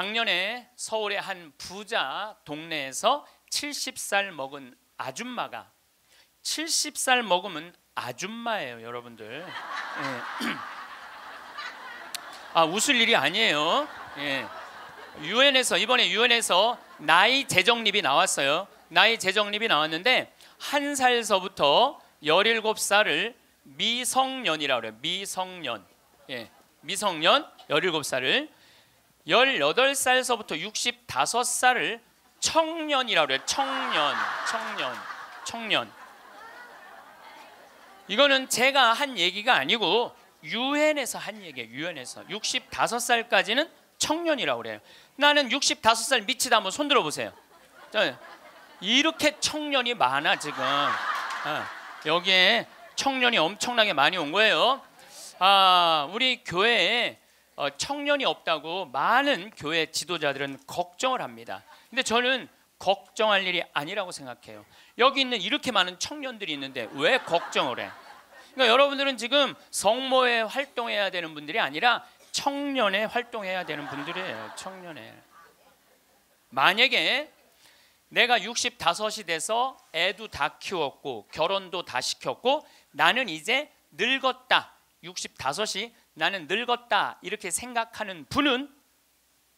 작년에 서울의 한 부자 동네에서 70살 먹은 아줌마가 70살 먹으면 아줌마예요, 여러분들. 예. 아 웃을 일이 아니에요. 예. 유엔에서 이번에 유엔에서 나이 재정립이 나왔어요. 나이 재정립이 나왔는데 한 살서부터 17살을 미성년이라고 그래요. 미성년. 예. 미성년 17살을 18살서부터 65살을 청년이라고 그래요. 청년, 청년, 청년. 이거는 제가 한 얘기가 아니고 유엔에서 한 얘기예요. 유엔에서 65살까지는 청년이라고 그래요. 나는 65살 미치다 한번 손 들어 보세요. 이렇게 청년이 많아 지금. 아, 여기에 청년이 엄청나게 많이 온 거예요. 아, 우리 교회에 어, 청년이 없다고 많은 교회 지도자들은 걱정을 합니다. 근데 저는 걱정할 일이 아니라고 생각해요. 여기 있는 이렇게 많은 청년들이 있는데 왜 걱정을 해? 그러니까 여러분들은 지금 성모에 활동해야 되는 분들이 아니라 청년에 활동해야 되는 분들이에요. 청년에. 만약에 내가 65이 돼서 애도 다 키웠고 결혼도 다 시켰고 나는 이제 늙었다. 65이 나는 늙었다 이렇게 생각하는 분은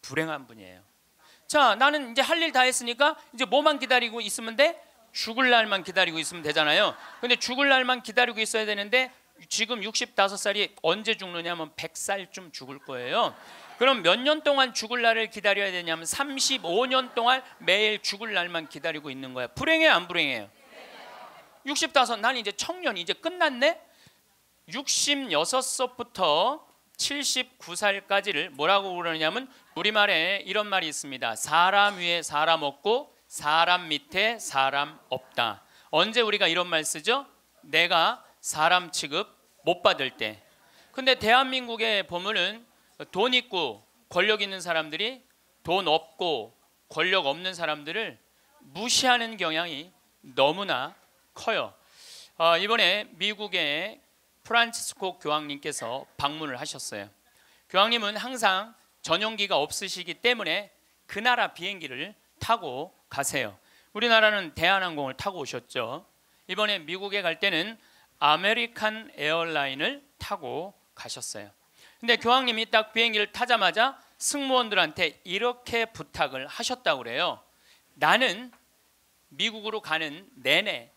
불행한 분이에요. 자, 나는 이제 할 일 다 했으니까 이제 뭐만 기다리고 있으면 돼? 죽을 날만 기다리고 있으면 되잖아요. 근데 죽을 날만 기다리고 있어야 되는데 지금 65살이 언제 죽느냐면 100살쯤 죽을 거예요. 그럼 몇 년 동안 죽을 날을 기다려야 되냐면 35년 동안 매일 죽을 날만 기다리고 있는 거야. 불행해 요안 불행해요? 65, 난 이제 청년 이제 끝났네. 66서부터 79살까지를 뭐라고 그러냐면 우리말에 이런 말이 있습니다. 사람 위에 사람 없고 사람 밑에 사람 없다. 언제 우리가 이런 말 쓰죠? 내가 사람 취급 못 받을 때. 근데 대한민국의 보면은 돈 있고 권력 있는 사람들이 돈 없고 권력 없는 사람들을 무시하는 경향이 너무나 커요. 어, 이번에 미국의 프란치스코 교황님께서 방문을 하셨어요. 교황님은 항상 전용기가 없으시기 때문에 그 나라 비행기를 타고 가세요. 우리나라는 대한항공을 타고 오셨죠. 이번에 미국에 갈 때는 아메리칸 에어라인을 타고 가셨어요. 근데 교황님이 딱 비행기를 타자마자 승무원들한테 이렇게 부탁을 하셨다고 그래요. 나는 미국으로 가는 내내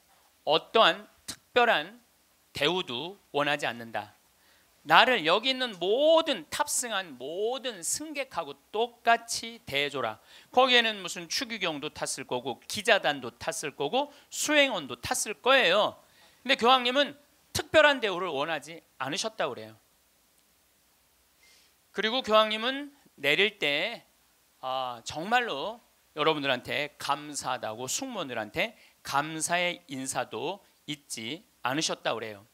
어떠한 특별한 대우도 원하지 않는다. 나를 여기 있는 모든 탑승한 모든 승객하고 똑같이 대해줘라. 거기에는 무슨 추기경도 탔을 거고 기자단도 탔을 거고 수행원도 탔을 거예요. 근데 교황님은 특별한 대우를 원하지 않으셨다고 그래요. 그리고 교황님은 내릴 때 아, 정말로 여러분들한테 감사하다고 숙모들한테 감사의 인사도 잊지 않으셨다 그래요.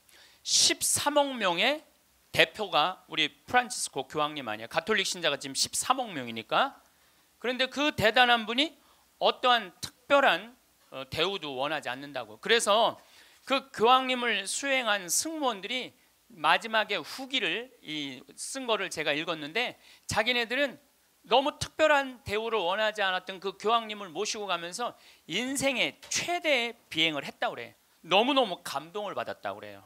13억 명의 대표가 우리 프란치스코 교황님 아니야. 가톨릭 신자가 지금 13억 명이니까. 그런데 그 대단한 분이 어떠한 특별한 어, 대우도 원하지 않는다고. 그래서 그 교황님을 수행한 승무원들이 마지막에 후기를 쓴 거를 제가 읽었는데 자기네들은 너무 특별한 대우를 원하지 않았던 그 교황님을 모시고 가면서 인생의 최대 비행을 했다 그래. 너무너무 감동을 받았다고 그래요.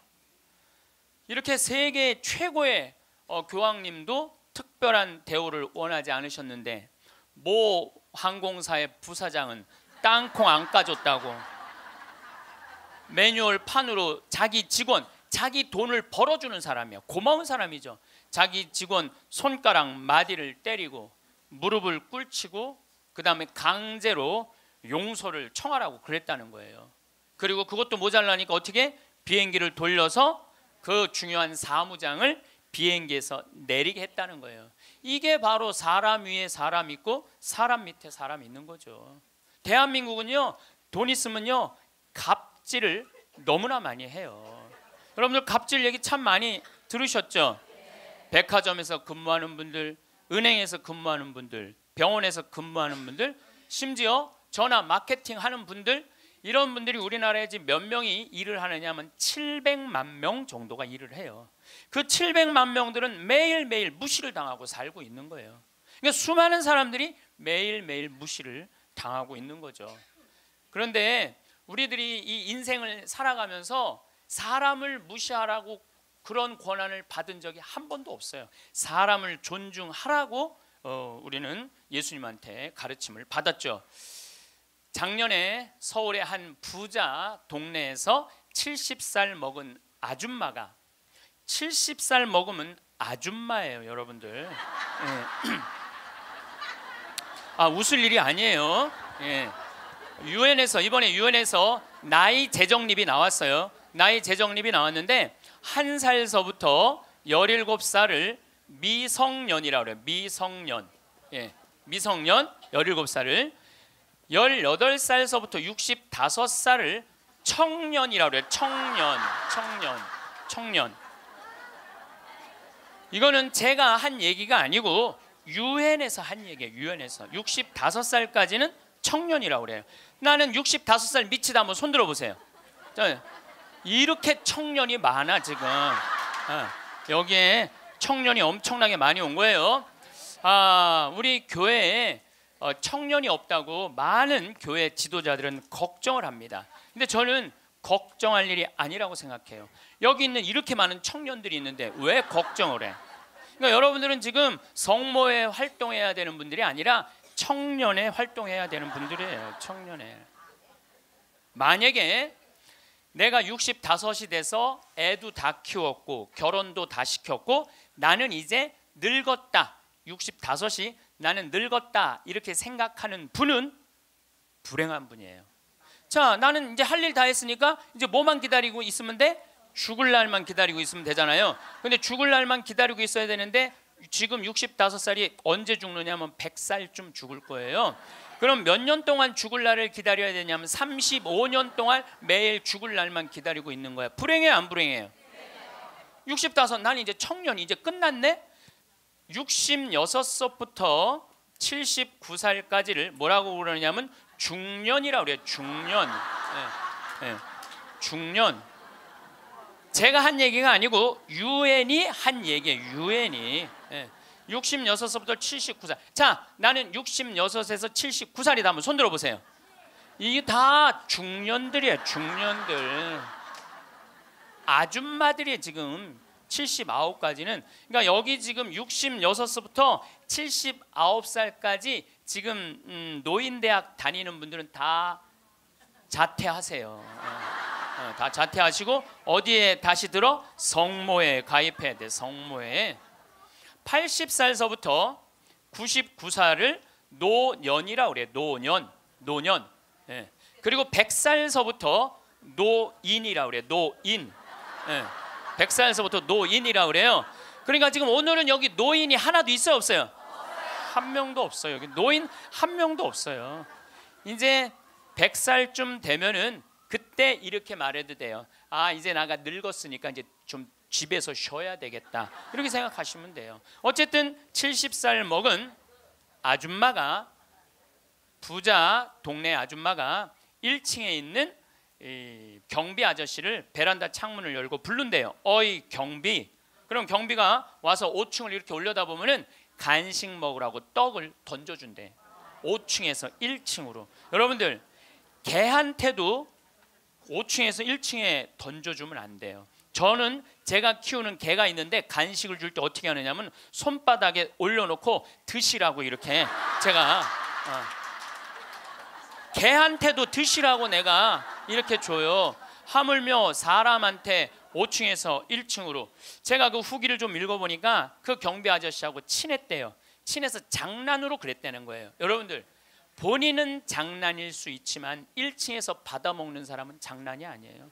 이렇게 세계 최고의 어, 교황님도 특별한 대우를 원하지 않으셨는데 모 항공사의 부사장은 땅콩 안 까줬다고 매뉴얼 판으로 자기 직원 자기 돈을 벌어주는 사람이야 고마운 사람이죠 자기 직원 손가락 마디를 때리고 무릎을 꿇치고 그 다음에 강제로 용서를 청하라고 그랬다는 거예요 그리고 그것도 모자라니까 어떻게 비행기를 돌려서 그 중요한 사무장을 비행기에서 내리게 했다는 거예요. 이게 바로 사람 위에 사람 있고 사람 밑에 사람 있는 거죠. 대한민국은요 돈 있으면요 갑질을 너무나 많이 해요. 여러분들 갑질 얘기 참 많이 들으셨죠? 백화점에서 근무하는 분들, 은행에서 근무하는 분들, 병원에서 근무하는 분들, 심지어 전화 마케팅 하는 분들 이런 분들이 우리나라에 지금 몇 명이 일을 하느냐 하면 700만 명 정도가 일을 해요. 그 700만 명들은 매일매일 무시를 당하고 살고 있는 거예요. 그러니까 수많은 사람들이 매일매일 무시를 당하고 있는 거죠. 그런데 우리들이 이 인생을 살아가면서 사람을 무시하라고 그런 권한을 받은 적이 한 번도 없어요. 사람을 존중하라고 어, 우리는 예수님한테 가르침을 받았죠. 작년에 서울의 한 부자 동네에서 70살 먹은 아줌마가 70살 먹으면 아줌마예요, 여러분들. 예. 아 웃을 일이 아니에요. 예. 유엔에서 이번에 유엔에서 나이 재정립이 나왔어요. 나이 재정립이 나왔는데 한 살서부터 17살을 미성년이라고 그래요. 미성년. 예. 미성년 17살을 1 8덟 살서부터 6 5 살을 청년이라고 그래요. 청년, 청년, 청년. 이거는 제가 한 얘기가 아니고 유엔에서 한 얘기예요. 유엔에서 65살까지는 청년이라고 그래요. 나는 65살 미치다 한번 손 들어보세요. 이렇게 청년이 많아 지금. 어, 여기에 청년이 엄청나게 많이 온 거예요. 아, 우리 교회에 어, 청년이 없다고 많은 교회 지도자들은 걱정을 합니다. 근데 저는 걱정할 일이 아니라고 생각해요. 여기 있는 이렇게 많은 청년들이 있는데 왜 걱정을 해? 그러니까 여러분들은 지금 성모에 활동해야 되는 분들이 아니라 청년에 활동해야 되는 분들이에요. 청년에. 만약에 내가 65이 돼서 애도 다 키웠고 결혼도 다 시켰고 나는 이제 늙었다. 65이 나는 늙었다 이렇게 생각하는 분은 불행한 분이에요. 자, 나는 이제 할 일 다 했으니까 이제 뭐만 기다리고 있으면 돼? 죽을 날만 기다리고 있으면 되잖아요. 근데 죽을 날만 기다리고 있어야 되는데 지금 65살이 언제 죽느냐면 100살쯤 죽을 거예요. 그럼 몇 년 동안 죽을 날을 기다려야 되냐면 35년 동안 매일 죽을 날만 기다리고 있는 거야. 불행해 안 불행해요? 65, 난 이제 청년 이제 끝났네. 66살부터 79살까지를 뭐라고 그러냐면 중년이라고 그래요. 중년. 네. 네. 중년. 제가 한 얘기가 아니고 유엔이 한 얘기예요. 유엔이. 네. 66살부터 79살. 자, 나는 66에서 79살이다 한번 손 들어 보세요. 이게 다 중년들이야. 중년들. 아줌마들이 지금 79까지는 그러니까 여기 지금 66서부터 79살까지 지금 음, 노인대학 다니는 분들은 다 자퇴하세요. 어, 어, 다 자퇴하시고 어디에 다시 들어 성모에 가입해야 돼. 성모에 80살서부터 99살을 노년이라 그래. 노년, 노년. 예. 그리고 100살서부터 노인이라 그래. 노인. 예. 백살에서부터 노인이라 고 그래요. 그러니까 지금 오늘은 여기 노인이 하나도 있어요, 없어요? 한 명도 없어요. 여기 노인 한 명도 없어요. 이제 백살쯤 되면은 그때 이렇게 말해도 돼요. 아, 이제 나가 늙었으니까 이제 좀 집에서 쉬어야 되겠다. 이렇게 생각하시면 돼요. 어쨌든 70살 먹은 아줌마가 부자 동네 아줌마가 1층에 있는 경비 아저씨를 베란다 창문을 열고 부른대요. 어이 경비. 그럼 경비가 와서 5층을 이렇게 올려다 보면은 간식 먹으라고 떡을 던져준대. 5층에서 1층으로. 여러분들 개한테도 5층에서 1층에 던져주면 안 돼요. 저는 제가 키우는 개가 있는데 간식을 줄 때 어떻게 하느냐면 손바닥에 올려놓고 드시라고 이렇게 제가. 어. 개한테도 드시라고 내가 이렇게 줘요. 하물며 사람한테 5층에서 1층으로 제가 그 후기를 좀 읽어보니까 그 경비 아저씨하고 친했대요. 친해서 장난으로 그랬다는 거예요. 여러분들 본인은 장난일 수 있지만 1층에서 받아먹는 사람은 장난이 아니에요.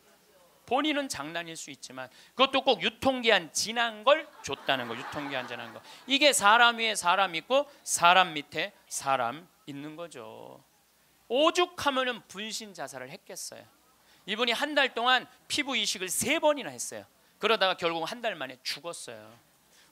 본인은 장난일 수 있지만 그것도 꼭 유통기한 지난 걸 줬다는 거 유통기한 지난 거 이게 사람 위에 사람 있고 사람 밑에 사람 있는 거죠 오죽하면은 분신 자살을 했겠어요. 이분이 한 달 동안 피부 이식을 세 번이나 했어요. 그러다가 결국 한 달 만에 죽었어요.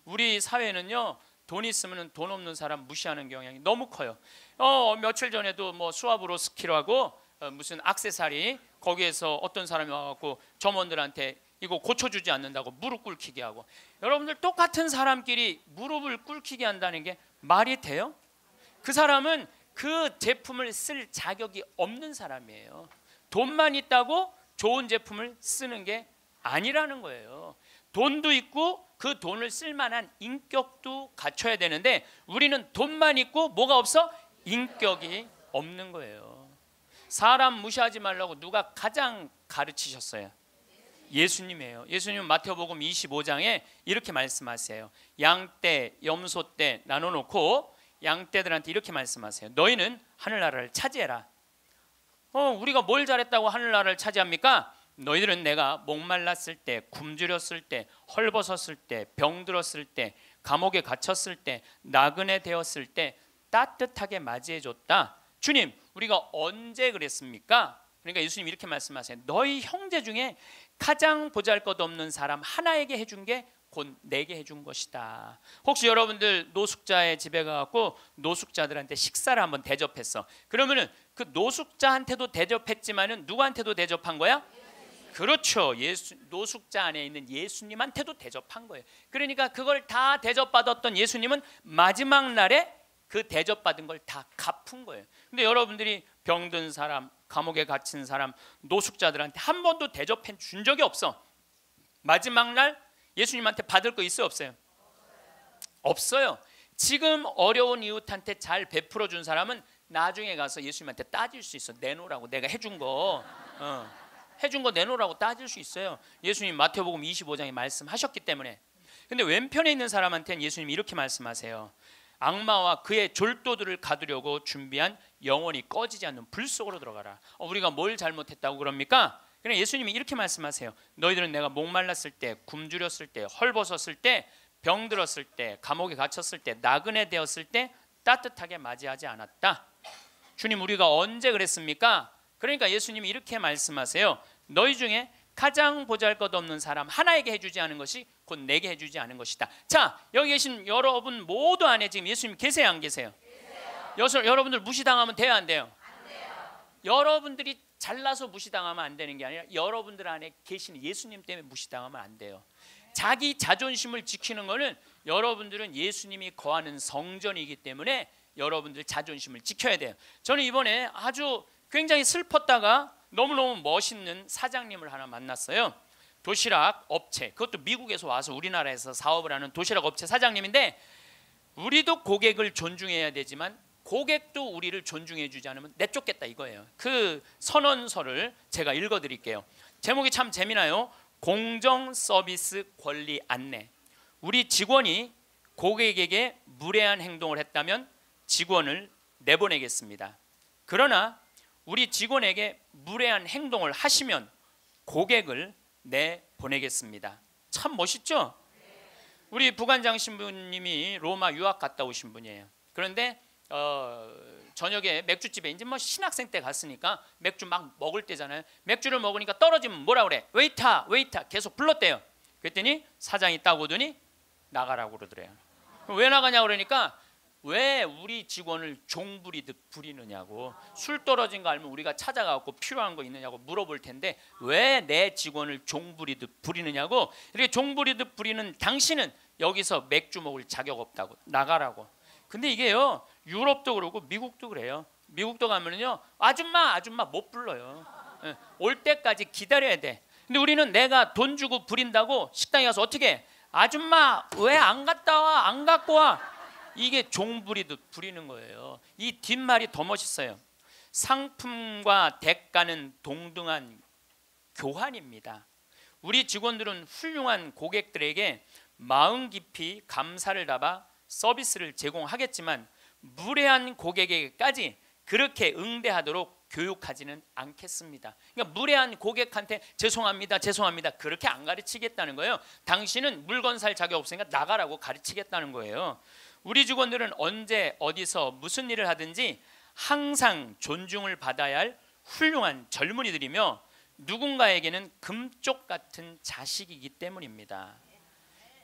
우리 사회는요. 돈 있으면 돈 없는 사람 무시하는 경향이 너무 커요. 어, 며칠 전에도 뭐 수압으로스키라고 어, 무슨 악세사리 거기에서 어떤 사람이 와갖고 점원들한테 이거 고쳐주지 않는다고 무릎 꿇히게 하고 여러분들 똑같은 사람끼리 무릎을 꿇히게 한다는 게 말이 돼요? 그 사람은 그 제품을 쓸 자격이 없는 사람이에요. 돈만 있다고 좋은 제품을 쓰는 게 아니라는 거예요. 돈도 있고 그 돈을 쓸 만한 인격도 갖춰야 되는데 우리는 돈만 있고 뭐가 없어? 인격이 없는 거예요. 사람 무시하지 말라고 누가 가장 가르치셨어요? 예수님이에요. 예수님은 마태복음 25장에 이렇게 말씀하세요. 양 떼, 염소 떼 나눠 놓고 양떼들한테 이렇게 말씀하세요. 너희는 하늘나라를 차지해라. 어, 우리가 뭘 잘했다고 하늘나라를 차지합니까? 너희들은 내가 목말랐을 때, 굶주렸을 때, 헐벗었을 때, 병들었을 때, 감옥에 갇혔을 때, 나그네 되었을 때 따뜻하게 맞이해 줬다. 주님, 우리가 언제 그랬습니까? 그러니까 예수님 이렇게 말씀하세요. 너희 형제 중에 가장 보잘것없는 사람 하나에게 해준 게곧 내게 해준 것이다. 혹시 여러분들 노숙자의 집에 가고 노숙자들한테 식사를 한번 대접했어. 그러면은 그 노숙자한테도 대접했지만은 누구한테도 대접한 거야? 그렇죠. 예수, 노숙자 안에 있는 예수님한테도 대접한 거예요. 그러니까 그걸 다 대접받았던 예수님은 마지막 날에 그 대접받은 걸 다 갚은 거예요. 근데 여러분들이 병든 사람, 감옥에 갇힌 사람, 노숙자들한테 한 번도 대접해 준 적이 없어. 마지막 날 예수님한테 받을 거 있어요 없어요? 없어요. 지금 어려운 이웃한테 잘 베풀어 준 사람은 나중에 가서 예수님한테 따질 수 있어. 내놓으라고 내가 해준 거. 어. 해준 거 내놓으라고 따질 수 있어요. 예수님 마태복음 25장에 말씀하셨기 때문에. 근데 왼편에 있는 사람한테는 예수님 이렇게 말씀하세요. 악마와 그의 졸도들을 가두려고 준비한 영혼이 꺼지지 않는 불 속으로 들어가라. 어, 우리가 뭘 잘못했다고 그럽니까? 그냥 예수님이 이렇게 말씀하세요. 너희들은 내가 목말랐을 때, 굶주렸을 때, 헐벗었을 때, 병들었을 때, 감옥에 갇혔을 때, 나그네 되었을 때 따뜻하게 맞이하지 않았다. 주님 우리가 언제 그랬습니까? 그러니까 예수님이 이렇게 말씀하세요. 너희 중에 가장 보잘것없는 사람 하나에게 해주지 않은 것이 곧 내게 해주지 않은 것이다. 자 여기 계신 여러분 모두 안에 지금 예수님 계세요 안 계세요? 계세요. 여러분들 무시당하면 돼요 안 돼요? 안 돼요. 여러분들이 잘나서 무시당하면 안 되는 게 아니라 여러분들 안에 계신 예수님 때문에 무시당하면 안 돼요. 자기 자존심을 지키는 거는 여러분들은 예수님이 거하는 성전이기 때문에 여러분들 자존심을 지켜야 돼요. 저는 이번에 아주 굉장히 슬펐다가 너무너무 멋있는 사장님을 하나 만났어요. 도시락 업체. 그것도 미국에서 와서 우리나라에서 사업을 하는 도시락 업체 사장님인데 우리도 고객을 존중해야 되지만 고객도 우리를 존중해 주지 않으면 내쫓겠다 이거예요. 그 선언서를 제가 읽어 드릴게요. 제목이 참 재미나요. 공정 서비스 권리 안내. 우리 직원이 고객에게 무례한 행동을 했다면 직원을 내보내겠습니다. 그러나 우리 직원에게 무례한 행동을 하시면 고객을 내보내겠습니다. 참 멋있죠? 우리 부관장 신부님이 로마 유학 갔다 오신 분이에요. 그런데 어, 저녁에 맥주집에 이제 뭐 신학생 때 갔으니까 맥주 막 먹을 때잖아요. 맥주를 먹으니까 떨어지면 뭐라 그래? 웨이터, 웨이터 계속 불렀대요. 그랬더니 사장이 딱 오더니 나가라고 그러더래요. 왜 나가냐 그러니까 왜 우리 직원을 종부리듯 부리느냐고 술 떨어진 거 알면 우리가 찾아가고 필요한 거 있느냐고 물어볼 텐데 왜 내 직원을 종부리듯 부리느냐고 이렇게 종부리듯 부리는 당신은 여기서 맥주 먹을 자격 없다고 나가라고 근데 이게요 유럽도 그러고 미국도 그래요. 미국도 가면은요 아줌마 아줌마 못 불러요. 예, 올 때까지 기다려야 돼. 근데 우리는 내가 돈 주고 부린다고 식당에 가서 어떻게 아줌마 왜 안 갔다 와? 안 갖고 와? 이게 종부리도 부리는 거예요. 이 뒷말이 더 멋있어요. 상품과 대가는 동등한 교환입니다. 우리 직원들은 훌륭한 고객들에게 마음 깊이 감사를 담아 서비스를 제공하겠지만 무례한 고객에게까지 그렇게 응대하도록 교육하지는 않겠습니다. 그러니까 무례한 고객한테 죄송합니다, 죄송합니다 그렇게 안 가르치겠다는 거예요. 당신은 물건 살 자격 없으니까 나가라고 가르치겠다는 거예요. 우리 직원들은 언제 어디서 무슨 일을 하든지 항상 존중을 받아야 할 훌륭한 젊은이들이며 누군가에게는 금쪽 같은 자식이기 때문입니다.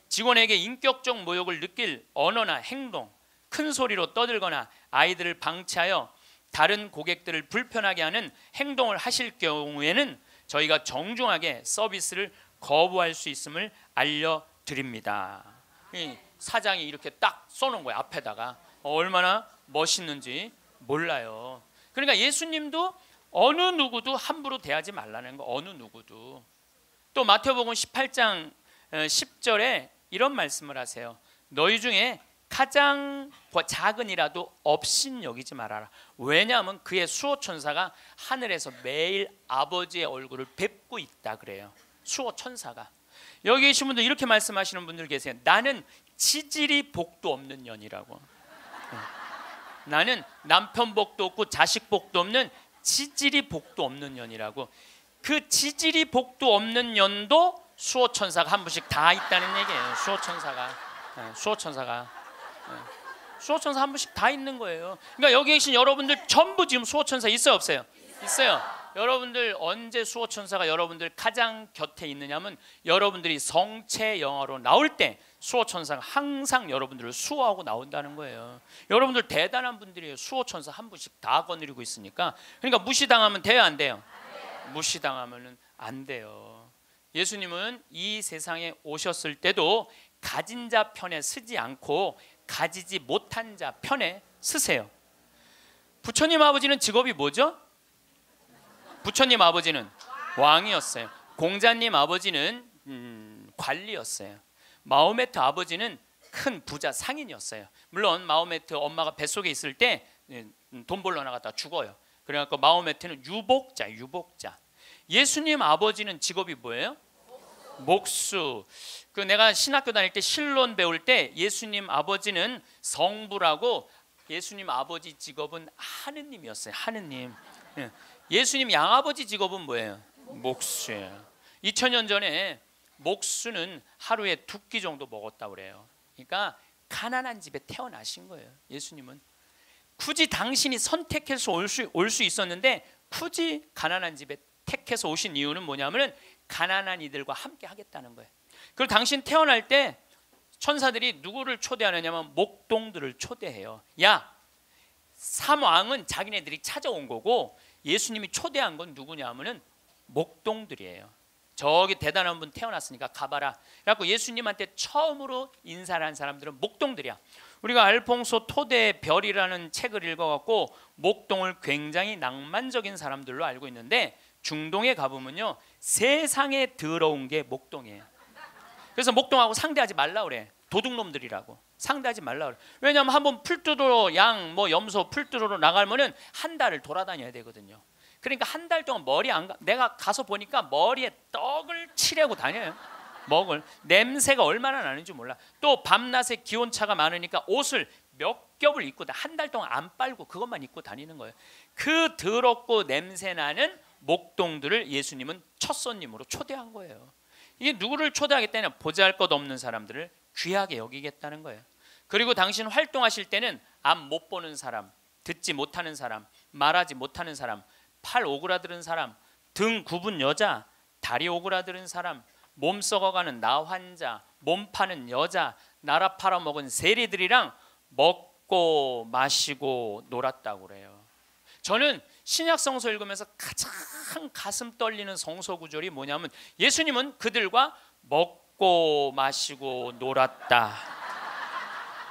직원에게 인격적 모욕을 느낄 언어나 행동 큰 소리로 떠들거나 아이들을 방치하여 다른 고객들을 불편하게 하는 행동을 하실 경우에는 저희가 정중하게 서비스를 거부할 수 있음을 알려드립니다. 사장이 이렇게 딱 써놓은 거예요 앞에다가 어, 얼마나 멋있는지 몰라요. 그러니까 예수님도 어느 누구도 함부로 대하지 말라는 거 어느 누구도 또 마태복음 18장 10절에 어, 이런 말씀을 하세요. 너희 중에 가장 작은이라도 없인 여기지 말아라. 왜냐하면 그의 수호 천사가 하늘에서 매일 아버지의 얼굴을 뵙고 있다 그래요. 수호 천사가 여기 계신 분들 이렇게 말씀하시는 분들 계세요. 나는 지질이 복도 없는 년이라고. 어. 나는 남편 복도 없고 자식 복도 없는 지질이 복도 없는 년이라고. 그 지질이 복도 없는 년도 수호 천사가 한 분씩 다 있다는 얘기예요. 수호 천사가 어, 수호 천사가 네. 수호천사 한 분씩 다 있는 거예요. 그러니까 여기 계신 여러분들 전부 지금 수호천사 있어요, 없어요? 있어요. 여러분들 언제 수호천사가 여러분들 가장 곁에 있느냐면 여러분들이 성체 영화로 나올 때 수호천사가 항상 여러분들을 수호하고 나온다는 거예요. 여러분들 대단한 분들이에요. 수호천사 한 분씩 다 거느리고 있으니까 그러니까 무시당하면 돼요, 안 돼요? 무시당하면안 돼요. 예수님은 이 세상에 오셨을 때도 가진 자 편에 쓰지 않고 가지지 못한 자 편에 쓰세요. 부처님 아버지는 직업이 뭐죠? 부처님 아버지는 왕이었어요. 공자님 아버지는 음, 관리였어요. 마호메트 아버지는 큰 부자 상인이었어요. 물론 마호메트 엄마가 뱃속에 있을 때돈 예, 음, 벌러 나갔다 죽어요. 그래갖고 마호메트는 유복자, 유복자. 예수님 아버지는 직업이 뭐예요? 목수. 그 내가 신학교 다닐 때 신론 배울 때 예수님 아버지는 성부라고 예수님 아버지 직업은 하느님이었어요. 하느님. 예. 예수님 양아버지 직업은 뭐예요? 목수예요. 2000년 전에 목수는 하루에 두 끼 정도 먹었다 고 그래요. 그러니까 가난한 집에 태어나신 거예요. 예수님은 굳이 당신이 선택해서 올 수 올 수 있었는데 굳이 가난한 집에 택해서 오신 이유는 뭐냐면은 가난한 이들과 함께 하겠다는 거예요. 그리고 당신 태어날 때 천사들이 누구를 초대하느냐면 목동들을 초대해요. 야, 삼왕은 자기네들이 찾아온 거고 예수님이 초대한 건 누구냐면은 목동들이에요. 저기 대단한 분 태어났으니까 가봐라. 그래갖고 예수님한테 처음으로 인사를 한 사람들은 목동들이야. 우리가 알퐁소 토대의 별이라는 책을 읽어갖고 목동을 굉장히 낭만적인 사람들로 알고 있는데 중동에 가보면요 세상에 더러운 게 목동이에요. 그래서 목동하고 상대하지 말라 그래. 도둑놈들이라고 상대하지 말라 그래. 왜냐하면 한번 풀뜯으러 양, 뭐 염소 풀뜯으러 나가면은 한 달을 돌아다녀야 되거든요. 그러니까 한 달 동안 머리 안 가, 내가 가서 보니까 머리에 떡을 칠하고 다녀요. 먹을 냄새가 얼마나 나는지 몰라. 또 밤낮에 기온 차가 많으니까 옷을 몇 겹을 입고 한달 동안 안 빨고 그것만 입고 다니는 거예요. 그 더럽고 냄새 나는 목동들을 예수님은 첫 손님으로 초대한 거예요. 이게 누구를 초대하겠다냐? 보잘 것 없는 사람들을 귀하게 여기겠다는 거예요. 그리고 당신 활동하실 때는 앞 못 보는 사람, 듣지 못하는 사람, 말하지 못하는 사람, 팔 오그라드는 사람, 등 굽은 여자, 다리 오그라드는 사람, 몸 썩어가는 나 환자, 몸 파는 여자, 나라 팔아먹은 세리들이랑 먹고 마시고 놀았다고 그래요. 저는 신약 성서 읽으면서 가장 가슴 떨리는 성서 구절이 뭐냐면 예수님은 그들과 먹고 마시고 놀았다.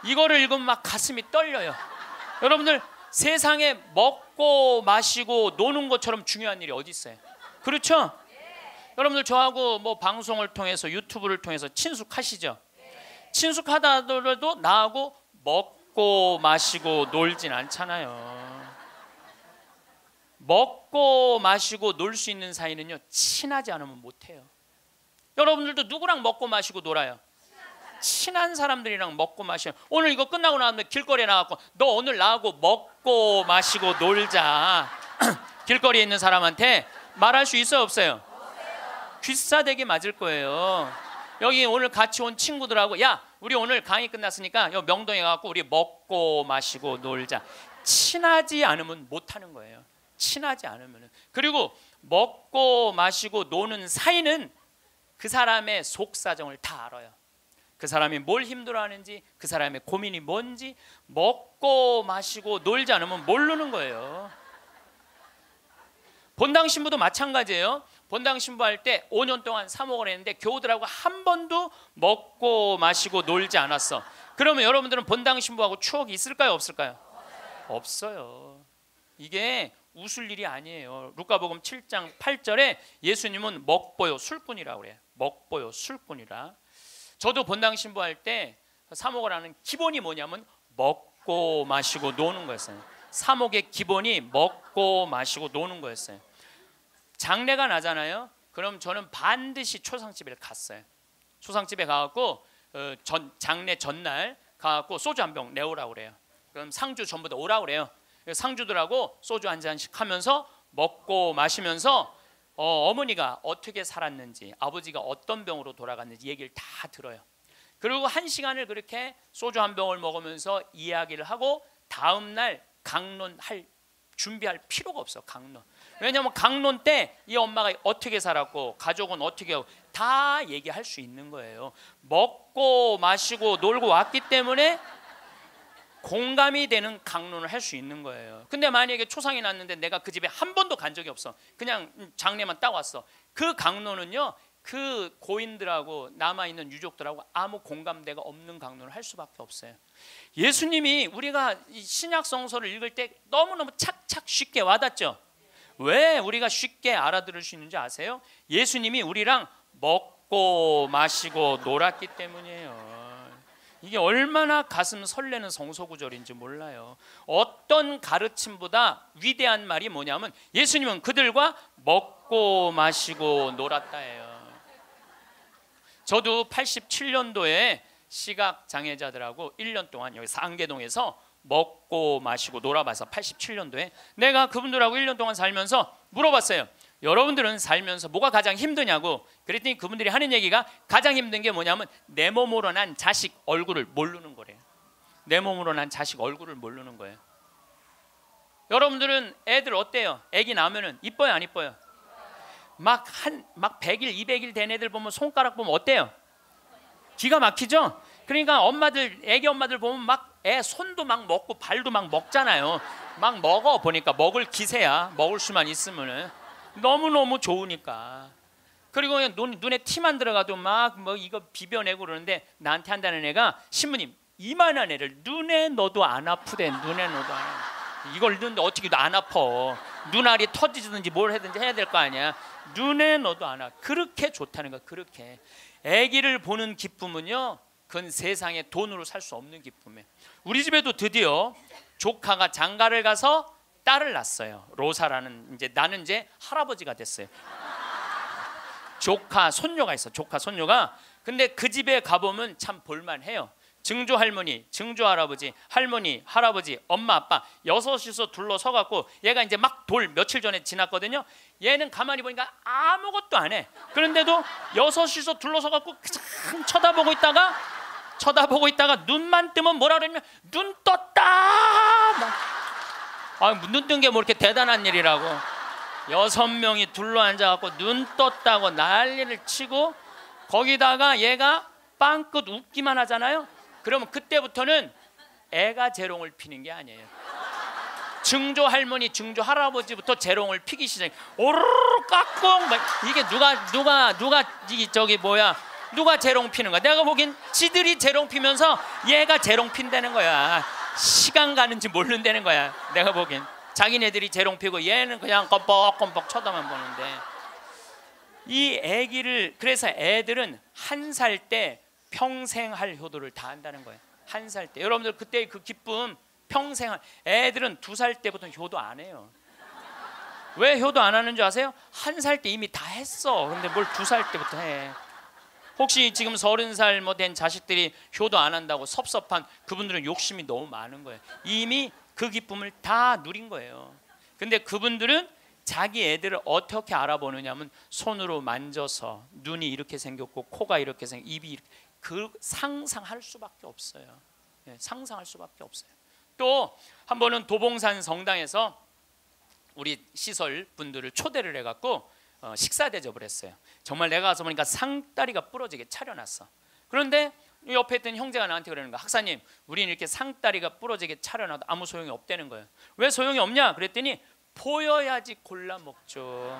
이거를 읽으면 막 가슴이 떨려요. 여러분들 세상에 먹고 마시고 노는 것처럼 중요한 일이 어디 있어요? 그렇죠? 여러분들 저하고 뭐 방송을 통해서 유튜브를 통해서 친숙하시죠? 친숙하다더라도 나하고 먹고 마시고 놀진 않잖아요. 먹고 마시고 놀 수 있는 사이는요 친하지 않으면 못해요 여러분들도 누구랑 먹고 마시고 놀아요? 친한 사람들이랑 먹고 마셔요 오늘 이거 끝나고 나면 길거리에 나왔고 너 오늘 나하고 먹고 마시고 놀자 길거리에 있는 사람한테 말할 수 있어요 없어요? 귀싸대기 맞을 거예요 여기 오늘 같이 온 친구들하고 야 우리 오늘 강의 끝났으니까 명동에 가고 우리 먹고 마시고 놀자 친하지 않으면 못하는 거예요 친하지 않으면 그리고 먹고 마시고 노는 사이는 그 사람의 속사정을 다 알아요. 그 사람이 뭘 힘들어하는지 그 사람의 고민이 뭔지 먹고 마시고 놀지 않으면 모르는 거예요. 본당 신부도 마찬가지예요. 본당 신부할 때 5년 동안 사목을 했는데 교우들하고 한 번도 먹고 마시고 놀지 않았어. 그러면 여러분들은 본당 신부하고 추억이 있을까요? 없을까요? 없어요. 이게 웃을 일이 아니에요. 루카복음 7장 8절에 예수님은 먹보요 술꾼이라 그래. 먹보요 술꾼이라. 저도 본당 신부할 때 사목을하는 기본이 뭐냐면 먹고 마시고 노는 거였어요. 사목의 기본이 먹고 마시고 노는 거였어요. 장례가 나잖아요. 그럼 저는 반드시 초상집에 갔어요. 초상집에 가갖고 어, 전, 장례 전날 가갖고 소주 한 병 내오라 그래요. 그럼 상주 전부 다 오라 그래요. 상주들하고 소주 한 잔씩 하면서 먹고 마시면서 어, 어머니가 어떻게 살았는지 아버지가 어떤 병으로 돌아갔는지 얘기를 다 들어요. 그리고 한 시간을 그렇게 소주 한 병을 먹으면서 이야기를 하고 다음 날 강론할 준비할 필요가 없어 강론. 왜냐하면 강론 때 이 엄마가 어떻게 살았고 가족은 어떻게 하고 다 얘기할 수 있는 거예요. 먹고 마시고 놀고 왔기 때문에 공감이 되는 강론을 할 수 있는 거예요. 근데 만약에 초상이 났는데 내가 그 집에 한 번도 간 적이 없어. 그냥 장례만 따 왔어. 그 강론은요. 그 고인들하고 남아 있는 유족들하고 아무 공감대가 없는 강론을 할 수밖에 없어요. 예수님이 우리가 신약 성서를 읽을 때 너무너무 착착 쉽게 와닿죠. 왜 우리가 쉽게 알아들을 수 있는지 아세요? 예수님이 우리랑 먹고 마시고 놀았기 때문이에요. 이게 얼마나 가슴 설레는 성소구절인지 몰라요. 어떤 가르침보다 위대한 말이 뭐냐면 예수님은 그들과 먹고 마시고 놀았다예요. 저도 87년도에 시각 장애자들하고 1년 동안 여기 상계동에서 먹고 마시고 놀아봐서 87년도에 내가 그분들하고 1년 동안 살면서 물어봤어요. 여러분들은 살면서 뭐가 가장 힘드냐고 그랬더니 그분들이 하는 얘기가 가장 힘든 게 뭐냐면 내 몸으로 난 자식 얼굴을 모르는 거래요. 내 몸으로 난 자식 얼굴을 모르는 거예요. 여러분들은 애들 어때요? 애기 나면은 이뻐요, 안 이뻐요? 막 한막 막 100일, 200일 된 애들 보면 손가락 보면 어때요? 기가 막히죠? 그러니까 엄마들 애기 엄마들 보면 막 애 손도 막 먹고 발도 막 먹잖아요. 막 먹어 보니까 먹을 기세야. 먹을 수만 있으면은 너무너무 좋으니까. 그리고 눈, 눈에 티만 들어가도 막 뭐 이거 비벼내고 그러는데 나한테 한다는 애가 신부님 이만한 애를 눈에 넣어도 안 아프대 눈에 넣어도 안 아프대. 이걸 넣는데 어떻게 안 아퍼 눈알이 터지든지 뭘 해든지 해야 될 거 아니야 눈에 넣어도 안 아파 그렇게 좋다는 거 그렇게 아기를 보는 기쁨은요 그건 세상에 돈으로 살 수 없는 기쁨이에요 우리 집에도 드디어 조카가 장가를 가서 딸을 낳았어요. 로사라는 이제 나는 이제 할아버지가 됐어요. 조카 손녀가 있어. 조카 손녀가 근데 그 집에 가보면 참 볼만해요. 증조 할머니, 증조 할아버지, 할머니, 할아버지, 엄마, 아빠 여섯이서 둘러 서갖고 얘가 이제 막 돌 며칠 전에 지났거든요. 얘는 가만히 보니까 아무것도 안 해. 그런데도 여섯이서 둘러 서갖고 참 쳐다보고 있다가 쳐다보고 있다가 눈만 뜨면 뭐라 그러냐면 눈 떴다. 막. 아, 눈뜬 게 뭐 이렇게 대단한 일이라고. 여섯 명이 둘러앉아갖고 눈 떴다고 난리를 치고 거기다가 얘가 빵끝 웃기만 하잖아요. 그러면 그때부터는 애가 재롱을 피는 게 아니에요. 증조 할머니, 증조 할아버지부터 재롱을 피기 시작. 오르르 깍꿍 막 이게 누가 누가 누가 이 저기 뭐야? 누가 재롱 피는 거야? 내가 보기엔 지들이 재롱 피면서 얘가 재롱 핀다는 거야. 시간 가는지 모른다는 거야. 내가 보기엔 자기네들이 재롱 피고 얘는 그냥 껌뻑껌뻑 쳐다만 보는데 이 애기를 그래서 애들은 한 살 때 평생 할 효도를 다 한다는 거예요. 한 살 때 여러분들 그때 그 기쁨 평생 할 애들은 두 살 때부터 효도 안 해요. 왜 효도 안 하는 줄 아세요? 한 살 때 이미 다 했어. 근데 뭘 두 살 때부터 해. 혹시 지금 서른 살 뭐 된 자식들이 효도 안 한다고 섭섭한 그분들은 욕심이 너무 많은 거예요. 이미 그 기쁨을 다 누린 거예요. 근데 그분들은 자기 애들을 어떻게 알아보느냐면 손으로 만져서 눈이 이렇게 생겼고 코가 이렇게 생 입이 이렇게 그 상상할 수밖에 없어요. 네, 상상할 수밖에 없어요. 또 한 번은 도봉산 성당에서 우리 시설 분들을 초대를 해갖고 어, 식사 대접을 했어요. 정말 내가 가서 보니까 상다리가 부러지게 차려놨어. 그런데 옆에 있던 형제가 나한테 그러는 거야. 학사님, 우리는 이렇게 상다리가 부러지게 차려놔도 아무 소용이 없다는 거예요. 왜 소용이 없냐? 그랬더니 보여야지 골라 먹죠.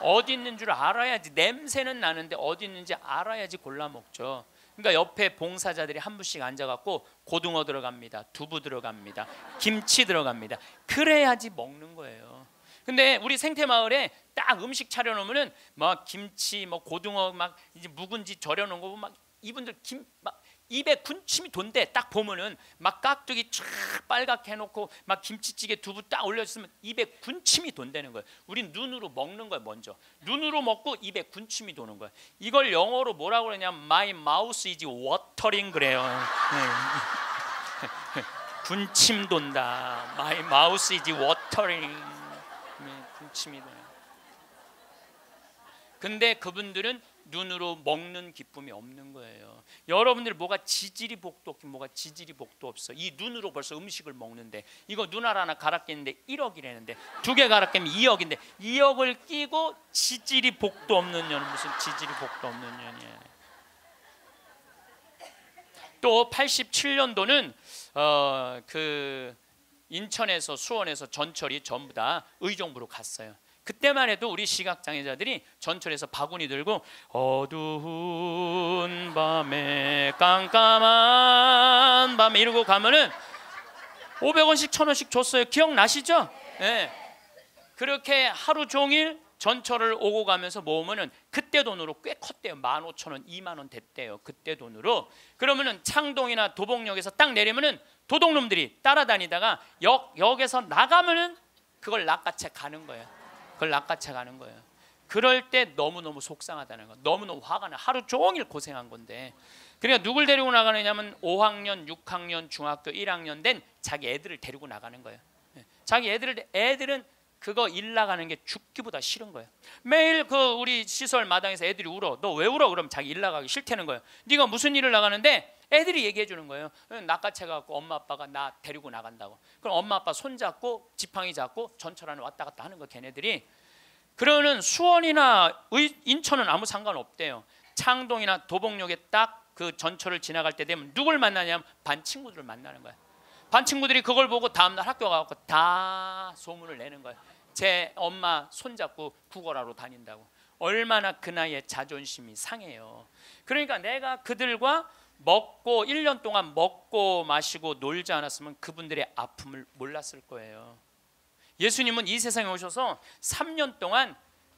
어디 있는 줄 알아야지 냄새는 나는데 어디 있는지 알아야지 골라 먹죠. 그러니까 옆에 봉사자들이 한 분씩 앉아갖고 고등어 들어갑니다, 두부 들어갑니다, 김치 들어갑니다. 그래야지 먹는 거예요. 근데 우리 생태 마을에 딱 음식 차려 놓으면은 막 김치, 뭐 고등어 막 이제 묵은지 절여 놓은 거보막 이분들 김막 입에 군침이 돈데 딱 보면은 막 깍두기 쫙 빨갛게 해놓고 막 김치찌개 두부 딱올려으면 입에 군침이 돈다는 거예요. 우린 눈으로 먹는 거예요 먼저. 눈으로 먹고 입에 군침이 도는 거예요. 이걸 영어로 뭐라고 그러냐? 면 마이 마우스 이지 워터링 그래요. 네. 군침 돈다. 마이 마우스 이지 워터링. 넘칩니다. 근데 그분들은 눈으로 먹는 기쁨이 없는 거예요. 여러분들 뭐가 지질이 복도 없긴 뭐가 지질이 복도 없어. 이 눈으로 벌써 음식을 먹는데 이거 눈 하나 갈아끼는데 1억이라는데 두 개 갈아끼면 2억인데 2억을 끼고 지질이 복도 없는 년 무슨 지질이 복도 없는 년이야. 또 87년도는 어그 인천에서 수원에서 전철이 전부 다 의정부로 갔어요. 그때만 해도 우리 시각장애자들이 전철에서 바구니 들고 어두운 밤에 깜깜한 밤에 이러고 가면은 500원씩 1000원씩 줬어요. 기억나시죠? 예. 네. 그렇게 하루 종일 전철을 오고 가면서 모으면은 그때 돈으로 꽤 컸대요. 15,000원, 2만 원 됐대요. 그때 돈으로. 그러면은 창동이나 도봉역에서 딱 내리면은 도둑놈들이 따라다니다가 역 역에서 나가면은 그걸 낚아채 가는 거예요. 그걸 낚아채 가는 거예요. 그럴 때 너무너무 속상하다는 거. 너무너무 화가 나. 하루 종일 고생한 건데. 그러니까 누굴 데리고 나가느냐면 5학년, 6학년, 중학교 1학년 된 자기 애들을 데리고 나가는 거예요. 네. 자기 애들을 애들은 그거 일 나가는 게 죽기보다 싫은 거예요. 매일 그 우리 시설 마당에서 애들이 울어. 너 왜 울어? 그럼 자기 일 나가기 싫다는 거예요. 네가 무슨 일을 나가는데 애들이 얘기해 주는 거예요. 어, 낚아채 갖고 엄마 아빠가 나 데리고 나간다고. 그럼 엄마 아빠 손 잡고 지팡이 잡고 전철 안에 왔다 갔다 하는 거 걔네들이. 그러는 수원이나 의, 인천은 아무 상관 없대요. 창동이나 도봉역에 딱 그 전철을 지나갈 때 되면 누굴 만나냐면 반 친구들을 만나는 거야. 반 친구들이 그걸 보고 다음날 학교 가고 다 소문을 내는 거야. 제 엄마 손잡고 구걸하러 다닌다고. 얼마나 그 나이에 자존심이 상해요. 그러니까 내가 그들과 먹고 1년 동안 먹고 마시고 놀지 않았으면 그분들의 아픔을 몰랐을 거예요. 예수님은 이 세상에 오셔서 3년 동안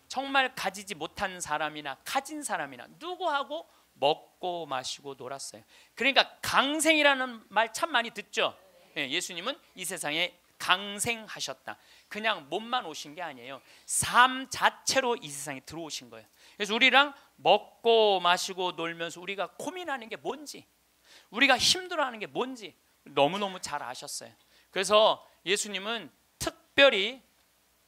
정말 가지지 못한 사람이나 가진 사람이나 누구하고 먹고 마시고 놀았어요. 그러니까 강생이라는 말 참 많이 듣죠. 예, 예수님은 이 세상에 강생하셨다. 그냥 몸만 오신 게 아니에요. 삶 자체로 이 세상에 들어오신 거예요. 그래서 우리랑 먹고 마시고 놀면서 우리가 고민하는 게 뭔지, 우리가 힘들어하는 게 뭔지 너무너무 잘 아셨어요. 그래서 예수님은 특별히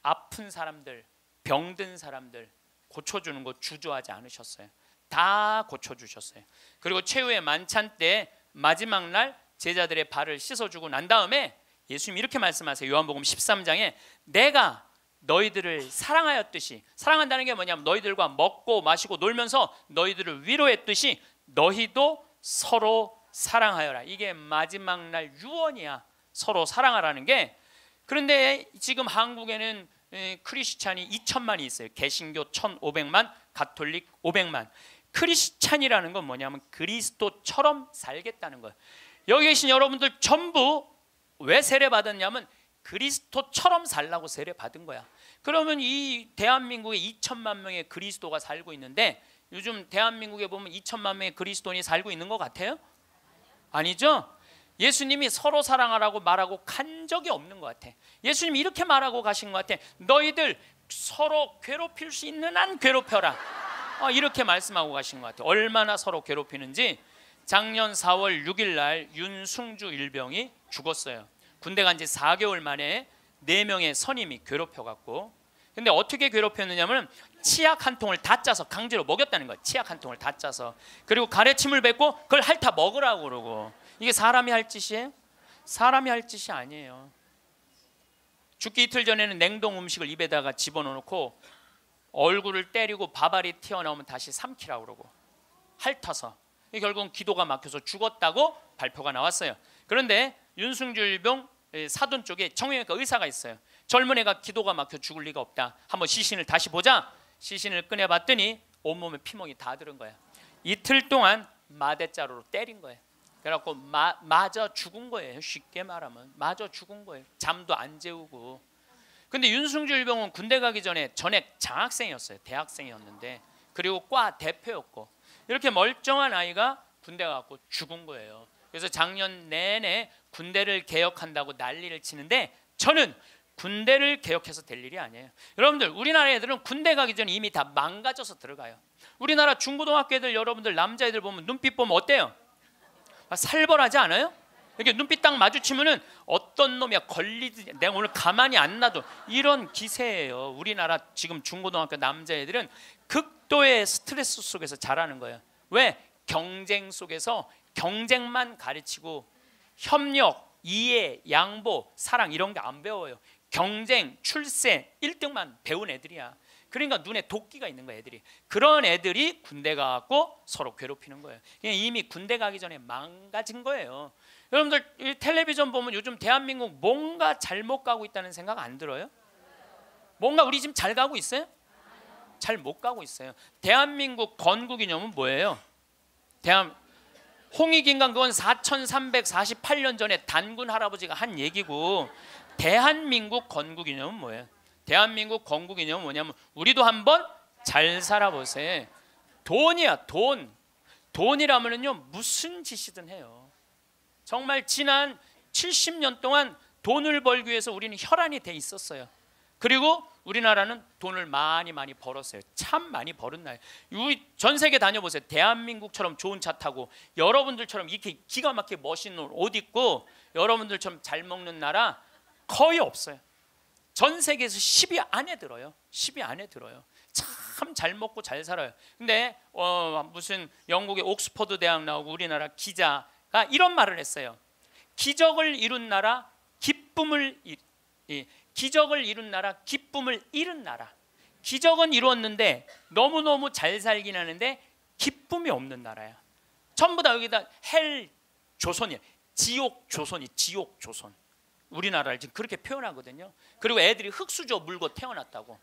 아픈 사람들, 병든 사람들 고쳐주는 거 주저하지 않으셨어요. 다 고쳐주셨어요. 그리고 최후의 만찬 때 마지막 날 제자들의 발을 씻어주고 난 다음에 예수님 이렇게 말씀하세요. 요한복음 13장에 내가 너희들을 사랑하였듯이 사랑한다는 게 뭐냐면 너희들과 먹고 마시고 놀면서 너희들을 위로했듯이 너희도 서로 사랑하여라. 이게 마지막 날 유언이야. 서로 사랑하라는 게 그런데 지금 한국에는 크리스찬이 2천만이 있어요. 개신교 1,500만, 가톨릭 500만. 크리스찬이라는 건 뭐냐면 그리스도처럼 살겠다는 거예요. 여기 계신 여러분들 전부 왜 세례 받았냐면 그리스도처럼 살라고 세례 받은 거야. 그러면 이 대한민국에 2천만 명의 그리스도가 살고 있는데 요즘 대한민국에 보면 2천만 명의 그리스도인이 살고 있는 것 같아요? 아니죠? 예수님이 서로 사랑하라고 말하고 간 적이 없는 것 같아. 예수님이 렇게 말하고 가신 것 같아. 너희들 서로 괴롭힐 수 있는 한 괴롭혀라. 어, 이렇게 말씀하고 가신 것 같아. 얼마나 서로 괴롭히는지 작년 4월 6일 날 윤승주 일병이 죽었어요. 군대 간지 4개월 만에 4명의 선임이 괴롭혀갖고 근데 어떻게 괴롭혔느냐면 치약 한 통을 다 짜서 강제로 먹였다는 거예요. 치약 한 통을 다 짜서. 그리고 가래침을 뱉고 그걸 핥아 먹으라고 그러고. 이게 사람이 할 짓이에요? 사람이 할 짓이 아니에요. 죽기 이틀 전에는 냉동 음식을 입에다가 집어넣고 얼굴을 때리고 밥알이 튀어나오면 다시 삼키라고 그러고 핥아서 결국은 기도가 막혀서 죽었다고 발표가 나왔어요. 그런데 윤승주 일병 사돈 쪽에 정형외과 의사가 있어요. 젊은 애가 기도가 막혀 죽을 리가 없다. 한번 시신을 다시 보자. 시신을 꺼내봤더니 온몸에 피멍이 다 들은 거야. 이틀 동안 마대자루로 때린 거예요. 그래갖고 마, 맞아 죽은 거예요. 쉽게 말하면 맞아 죽은 거예요. 잠도 안 재우고. 근데 윤승주 일병은 군대 가기 전에 전액 장학생이었어요. 대학생이었는데 그리고 과 대표였고 이렇게 멀쩡한 아이가 군대 가고 죽은 거예요. 그래서 작년 내내 군대를 개혁한다고 난리를 치는데 저는 군대를 개혁해서 될 일이 아니에요. 여러분들 우리나라 애들은 군대 가기 전에 이미 다 망가져서 들어가요. 우리나라 중고등학교 애들 여러분들 남자애들 보면 눈빛 보면 어때요? 살벌하지 않아요? 이렇게 눈빛 딱 마주치면은 어떤 놈이야 걸리듯 내가 오늘 가만히 안 놔도 이런 기세예요. 우리나라 지금 중고등학교 남자애들은 극도의 스트레스 속에서 자라는 거예요. 왜? 경쟁 속에서 경쟁만 가르치고 협력, 이해, 양보, 사랑 이런 게 안 배워요. 경쟁, 출세, 1등만 배운 애들이야. 그러니까 눈에 도끼가 있는 거야 애들이. 그런 애들이 군대 가고 서로 괴롭히는 거예요. 이미 군대 가기 전에 망가진 거예요. 여러분들 이 텔레비전 보면 요즘 대한민국 뭔가 잘못 가고 있다는 생각 안 들어요? 뭔가 우리 지금 잘 가고 있어요? 잘 못 가고 있어요. 대한민국 건국 이념은 뭐예요? 대한 홍익인간 그건 4,348년 전에 단군 할아버지가 한 얘기고 대한민국 건국 이념은 뭐예요? 대한민국 건국 이념은 뭐냐면 우리도 한번 잘 살아보세요. 돈이야 돈. 돈이라면은요 무슨 짓이든 해요. 정말 지난 70년 동안 돈을 벌기 위해서 우리는 혈안이 돼 있었어요. 그리고 우리나라는 돈을 많이 많이 벌었어요. 참 많이 벌은 나요. 전 세계 다녀보세요. 대한민국처럼 좋은 차 타고 여러분들처럼 이렇게 기가 막히게 멋있는 옷 입고 여러분들처럼 잘 먹는 나라 거의 없어요. 전 세계에서 10위 안에 들어요. 10위 안에 들어요. 참 잘 먹고 잘 살아요. 근데 어, 무슨 영국의 옥스퍼드 대학 나오고 우리나라 기자 이런 말을 했어요. 기적을 이룬 나라, 기쁨을 기적을 이룬 나라, 기쁨을 잃은 나라. 기적은 이루었는데 너무너무 잘 살긴 하는데 기쁨이 없는 나라야. 전부 다 여기다 헬 조선이야. 지옥 조선이 지옥 조선. 우리나라를 지금 그렇게 표현하거든요. 그리고 애들이 흙수저 물고 태어났다고.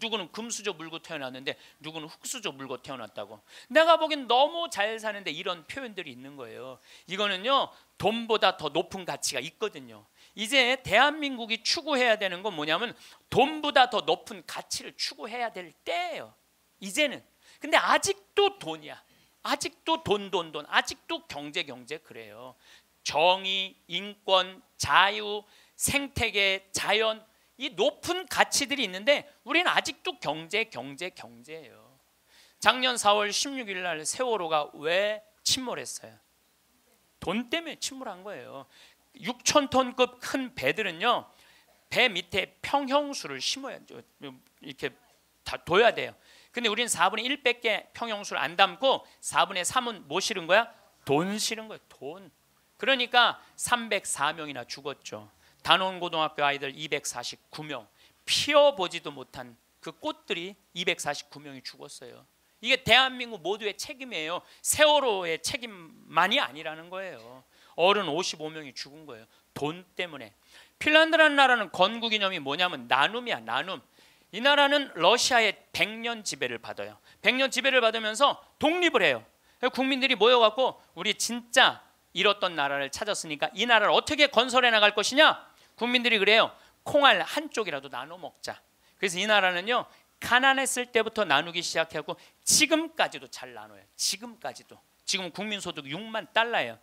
누구는 금수저 물고 태어났는데 누구는 흙수저 물고 태어났다고. 내가 보기엔 너무 잘 사는데 이런 표현들이 있는 거예요. 이거는요. 돈보다 더 높은 가치가 있거든요. 이제 대한민국이 추구해야 되는 건 뭐냐면 돈보다 더 높은 가치를 추구해야 될 때예요. 이제는. 근데 아직도 돈이야. 아직도 돈, 돈, 돈. 아직도 경제, 경제 그래요. 정의, 인권, 자유, 생태계, 자연 이 높은 가치들이 있는데 우리는 아직도 경제 경제 경제예요. 작년 4월 16일 날 세월호가 왜 침몰했어요? 돈 때문에 침몰한 거예요. 6천 톤급 큰 배들은요. 배 밑에 평형수를 심어야 이렇게 다 둬야 돼요. 근데 우린 4분의 1밖에 평형수를 안 담고 4분의 3은 뭐 실은 거야? 돈 실은 거예요. 돈. 그러니까 304명이나 죽었죠. 단원고등학교 아이들 249명 피어보지도 못한 그 꽃들이 249명이 죽었어요. 이게 대한민국 모두의 책임이에요. 세월호의 책임만이 아니라는 거예요. 어른 55명이 죽은 거예요. 돈 때문에. 핀란드라는 나라는 건국 이념이 뭐냐면 나눔이야, 나눔. 이 나라는 러시아의 100년 지배를 받아요. 100년 지배를 받으면서 독립을 해요. 국민들이 모여갖고 우리 진짜 잃었던 나라를 찾았으니까 이 나라를 어떻게 건설해 나갈 것이냐? 국민들이 그래요. 콩알 한쪽이라도 나눠 먹자. 그래서 이 나라는요. 가난했을 때부터 나누기 시작하고 지금까지도 잘 나눠요. 지금까지도. 지금 국민소득 6만 달러예요.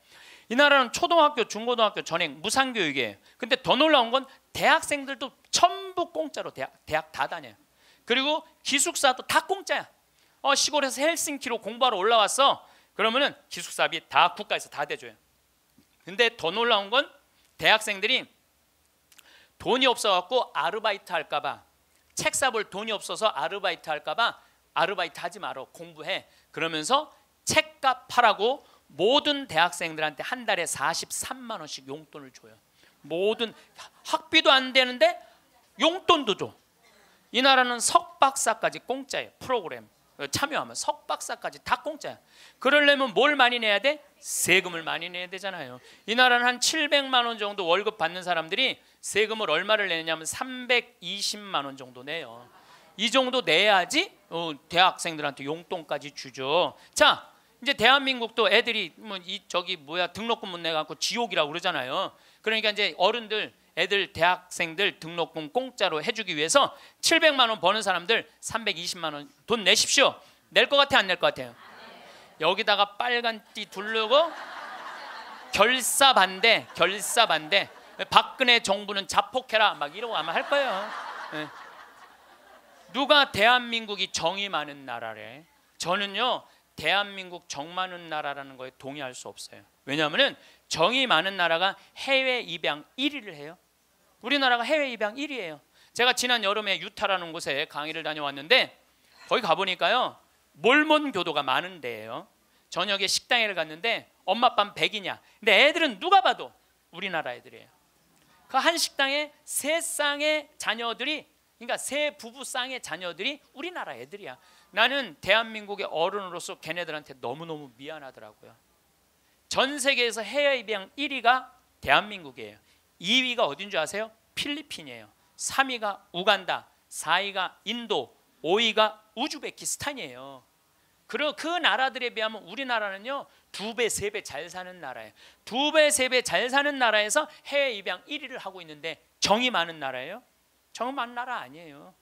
이 나라는 초등학교, 중고등학교 전액 무상교육이에요. 근데 더 놀라운 건 대학생들도 전부 공짜로 대학, 대학 다 다녀요. 그리고 기숙사도 다 공짜야. 어, 시골에서 헬싱키로 공부하러 올라왔어. 그러면은 기숙사비 다 국가에서 다 대줘요. 근데 더 놀라운 건 대학생들이 돈이 없어갖고 아르바이트 할까봐 책 사볼 돈이 없어서 아르바이트 할까봐 아르바이트 하지 말어 공부해 그러면서 책값 팔라고 모든 대학생들한테 한 달에 43만 원씩 용돈을 줘요 모든 학비도 안 되는데 용돈도 줘 이 나라는 석박사까지 공짜예요 프로그램 어, 참여하면 석박사까지 다 공짜야 그러려면 뭘 많이 내야 돼? 세금을 많이 내야 되잖아요 이 나라는 한 700만 원 정도 월급 받는 사람들이 세금을 얼마를 내냐면 320만 원 정도 내요. 이 정도 내야지 어, 대학생들한테 용돈까지 주죠. 자, 이제 대한민국도 애들이 뭐 이 저기 뭐야 등록금 못 내갖고 지옥이라고 그러잖아요. 그러니까 이제 어른들 애들 대학생들 등록금 공짜로 해주기 위해서 700만 원 버는 사람들 320만 원 돈 내십시오. 낼 것 같아 안낼 것 같아요? 여기다가 빨간 띠 두르고 결사 반대 결사 반대 예, 박근혜 정부는 자폭해라 막 이러고 아마 할 거예요. 예. 누가 대한민국이 정이 많은 나라래? 저는요 대한민국 정 많은 나라라는 거에 동의할 수 없어요. 왜냐하면은 정이 많은 나라가 해외 입양 1위를 해요. 우리나라가 해외 입양 1위예요. 제가 지난 여름에 유타라는 곳에 강의를 다녀왔는데 거기 가보니까요 몰몬 교도가 많은 데예요. 저녁에 식당에 갔는데 엄마 밤 100이냐. 근데 애들은 누가 봐도 우리나라 애들이에요. 그한 식당에 세 쌍의 자녀들이 그러니까 세 부부 쌍의 자녀들이 우리나라 애들이야. 나는 대한민국의 어른으로서 걔네들한테 너무너무 미안하더라고요. 전 세계에서 해외 입양 1위가 대한민국이에요. 2위가 어딘 줄 아세요? 필리핀이에요. 3위가 우간다, 4위가 인도, 5위가 우즈베키스탄이에요. 그리고 그 나라들에 비하면 우리나라는요 두 배, 세 배 잘 사는 나라예요. 두 배, 세 배 잘 사는 나라에서 해외 입양 1위를 하고 있는데 정이 많은 나라예요? 정 많은 나라 아니에요.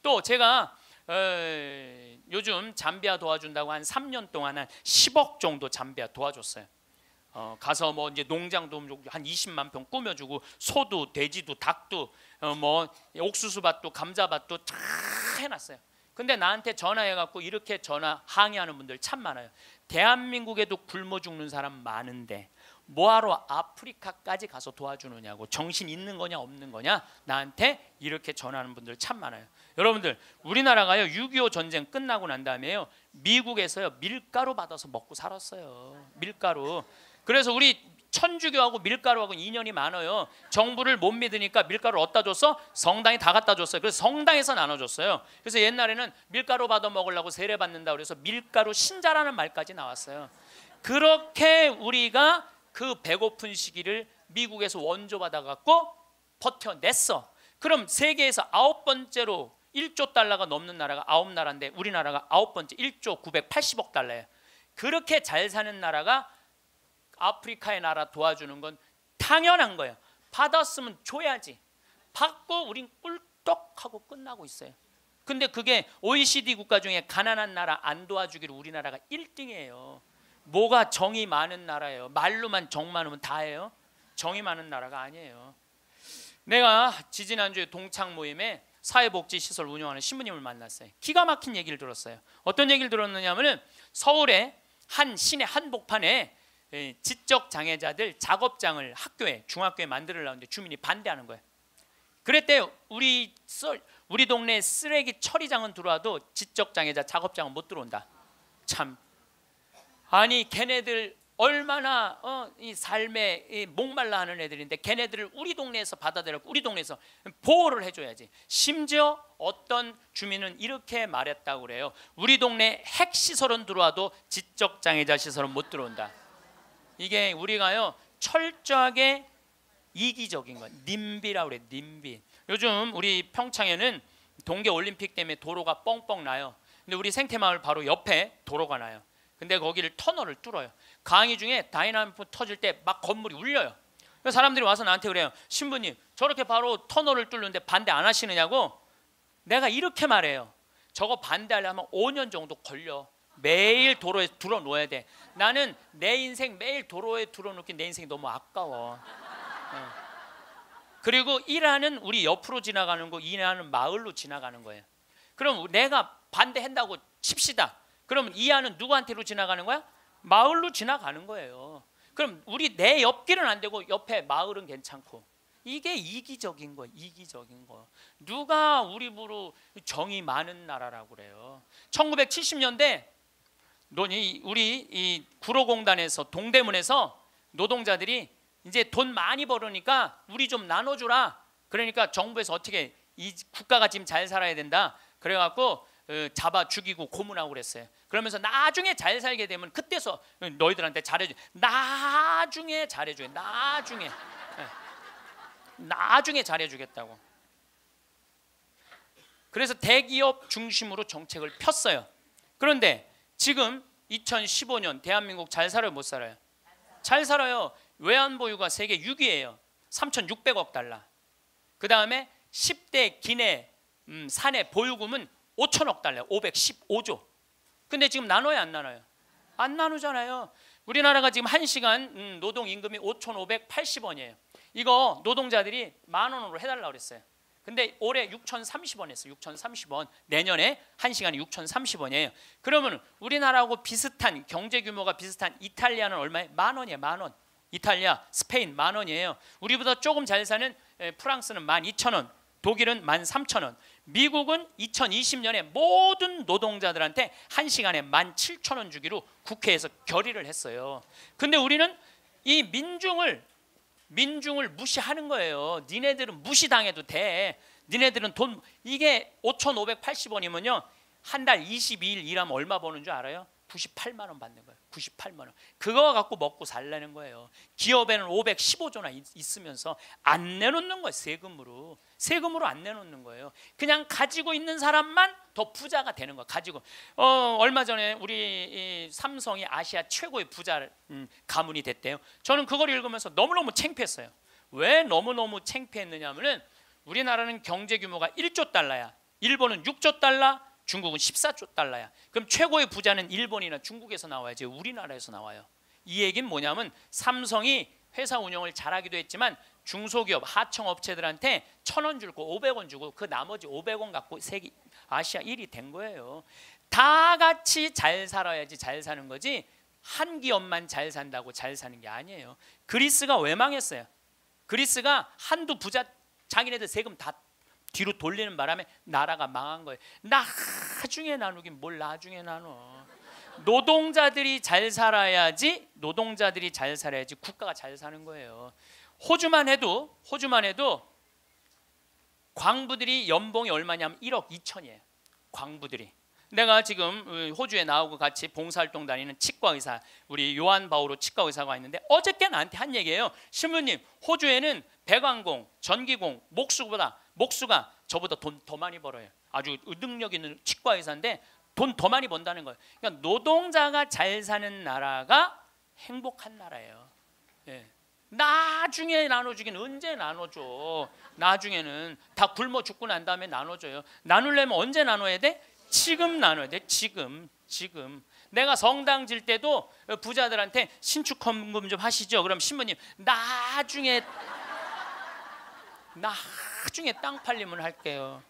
또 제가 에, 어, 요즘 잠비아 도와준다고 한 3년 동안 한 10억 정도 잠비아 도와줬어요. 어, 가서 뭐 이제 농장도 한 20만 평 꾸며주고 소도 돼지도 닭도 어, 뭐 옥수수밭도 감자밭도 다 해놨어요. 근데 나한테 전화해갖고 이렇게 전화 항의하는 분들 참 많아요. 대한민국에도 굶어 죽는 사람 많은데 뭐하러 아프리카까지 가서 도와주느냐고 정신 있는 거냐 없는 거냐 나한테 이렇게 전화하는 분들 참 많아요. 여러분들 우리나라가요 6.25 전쟁 끝나고 난 다음에요 미국에서요 밀가루 받아서 먹고 살았어요. 밀가루. 그래서 우리 천주교하고 밀가루하고 인연이 많아요. 정부를 못 믿으니까 밀가루 얻다 줬어? 성당에 다 갖다 줬어요. 그래서 성당에서 나눠줬어요. 그래서 옛날에는 밀가루 받아 먹으려고 세례 받는다 그래서 밀가루 신자라는 말까지 나왔어요. 그렇게 우리가 그 배고픈 시기를 미국에서 원조받아 갖고 버텨냈어. 그럼 세계에서 아홉 번째로 1조 달러가 넘는 나라가 아홉 나라인데 우리나라가 아홉 번째 1조 980억 달러예요. 그렇게 잘 사는 나라가 아프리카의 나라 도와주는 건 당연한 거예요. 받았으면 줘야지. 받고 우린 꿀떡하고 끝나고 있어요. 근데 그게 OECD 국가 중에 가난한 나라 안 도와주기로 우리나라가 1등이에요. 뭐가 정이 많은 나라예요. 말로만 정 많으면 다예요. 정이 많은 나라가 아니에요. 내가 지지난주에 동창 모임에 사회복지시설 운영하는 신부님을 만났어요. 기가 막힌 얘기를 들었어요. 어떤 얘기를 들었느냐면 서울의 한 시내 한복판에 예, 지적 장애자들 작업장을 학교에 중학교에 만들어려는데 주민이 반대하는 거예요. 그랬대요. 우리 썰, 우리 동네 쓰레기 처리장은 들어와도 지적 장애자 작업장은 못 들어온다. 참 아니 걔네들 얼마나 어, 이 삶에 이 목말라 하는 애들인데 걔네들을 우리 동네에서 받아들였고 우리 동네에서 보호를 해줘야지 심지어 어떤 주민은 이렇게 말했다고 그래요 우리 동네 핵시설은 들어와도 지적장애자 시설은 못 들어온다 이게 우리가요 철저하게 이기적인 건 님비라고 그래 님비 요즘 우리 평창에는 동계올림픽 때문에 도로가 뻥뻥 나요 근데 우리 생태마을 바로 옆에 도로가 나요 근데 거기를 터널을 뚫어요 강의 중에 다이나믹 터질 때 막 건물이 울려요 사람들이 와서 나한테 그래요 신부님 저렇게 바로 터널을 뚫는데 반대 안 하시느냐고 내가 이렇게 말해요 저거 반대하려면 5년 정도 걸려 매일 도로에 들어 놓아야 돼. 나는 내 인생 매일 도로에 들어 놓기 내 인생이 너무 아까워. 어. 그리고 일하는 우리 옆으로 지나가는 거, 일하는 마을로 지나가는 거예요. 그럼 내가 반대한다고 칩시다. 그럼면 이하는 누구한테로 지나가는 거야? 마을로 지나가는 거예요. 그럼 우리 내 옆길은 안 되고 옆에 마을은 괜찮고 이게 이기적인 거, 이기적인 거. 누가 우리 부로 정이 많은 나라라고 그래요. 1970년대 우리 이 구로공단에서 동대문에서 노동자들이 이제 돈 많이 벌으니까 우리 좀 나눠주라. 그러니까 정부에서 어떻게 이 국가가 지금 잘 살아야 된다. 그래갖고 어, 잡아 죽이고 고문하고 그랬어요. 그러면서 나중에 잘 살게 되면 그때서 너희들한테 잘해줘. 나중에 잘해줘 나중에. 예. 나중에 잘해주겠다고. 그래서 대기업 중심으로 정책을 폈어요. 그런데 지금 2015년 대한민국 잘 살아요 못 살아요? 잘 살아요. 외환보유가 세계 6위예요. 3,600억 달러. 그 다음에 10대 기내 음, 사내 보유금은 5천억 달러, 515조. 근데 지금 나눠야안 나눠요? 안 나누잖아요. 우리나라가 지금 1시간 음, 노동 임금이 5,580원이에요. 이거 노동자들이 만 원으로 해달라 고 그랬어요. 근데 올해 6,030원 했어요. 6,030원. 내년에 1시간에 6,030원이에요. 그러면 우리나라하고 비슷한 경제 규모가 비슷한 이탈리아는 얼마에? 만 원이에요. 만 원. 이탈리아, 스페인 만 원이에요. 우리보다 조금 잘 사는 프랑스는 만 이천 원, 독일은 만 삼천 원, 미국은 2020년에 모든 노동자들한테 한 시간에 만 칠천 원 주기로 국회에서 결의를 했어요. 근데 우리는 이 민중을 민중을 무시하는 거예요. 니네들은 무시당해도 돼. 니네들은 돈 이게 5,580원이면요. 한 달 22일 일하면 얼마 버는 줄 알아요? 98만 원 받는 거예요. 98만 원. 그거 갖고 먹고 살라는 거예요. 기업에는 515조나 있, 으면서안 내놓는 거예요. 세금으로. 세금으로 안 내놓는 거예요. 그냥 가지고 있는 사람만 더 부자가 되는 거 가지고 어, 얼마 전에 우리 삼성이 아시아 최고의 부자 음, 가문이 됐대요. 저는 그걸 읽으면서 너무너무 창피했어요. 왜 너무너무 창피했느냐 하면은 우리나라는 경제 규모가 1조 달러야. 일본은 6조 달러, 중국은 14조 달러야. 그럼 최고의 부자는 일본이나 중국에서 나와야지 우리나라에서 나와요. 이얘긴 뭐냐면 삼성이 회사 운영을 잘하기도 했지만 중소기업 하청 업체들한테 1 0 0 0원 주고 5 0 0원 주고 그 나머지 5 0 0원 갖고 세계 아시아 1위 된 거예요. 다 같이 잘 살아야지 잘 사는 거지 한 기업만 잘 산다고 잘 사는 게 아니에요. 그리스가 왜 망했어요? 그리스가 한두 부자 자기네들 세금 다 뒤로 돌리는 바람에 나라가 망한 거예요. 나중에 나누긴 뭘 나중에 나눠. 노동자들이 잘 살아야지 노동자들이 잘 살아야지 국가가 잘 사는 거예요. 호주만 해도 호주만 해도 광부들이 연봉이 얼마냐면 1억 2천이에요. 광부들이. 내가 지금 어, 호주에 나오고 같이 봉사활동 다니는 치과 의사 우리 요한 바오로 치과 의사가 있는데 어저께 나한테 한 얘기예요. 신부님 호주에는 배관공, 전기공, 목수보다 목수가 저보다 돈 더 많이 벌어요. 아주 능력 있는 치과 의사인데 돈 더 많이 번다는 거예요. 그러니까 노동자가 잘 사는 나라가 행복한 나라예요. 예. 나중에 나눠주긴 언제 나눠줘? 나중에는 다 굶어 죽고 난 다음에 나눠줘요. 나눌려면 언제 나눠야 돼? 지금 나눠야 돼. 지금, 지금. 내가 성당 질 때도 부자들한테 신축 헌금 좀 하시죠. 그럼 신부님 나중에 나중에 땅 팔리면 할게요.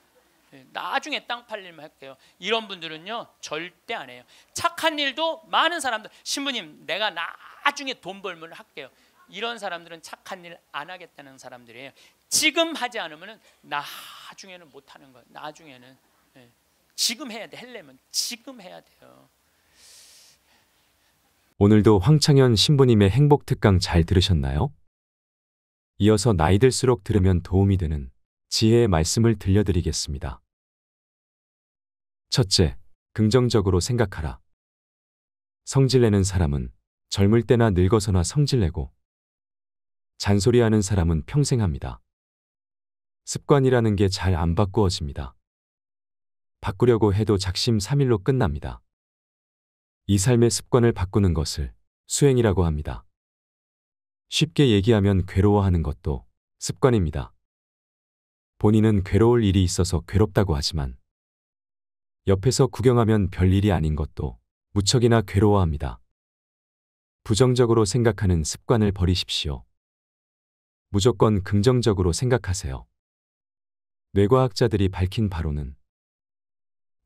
예, 나중에 땅 팔리면 할게요. 이런 분들은요 절대 안 해요. 착한 일도 많은 사람들 신부님 내가 나중에 돈 벌면 할게요. 이런 사람들은 착한 일 안 하겠다는 사람들이에요. 지금 하지 않으면 나중에는 못 하는 거예요. 나중에는 예. 지금 해야 돼. 헬레면 지금 해야 돼요. 오늘도 황창현 신부님의 행복 특강 잘 들으셨나요? 이어서 나이 들수록 들으면 도움이 되는 지혜의 말씀을 들려드리겠습니다. 첫째, 긍정적으로 생각하라. 성질내는 사람은 젊을 때나 늙어서나 성질내고 잔소리하는 사람은 평생 합니다. 습관이라는 게 잘 안 바꾸어집니다. 바꾸려고 해도 작심3일로 끝납니다. 이 삶의 습관을 바꾸는 것을 수행이라고 합니다. 쉽게 얘기하면 괴로워하는 것도 습관입니다. 본인은 괴로울 일이 있어서 괴롭다고 하지만 옆에서 구경하면 별일이 아닌 것도 무척이나 괴로워합니다. 부정적으로 생각하는 습관을 버리십시오. 무조건 긍정적으로 생각하세요. 뇌과학자들이 밝힌 바로는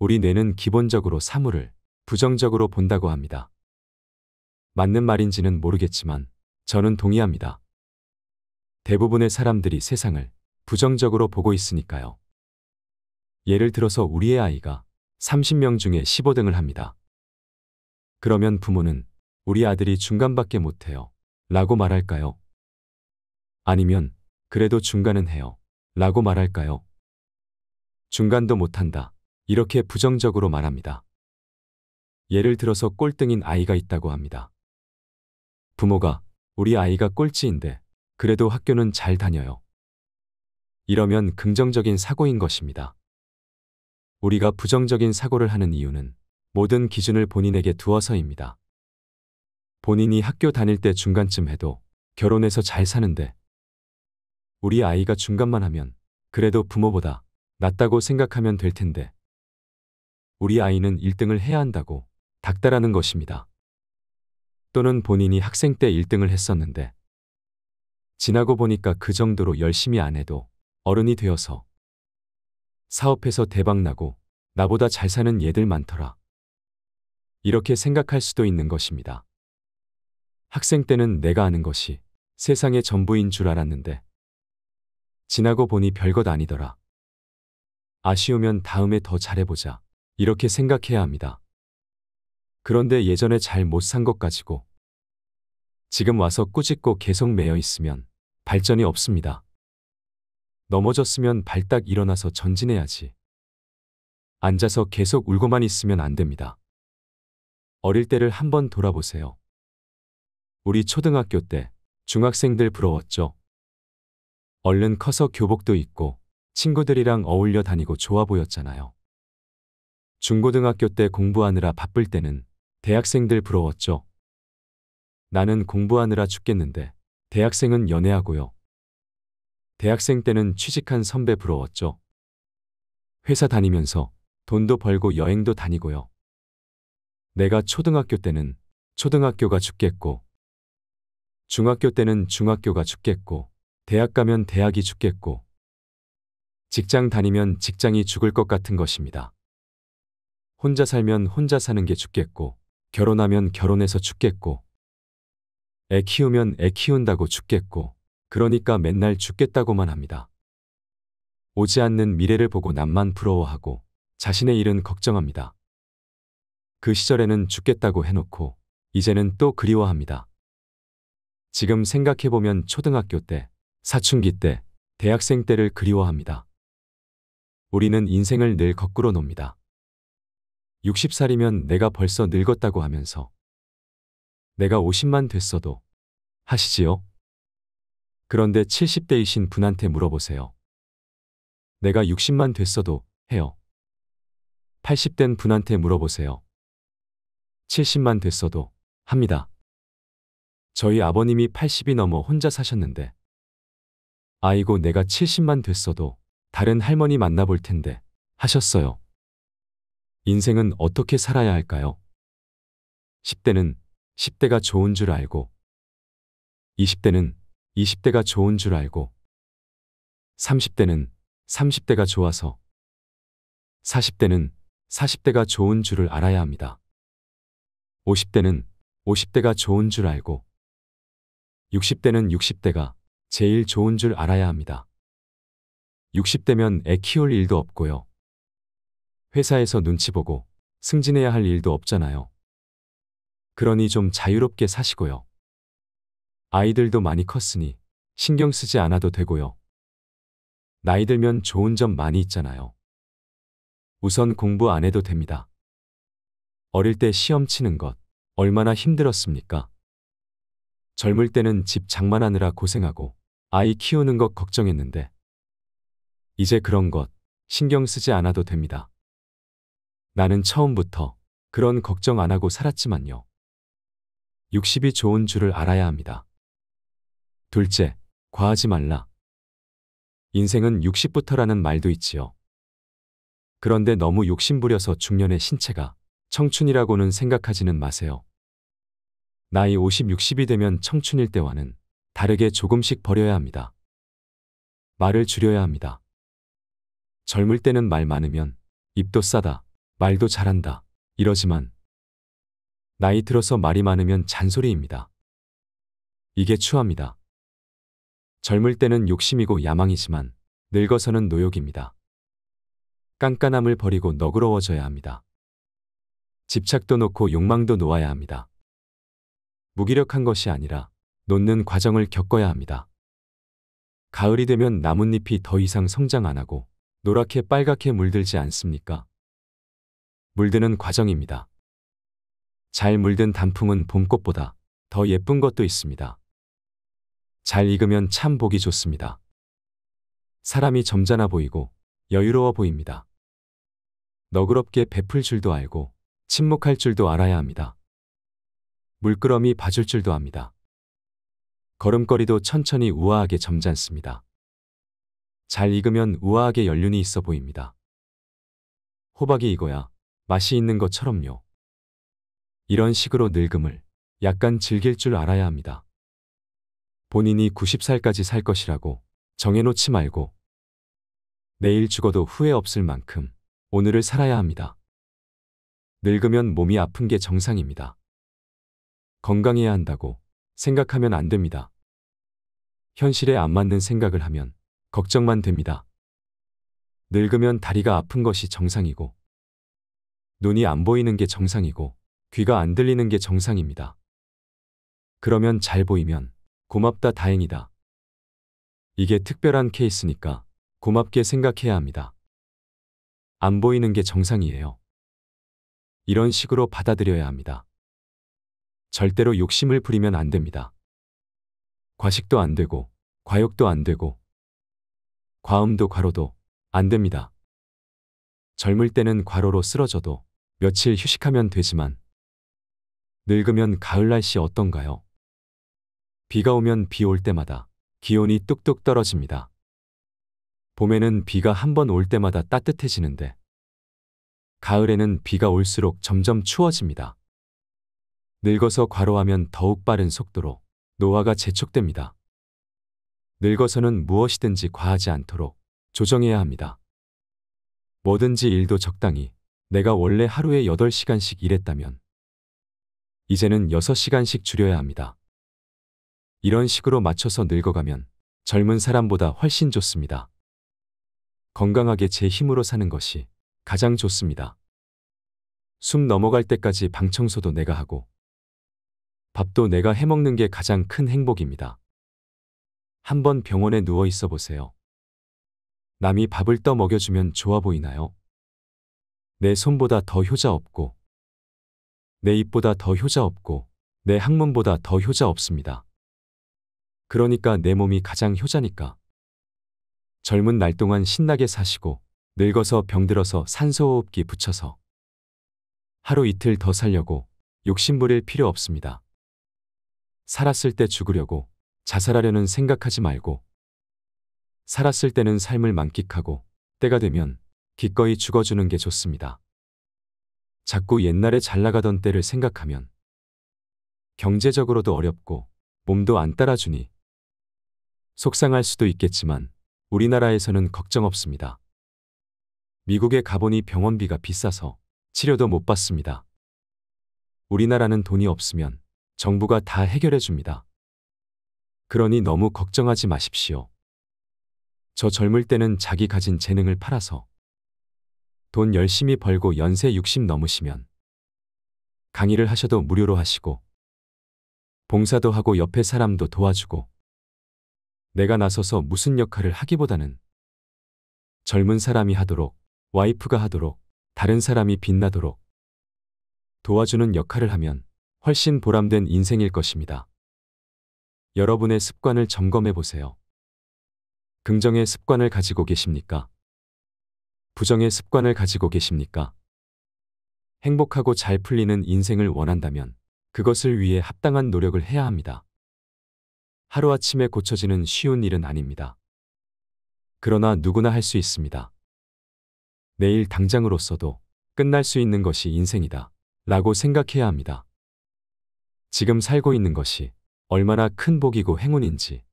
우리 뇌는 기본적으로 사물을 부정적으로 본다고 합니다. 맞는 말인지는 모르겠지만 저는 동의합니다. 대부분의 사람들이 세상을 부정적으로 보고 있으니까요. 예를 들어서 우리의 아이가 30명 중에 15등을 합니다. 그러면 부모는 우리 아들이 중간밖에 못해요. 라고 말할까요? 아니면 그래도 중간은 해요. 라고 말할까요? 중간도 못한다. 이렇게 부정적으로 말합니다. 예를 들어서 꼴등인 아이가 있다고 합니다. 부모가 우리 아이가 꼴찌인데 그래도 학교는 잘 다녀요. 이러면 긍정적인 사고인 것입니다. 우리가 부정적인 사고를 하는 이유는 모든 기준을 본인에게 두어서입니다. 본인이 학교 다닐 때 중간쯤 해도 결혼해서 잘 사는데 우리 아이가 중간만 하면 그래도 부모보다 낫다고 생각하면 될 텐데 우리 아이는 1등을 해야 한다고 닥달하는 것입니다. 또는 본인이 학생 때 1등을 했었는데 지나고 보니까 그 정도로 열심히 안 해도 어른이 되어서 사업해서 대박나고 나보다 잘 사는 얘들 많더라. 이렇게 생각할 수도 있는 것입니다. 학생 때는 내가 아는 것이 세상의 전부인 줄 알았는데 지나고 보니 별것 아니더라. 아쉬우면 다음에 더 잘해보자. 이렇게 생각해야 합니다. 그런데 예전에 잘 못 산 것 가지고 지금 와서 꾸짖고 계속 매여 있으면 발전이 없습니다. 넘어졌으면 발딱 일어나서 전진해야지. 앉아서 계속 울고만 있으면 안 됩니다. 어릴 때를 한번 돌아보세요. 우리 초등학교 때 중학생들 부러웠죠. 얼른 커서 교복도 입고 친구들이랑 어울려 다니고 좋아 보였잖아요. 중고등학교 때 공부하느라 바쁠 때는 대학생들 부러웠죠. 나는 공부하느라 죽겠는데 대학생은 연애하고요. 대학생 때는 취직한 선배 부러웠죠. 회사 다니면서 돈도 벌고 여행도 다니고요. 내가 초등학교 때는 초등학교가 죽겠고, 중학교 때는 중학교가 죽겠고, 대학 가면 대학이 죽겠고, 직장 다니면 직장이 죽을 것 같은 것입니다. 혼자 살면 혼자 사는 게 죽겠고, 결혼하면 결혼해서 죽겠고, 애 키우면 애 키운다고 죽겠고, 그러니까 맨날 죽겠다고만 합니다. 오지 않는 미래를 보고 남만 부러워하고 자신의 일은 걱정합니다. 그 시절에는 죽겠다고 해놓고 이제는 또 그리워합니다. 지금 생각해보면 초등학교 때 사춘기 때, 대학생 때를 그리워합니다. 우리는 인생을 늘 거꾸로 놉니다. 60살이면 내가 벌써 늙었다고 하면서 내가 50만 됐어도 하시지요? 그런데 70대이신 분한테 물어보세요. 내가 60만 됐어도 해요. 80된 분한테 물어보세요. 70만 됐어도 합니다. 저희 아버님이 80이 넘어 혼자 사셨는데 아이고 내가 70만 됐어도 다른 할머니 만나볼 텐데 하셨어요. 인생은 어떻게 살아야 할까요? 10대는 10대가 좋은 줄 알고 20대는 20대가 좋은 줄 알고 30대는 30대가 좋아서 40대는 40대가 좋은 줄을 알아야 합니다. 50대는 50대가 좋은 줄 알고 60대는 60대가 제일 좋은 줄 알아야 합니다. 60대면 애 키울 일도 없고요. 회사에서 눈치 보고 승진해야 할 일도 없잖아요. 그러니 좀 자유롭게 사시고요. 아이들도 많이 컸으니 신경 쓰지 않아도 되고요. 나이 들면 좋은 점 많이 있잖아요. 우선 공부 안 해도 됩니다. 어릴 때 시험 치는 것 얼마나 힘들었습니까? 젊을 때는 집 장만하느라 고생하고 아이 키우는 것 걱정했는데 이제 그런 것 신경 쓰지 않아도 됩니다. 나는 처음부터 그런 걱정 안 하고 살았지만요. 60이 좋은 줄을 알아야 합니다. 둘째, 과하지 말라. 인생은 60부터라는 말도 있지요. 그런데 너무 욕심부려서 중년의 신체가 청춘이라고는 생각하지는 마세요. 나이 50, 60이 되면 청춘일 때와는 다르게 조금씩 버려야 합니다. 말을 줄여야 합니다. 젊을 때는 말 많으면 입도 싸다, 말도 잘한다, 이러지만 나이 들어서 말이 많으면 잔소리입니다. 이게 추합니다. 젊을 때는 욕심이고 야망이지만 늙어서는 노욕입니다. 깐깐함을 버리고 너그러워져야 합니다. 집착도 놓고 욕망도 놓아야 합니다. 무기력한 것이 아니라 놓는 과정을 겪어야 합니다. 가을이 되면 나뭇잎이 더 이상 성장 안 하고 노랗게 빨갛게 물들지 않습니까? 물드는 과정입니다. 잘 물든 단풍은 봄꽃보다 더 예쁜 것도 있습니다. 잘 익으면 참 보기 좋습니다. 사람이 점잖아 보이고 여유로워 보입니다. 너그럽게 베풀 줄도 알고 침묵할 줄도 알아야 합니다. 물끄러미 봐줄 줄도 압니다. 걸음걸이도 천천히 우아하게 점잖습니다. 잘 익으면 우아하게 연륜이 있어 보입니다. 호박이 익어야 맛이 있는 것처럼요. 이런 식으로 늙음을 약간 즐길 줄 알아야 합니다. 본인이 90살까지 살 것이라고 정해놓지 말고 내일 죽어도 후회 없을 만큼 오늘을 살아야 합니다. 늙으면 몸이 아픈 게 정상입니다. 건강해야 한다고 생각하면 안 됩니다. 현실에 안 맞는 생각을 하면 걱정만 됩니다. 늙으면 다리가 아픈 것이 정상이고, 눈이 안 보이는 게 정상이고, 귀가 안 들리는 게 정상입니다. 그러면 잘 보이면 고맙다 다행이다. 이게 특별한 케이스니까 고맙게 생각해야 합니다. 안 보이는 게 정상이에요. 이런 식으로 받아들여야 합니다. 절대로 욕심을 부리면 안 됩니다. 과식도 안 되고, 과욕도 안 되고, 과음도 과로도 안 됩니다. 젊을 때는 과로로 쓰러져도 며칠 휴식하면 되지만, 늙으면 가을 날씨 어떤가요? 비가 오면 비 올 때마다 기온이 뚝뚝 떨어집니다. 봄에는 비가 한번 올 때마다 따뜻해지는데, 가을에는 비가 올수록 점점 추워집니다. 늙어서 과로하면 더욱 빠른 속도로 노화가 재촉됩니다. 늙어서는 무엇이든지 과하지 않도록 조정해야 합니다. 뭐든지 일도 적당히 내가 원래 하루에 8시간씩 일했다면 이제는 6시간씩 줄여야 합니다. 이런 식으로 맞춰서 늙어가면 젊은 사람보다 훨씬 좋습니다. 건강하게 제 힘으로 사는 것이 가장 좋습니다. 숨 넘어갈 때까지 방청소도 내가 하고 밥도 내가 해먹는 게 가장 큰 행복입니다. 한번 병원에 누워 있어 보세요. 남이 밥을 떠 먹여주면 좋아 보이나요? 내 손보다 더 효자 없고, 내 입보다 더 효자 없고, 내 학문보다 더 효자 없습니다. 그러니까 내 몸이 가장 효자니까. 젊은 날 동안 신나게 사시고, 늙어서 병들어서 산소호흡기 붙여서 하루 이틀 더 살려고 욕심 부릴 필요 없습니다. 살았을 때 죽으려고 자살하려는 생각하지 말고 살았을 때는 삶을 만끽하고 때가 되면 기꺼이 죽어주는 게 좋습니다. 자꾸 옛날에 잘 나가던 때를 생각하면 경제적으로도 어렵고 몸도 안 따라주니 속상할 수도 있겠지만 우리나라에서는 걱정 없습니다. 미국에 가보니 병원비가 비싸서 치료도 못 받습니다. 우리나라는 돈이 없으면 정부가 다 해결해 줍니다. 그러니 너무 걱정하지 마십시오. 저 젊을 때는 자기 가진 재능을 팔아서 돈 열심히 벌고 연세 60 넘으시면 강의를 하셔도 무료로 하시고 봉사도 하고 옆에 사람도 도와주고 내가 나서서 무슨 역할을 하기보다는 젊은 사람이 하도록 와이프가 하도록 다른 사람이 빛나도록 도와주는 역할을 하면 훨씬 보람된 인생일 것입니다. 여러분의 습관을 점검해 보세요. 긍정의 습관을 가지고 계십니까? 부정의 습관을 가지고 계십니까? 행복하고 잘 풀리는 인생을 원한다면 그것을 위해 합당한 노력을 해야 합니다. 하루아침에 고쳐지는 쉬운 일은 아닙니다. 그러나 누구나 할 수 있습니다. 내일 당장으로서도 끝날 수 있는 것이 인생이다. 라고 생각해야 합니다. 지금 살고 있는 것이 얼마나 큰 복이고 행운인지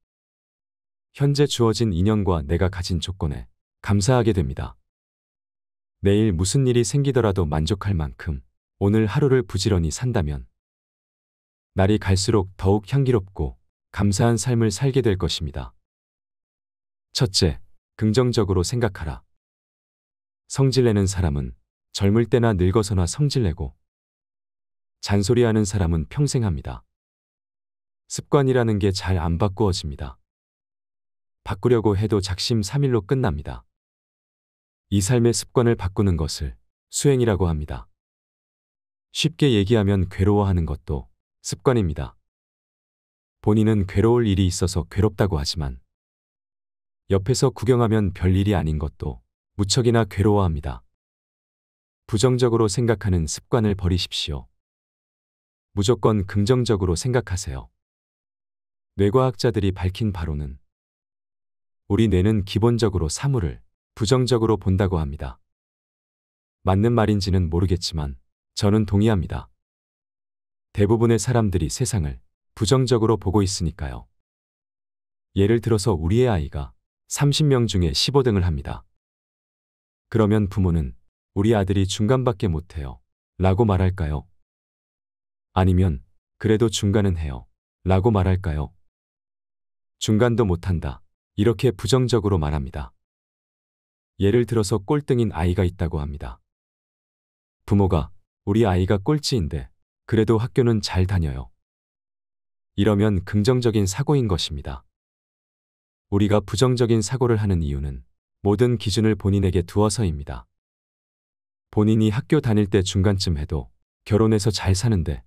현재 주어진 인연과 내가 가진 조건에 감사하게 됩니다. 내일 무슨 일이 생기더라도 만족할 만큼 오늘 하루를 부지런히 산다면 날이 갈수록 더욱 향기롭고 감사한 삶을 살게 될 것입니다. 첫째, 긍정적으로 생각하라. 성질내는 사람은 젊을 때나 늙어서나 성질내고 잔소리하는 사람은 평생 합니다. 습관이라는 게 잘 안 바꾸어집니다. 바꾸려고 해도 작심3일로 끝납니다. 이 삶의 습관을 바꾸는 것을 수행이라고 합니다. 쉽게 얘기하면 괴로워하는 것도 습관입니다. 본인은 괴로울 일이 있어서 괴롭다고 하지만 옆에서 구경하면 별일이 아닌 것도 무척이나 괴로워합니다. 부정적으로 생각하는 습관을 버리십시오. 무조건 긍정적으로 생각하세요. 뇌과학자들이 밝힌 바로는 우리 뇌는 기본적으로 사물을 부정적으로 본다고 합니다. 맞는 말인지는 모르겠지만 저는 동의합니다. 대부분의 사람들이 세상을 부정적으로 보고 있으니까요. 예를 들어서 우리의 아이가 30명 중에 15등을 합니다. 그러면 부모는 우리 아들이 중간밖에 못해요. 라고 말할까요? 아니면 그래도 중간은 해요. 라고 말할까요? 중간도 못한다. 이렇게 부정적으로 말합니다. 예를 들어서 꼴등인 아이가 있다고 합니다. 부모가 우리 아이가 꼴찌인데 그래도 학교는 잘 다녀요. 이러면 긍정적인 사고인 것입니다. 우리가 부정적인 사고를 하는 이유는 모든 기준을 본인에게 두어서입니다. 본인이 학교 다닐 때 중간쯤 해도 결혼해서 잘 사는데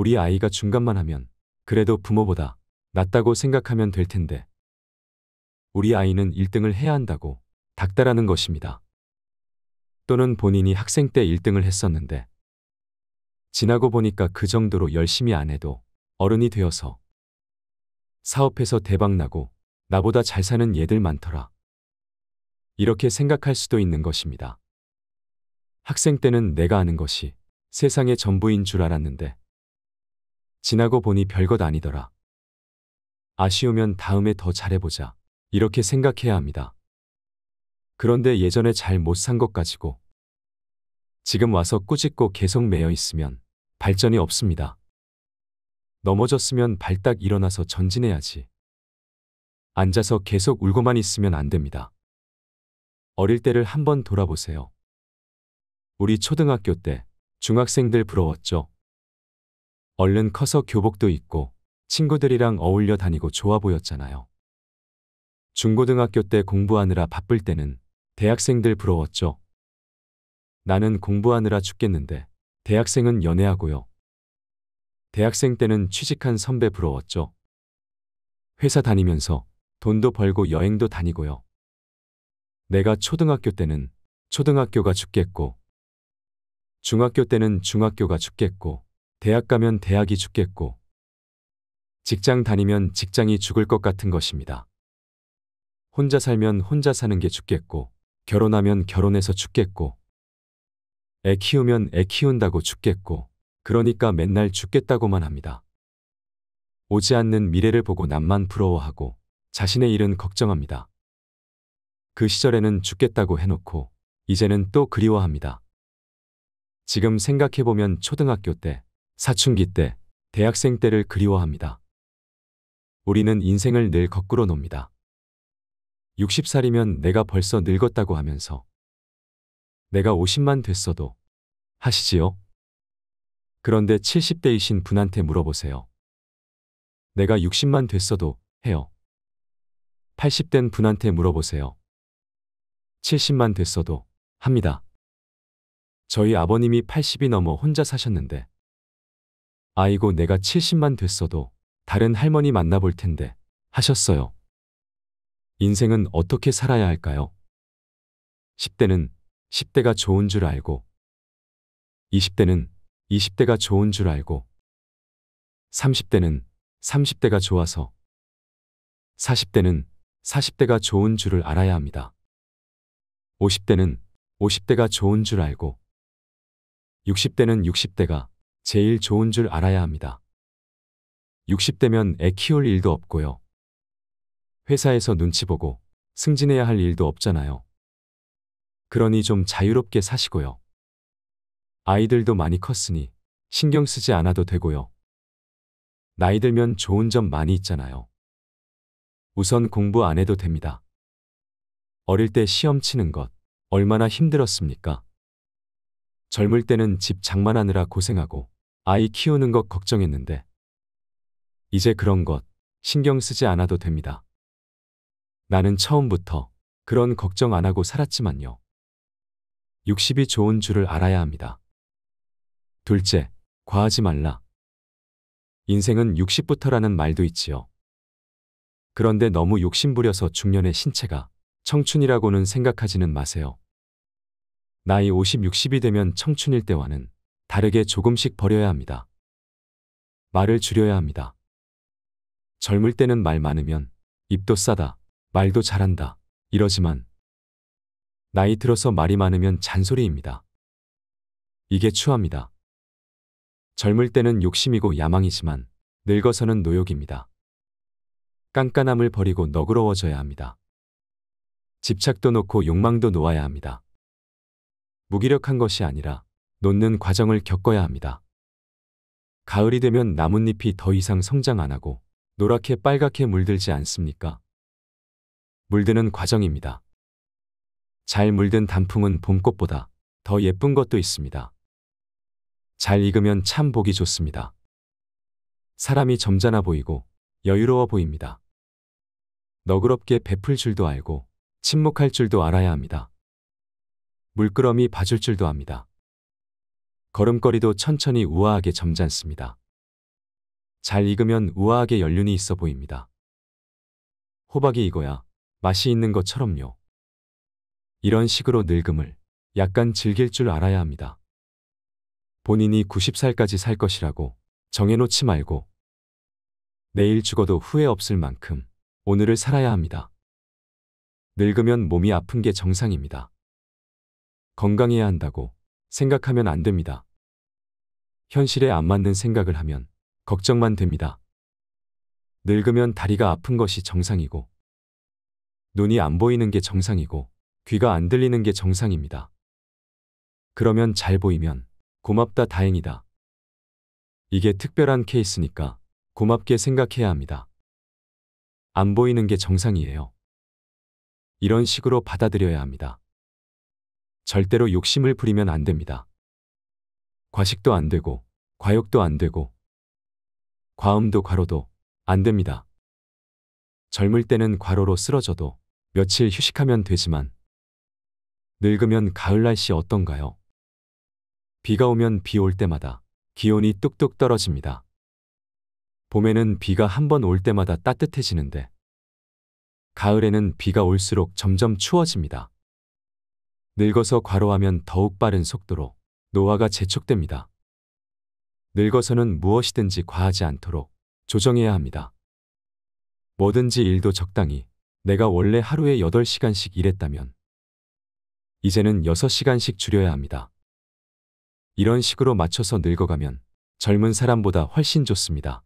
우리 아이가 중간만 하면 그래도 부모보다 낫다고 생각하면 될 텐데 우리 아이는 1등을 해야 한다고 닥달하는 것입니다. 또는 본인이 학생 때 1등을 했었는데 지나고 보니까 그 정도로 열심히 안 해도 어른이 되어서 사업해서 대박나고 나보다 잘 사는 얘들 많더라. 이렇게 생각할 수도 있는 것입니다. 학생 때는 내가 아는 것이 세상의 전부인 줄 알았는데 지나고 보니 별것 아니더라. 아쉬우면 다음에 더 잘해보자. 이렇게 생각해야 합니다. 그런데 예전에 잘 못 산 것 가지고 지금 와서 꾸짖고 계속 매여 있으면 발전이 없습니다. 넘어졌으면 발딱 일어나서 전진해야지. 앉아서 계속 울고만 있으면 안 됩니다. 어릴 때를 한번 돌아보세요. 우리 초등학교 때 중학생들 부러웠죠. 얼른 커서 교복도 입고 친구들이랑 어울려 다니고 좋아 보였잖아요. 중고등학교 때 공부하느라 바쁠 때는 대학생들 부러웠죠. 나는 공부하느라 죽겠는데 대학생은 연애하고요. 대학생 때는 취직한 선배 부러웠죠. 회사 다니면서 돈도 벌고 여행도 다니고요. 내가 초등학교 때는 초등학교가 죽겠고, 중학교 때는 중학교가 죽겠고, 대학 가면 대학이 죽겠고, 직장 다니면 직장이 죽을 것 같은 것입니다. 혼자 살면 혼자 사는 게 죽겠고, 결혼하면 결혼해서 죽겠고, 애 키우면 애 키운다고 죽겠고, 그러니까 맨날 죽겠다고만 합니다. 오지 않는 미래를 보고 남만 부러워하고 자신의 일은 걱정합니다. 그 시절에는 죽겠다고 해놓고 이제는 또 그리워합니다. 지금 생각해보면 초등학교 때 사춘기 때, 대학생 때를 그리워합니다. 우리는 인생을 늘 거꾸로 놉니다. 60살이면 내가 벌써 늙었다고 하면서 내가 50만 됐어도 하시지요? 그런데 70대이신 분한테 물어보세요. 내가 60만 됐어도 해요. 80된 분한테 물어보세요. 70만 됐어도 합니다. 저희 아버님이 80이 넘어 혼자 사셨는데 아이고 내가 70만 됐어도 다른 할머니 만나볼 텐데 하셨어요. 인생은 어떻게 살아야 할까요? 10대는 10대가 좋은 줄 알고 20대는 20대가 좋은 줄 알고 30대는 30대가 좋아서 40대는 40대가 좋은 줄을 알아야 합니다. 50대는 50대가 좋은 줄 알고 60대는 60대가 제일 좋은 줄 알아야 합니다. 60대면 애 키울 일도 없고요. 회사에서 눈치 보고 승진해야 할 일도 없잖아요. 그러니 좀 자유롭게 사시고요. 아이들도 많이 컸으니 신경 쓰지 않아도 되고요. 나이 들면 좋은 점 많이 있잖아요. 우선 공부 안 해도 됩니다. 어릴 때 시험 치는 것 얼마나 힘들었습니까? 젊을 때는 집 장만하느라 고생하고 아이 키우는 것 걱정했는데 이제 그런 것 신경 쓰지 않아도 됩니다. 나는 처음부터 그런 걱정 안 하고 살았지만요. 60이 좋은 줄을 알아야 합니다. 둘째, 과하지 말라. 인생은 60부터라는 말도 있지요. 그런데 너무 욕심부려서 중년의 신체가 청춘이라고는 생각하지는 마세요. 나이 50, 60이 되면 청춘일 때와는 다르게 조금씩 버려야 합니다. 말을 줄여야 합니다. 젊을 때는 말 많으면 입도 싸다, 말도 잘한다, 이러지만 나이 들어서 말이 많으면 잔소리입니다. 이게 추합니다. 젊을 때는 욕심이고 야망이지만 늙어서는 노욕입니다. 깐깐함을 버리고 너그러워져야 합니다. 집착도 놓고 욕망도 놓아야 합니다. 무기력한 것이 아니라 놓는 과정을 겪어야 합니다. 가을이 되면 나뭇잎이 더 이상 성장 안 하고 노랗게 빨갛게 물들지 않습니까? 물드는 과정입니다. 잘 물든 단풍은 봄꽃보다 더 예쁜 것도 있습니다. 잘 익으면 참 보기 좋습니다. 사람이 점잖아 보이고 여유로워 보입니다. 너그럽게 베풀 줄도 알고 침묵할 줄도 알아야 합니다. 물끄러미 봐줄 줄도 합니다 걸음걸이도 천천히 우아하게 점잖습니다. 잘 익으면 우아하게 연륜이 있어 보입니다. 호박이 익어야 맛이 있는 것처럼요. 이런 식으로 늙음을 약간 즐길 줄 알아야 합니다. 본인이 90살까지 살 것이라고 정해놓지 말고 내일 죽어도 후회 없을 만큼 오늘을 살아야 합니다. 늙으면 몸이 아픈 게 정상입니다. 건강해야 한다고 생각하면 안 됩니다. 현실에 안 맞는 생각을 하면 걱정만 됩니다. 늙으면 다리가 아픈 것이 정상이고, 눈이 안 보이는 게 정상이고, 귀가 안 들리는 게 정상입니다. 그러면 잘 보이면 고맙다 다행이다. 이게 특별한 케이스니까 고맙게 생각해야 합니다. 안 보이는 게 정상이에요. 이런 식으로 받아들여야 합니다. 절대로 욕심을 부리면 안 됩니다. 과식도 안 되고 과욕도 안 되고 과음도 과로도 안 됩니다. 젊을 때는 과로로 쓰러져도 며칠 휴식하면 되지만 늙으면 가을 날씨 어떤가요? 비가 오면 비 올 때마다 기온이 뚝뚝 떨어집니다. 봄에는 비가 한 번 올 때마다 따뜻해지는데 가을에는 비가 올수록 점점 추워집니다. 늙어서 과로하면 더욱 빠른 속도로 노화가 재촉됩니다. 늙어서는 무엇이든지 과하지 않도록 조정해야 합니다. 뭐든지 일도 적당히 내가 원래 하루에 8시간씩 일했다면 이제는 6시간씩 줄여야 합니다. 이런 식으로 맞춰서 늙어가면 젊은 사람보다 훨씬 좋습니다.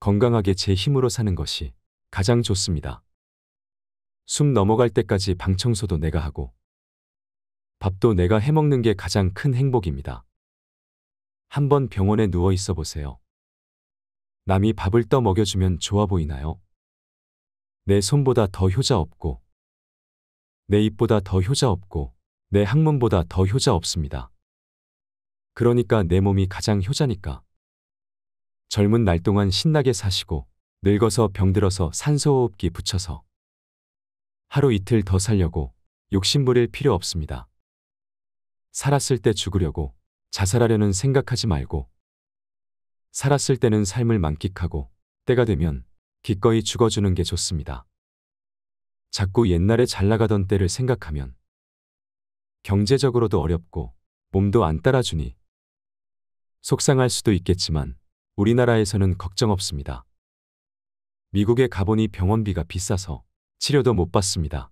건강하게 제 힘으로 사는 것이 가장 좋습니다. 숨 넘어갈 때까지 방 청소도 내가 하고 밥도 내가 해먹는 게 가장 큰 행복입니다. 한번 병원에 누워 있어 보세요. 남이 밥을 떠 먹여주면 좋아 보이나요? 내 손보다 더 효자 없고, 내 입보다 더 효자 없고, 내 학문보다 더 효자 없습니다. 그러니까 내 몸이 가장 효자니까. 젊은 날 동안 신나게 사시고, 늙어서 병들어서 산소호흡기 붙여서 하루 이틀 더 살려고 욕심 부릴 필요 없습니다. 살았을 때 죽으려고 자살하려는 생각하지 말고 살았을 때는 삶을 만끽하고 때가 되면 기꺼이 죽어주는 게 좋습니다. 자꾸 옛날에 잘 나가던 때를 생각하면 경제적으로도 어렵고 몸도 안 따라주니 속상할 수도 있겠지만 우리나라에서는 걱정 없습니다. 미국에 가보니 병원비가 비싸서 치료도 못 받습니다.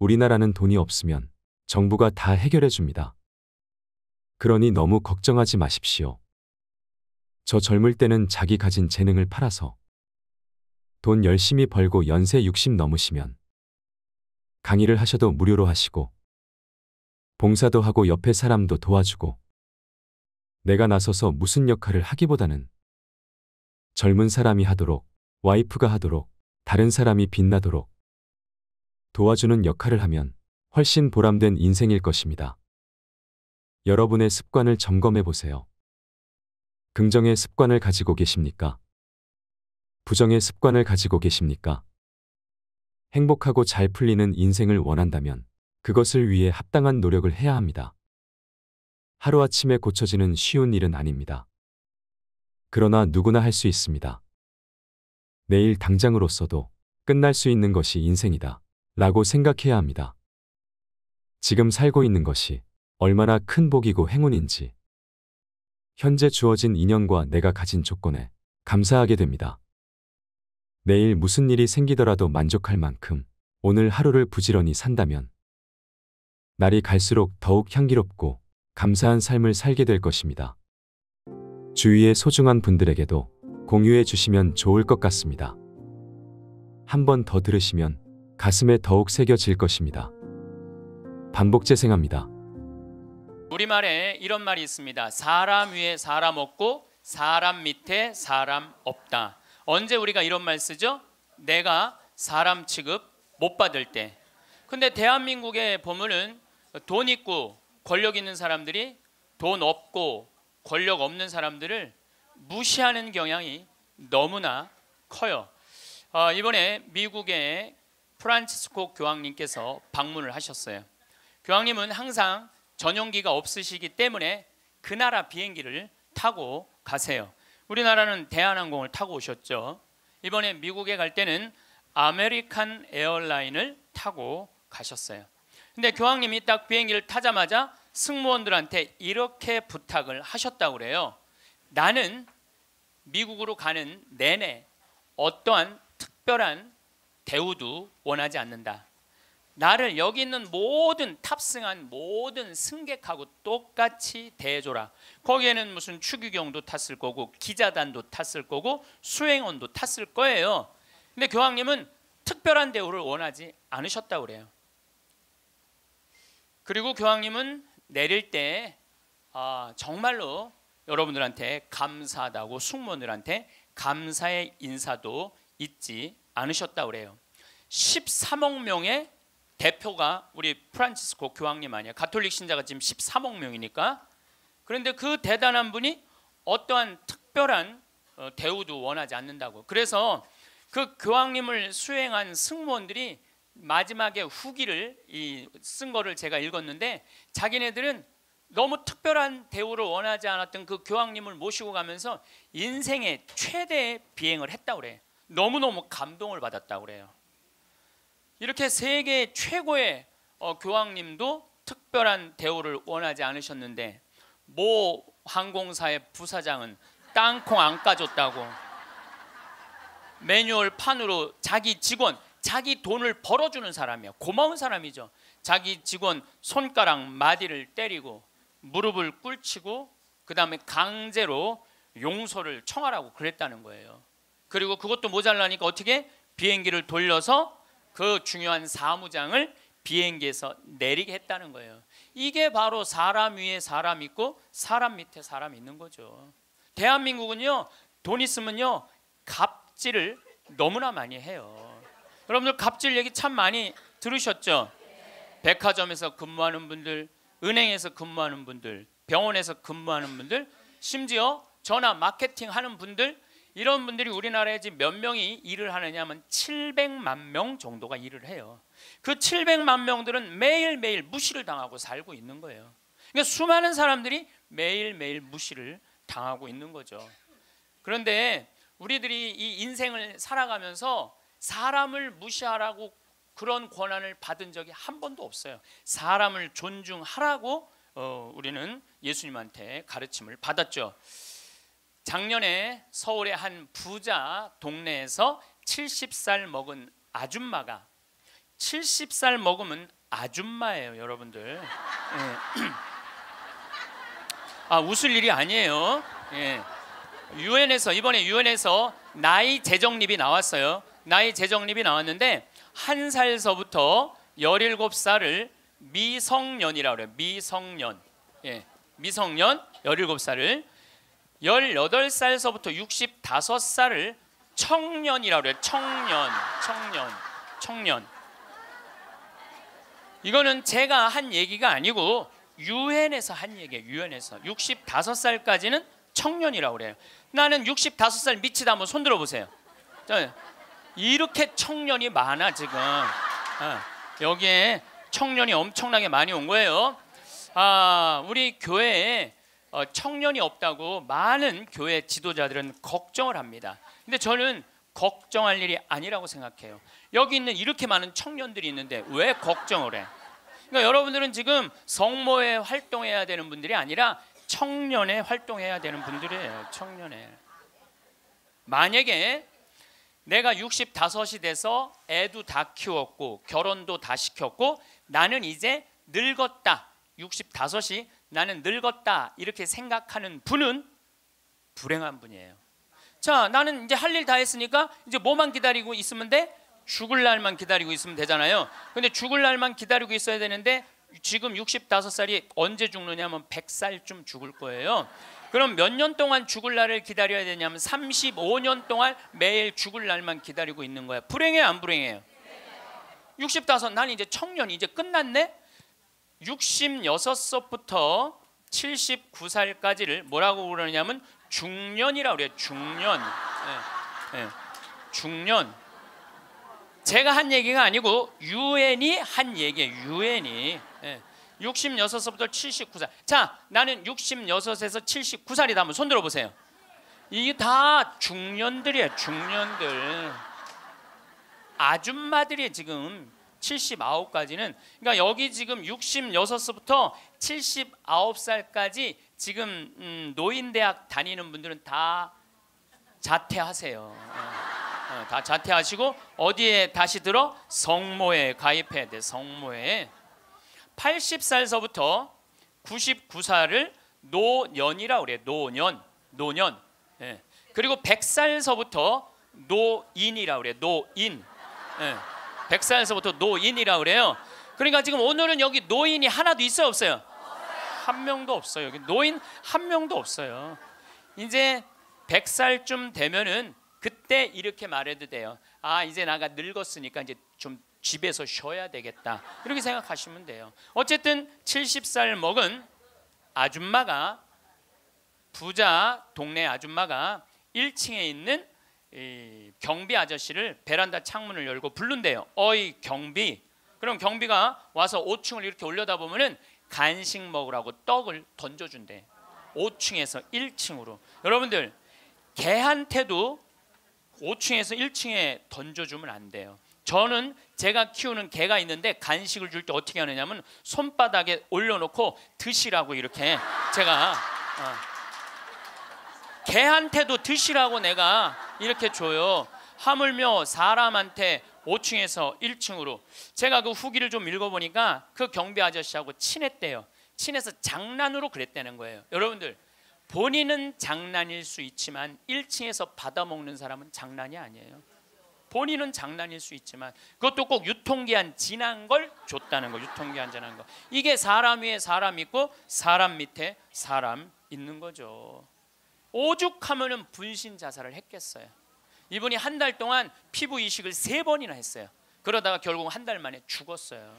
우리나라는 돈이 없으면 정부가 다 해결해 줍니다. 그러니 너무 걱정하지 마십시오. 저 젊을 때는 자기 가진 재능을 팔아서 돈 열심히 벌고 연세 60 넘으시면 강의를 하셔도 무료로 하시고 봉사도 하고 옆에 사람도 도와주고 내가 나서서 무슨 역할을 하기보다는 젊은 사람이 하도록 와이프가 하도록 다른 사람이 빛나도록 도와주는 역할을 하면 훨씬 보람된 인생일 것입니다. 여러분의 습관을 점검해 보세요. 긍정의 습관을 가지고 계십니까? 부정의 습관을 가지고 계십니까? 행복하고 잘 풀리는 인생을 원한다면 그것을 위해 합당한 노력을 해야 합니다. 하루아침에 고쳐지는 쉬운 일은 아닙니다. 그러나 누구나 할 수 있습니다. 내일 당장으로서도 끝날 수 있는 것이 인생이다. 라고 생각해야 합니다. 지금 살고 있는 것이 얼마나 큰 복이고 행운인지 현재 주어진 인연과 내가 가진 조건에 감사하게 됩니다. 내일 무슨 일이 생기더라도 만족할 만큼 오늘 하루를 부지런히 산다면 날이 갈수록 더욱 향기롭고 감사한 삶을 살게 될 것입니다. 주위의 소중한 분들에게도 공유해 주시면 좋을 것 같습니다. 한 번 더 들으시면 가슴에 더욱 새겨질 것입니다. 반복 재생합니다. 우리말에 이런 말이 있습니다. 사람 위에 사람 없고 사람 밑에 사람 없다. 언제 우리가 이런 말 쓰죠? 내가 사람 취급 못 받을 때. 근데 대한민국의 보면은 돈 있고 권력 있는 사람들이 돈 없고 권력 없는 사람들을 무시하는 경향이 너무나 커요. 어, 이번에 미국의 프란치스코 교황님께서 방문을 하셨어요. 교황님은 항상 전용기가 없으시기 때문에 그 나라 비행기를 타고 가세요. 우리나라는 대한항공을 타고 오셨죠. 이번에 미국에 갈 때는 아메리칸 에어라인을 타고 가셨어요. 근데 교황님이 딱 비행기를 타자마자 승무원들한테 이렇게 부탁을 하셨다고 그래요. 나는 미국으로 가는 내내 어떠한 특별한 대우도 원하지 않는다. 나를 여기 있는 모든 탑승한 모든 승객하고 똑같이 대해줘라. 거기에는 무슨 추기경도 탔을 거고 기자단도 탔을 거고 수행원도 탔을 거예요. 근데 교황님은 특별한 대우를 원하지 않으셨다고 그래요. 그리고 교황님은 내릴 때 아, 정말로 여러분들한테 감사하다고 숙모들한테 감사의 인사도 잊지 않으셨다고 그래요. 13억 명의 대표가 우리 프란치스코 교황님 아니야. 가톨릭 신자가 지금 13억 명이니까. 그런데 그 대단한 분이 어떠한 특별한 어, 대우도 원하지 않는다고. 그래서 그 교황님을 수행한 승무원들이 마지막에 후기를 이 쓴 거를 제가 읽었는데 자기네들은 너무 특별한 대우를 원하지 않았던 그 교황님을 모시고 가면서 인생의 최대 비행을 했다 그래. 너무너무 감동을 받았다 그래요. 이렇게 세계 최고의 어, 교황님도 특별한 대우를 원하지 않으셨는데 모 항공사의 부사장은 땅콩 안 까줬다고 매뉴얼 판으로 자기 직원 자기 돈을 벌어주는 사람이야 고마운 사람이죠 자기 직원 손가락 마디를 때리고 무릎을 꿇치고 그 다음에 강제로 용서를 청하라고 그랬다는 거예요 그리고 그것도 모자라니까 어떻게 비행기를 돌려서 그 중요한 사무장을 비행기에서 내리게 했다는 거예요. 이게 바로 사람 위에 사람 있고 사람 밑에 사람 있는 거죠. 대한민국은요. 돈 있으면요. 갑질을 너무나 많이 해요. 여러분들 갑질 얘기 참 많이 들으셨죠? 백화점에서 근무하는 분들, 은행에서 근무하는 분들, 병원에서 근무하는 분들, 심지어 전화 마케팅 하는 분들 이런 분들이 우리나라에 지금 몇 명이 일을 하느냐 하면 700만 명 정도가 일을 해요. 그 700만 명들은 매일매일 무시를 당하고 살고 있는 거예요. 그러니까 수많은 사람들이 매일매일 무시를 당하고 있는 거죠. 그런데 우리들이 이 인생을 살아가면서 사람을 무시하라고 그런 권한을 받은 적이 한 번도 없어요. 사람을 존중하라고 어, 우리는 예수님한테 가르침을 받았죠. 작년에 서울의 한 부자 동네에서 70살 먹은 아줌마가 70살 먹으면 아줌마예요, 여러분들. 예. 아 웃을 일이 아니에요. 예. 유엔에서 이번에 유엔에서 나이 재정립이 나왔어요. 나이 재정립이 나왔는데 한 살서부터 17살을 미성년이라고 그래요. 미성년. 예. 미성년 17살을 18살서부터 65살을 청년이라고 그래요. 청년, 청년, 청년. 이거는 제가 한 얘기가 아니고 유엔에서 한 얘기예요. 유엔에서 65살까지는 청년이라고 그래요. 나는 65살 미치다 한번 손 들어 보세요. 이렇게 청년이 많아 지금. 어, 여기에 청년이 엄청나게 많이 온 거예요. 아, 우리 교회에 어, 청년이 없다고 많은 교회 지도자들은 걱정을 합니다. 근데 저는 걱정할 일이 아니라고 생각해요. 여기 있는 이렇게 많은 청년들이 있는데 왜 걱정을 해? 그러니까 여러분들은 지금 성모에 활동해야 되는 분들이 아니라 청년에 활동해야 되는 분들이에요. 청년에. 만약에 내가 65이 돼서 애도 다 키웠고 결혼도 다 시켰고 나는 이제 늙었다. 65이 나는 늙었다 이렇게 생각하는 분은 불행한 분이에요. 자, 나는 이제 할 일 다 했으니까 이제 뭐만 기다리고 있으면 돼? 죽을 날만 기다리고 있으면 되잖아요. 근데 죽을 날만 기다리고 있어야 되는데 지금 65살이 언제 죽느냐면 100살쯤 죽을 거예요. 그럼 몇 년 동안 죽을 날을 기다려야 되냐면 35년 동안 매일 죽을 날만 기다리고 있는 거야. 불행해 요안 불행해요? 65, 난 이제 청년 이제 끝났네. 66서부터 79살까지를 뭐라고 그러냐면 중년이라고 그래요. 중년. 네. 네. 중년. 제가 한 얘기가 아니고 유엔이 한 얘기예요. 유엔이. 네. 66서부터 79살. 자, 나는 66에서 79살이다 한번 손 들어 보세요. 이게 다중년들이에요 중년들. 아줌마들이 지금 79까지는 그러니까 여기 지금 66서부터 79살까지 지금 음, 노인대학 다니는 분들은 다 자퇴하세요. 어, 어, 다 자퇴하시고 어디에 다시 들어 성모에 가입해야 돼. 성모에 80살서부터 99살을 노년이라 그래. 노년, 노년. 예. 그리고 100살서부터 노인이라 그래. 노인. 예. 백살에서부터 노인이라 고 그래요. 그러니까 지금 오늘은 여기 노인이 하나도 있어요, 없어요? 한 명도 없어요. 여기 노인 한 명도 없어요. 이제 백살쯤 되면은 그때 이렇게 말해도 돼요. 아, 이제 나가 늙었으니까 이제 좀 집에서 쉬어야 되겠다. 이렇게 생각하시면 돼요. 어쨌든 70살 먹은 아줌마가 부자 동네 아줌마가 1층에 있는 경비 아저씨를 베란다 창문을 열고 부른대요. 어이 경비. 그럼 경비가 와서 5층을 이렇게 올려다 보면은 간식 먹으라고 떡을 던져준대. 5층에서 1층으로. 여러분들 개한테도 5층에서 1층에 던져주면 안 돼요. 저는 제가 키우는 개가 있는데 간식을 줄 때 어떻게 하느냐면 손바닥에 올려놓고 드시라고 이렇게 제가. 어. 개한테도 드시라고 내가 이렇게 줘요. 하물며 사람한테 5층에서 1층으로 제가 그 후기를 좀 읽어보니까 그 경비 아저씨하고 친했대요. 친해서 장난으로 그랬다는 거예요. 여러분들 본인은 장난일 수 있지만 1층에서 받아먹는 사람은 장난이 아니에요. 본인은 장난일 수 있지만 그것도 꼭 유통기한 지난 걸 줬다는 거 유통기한 지난 거 이게 사람 위에 사람 있고 사람 밑에 사람 있는 거죠 오죽하면 분신 자살을 했겠어요. 이분이 한 달 동안 피부 이식을 세 번이나 했어요. 그러다가 결국 한 달 만에 죽었어요.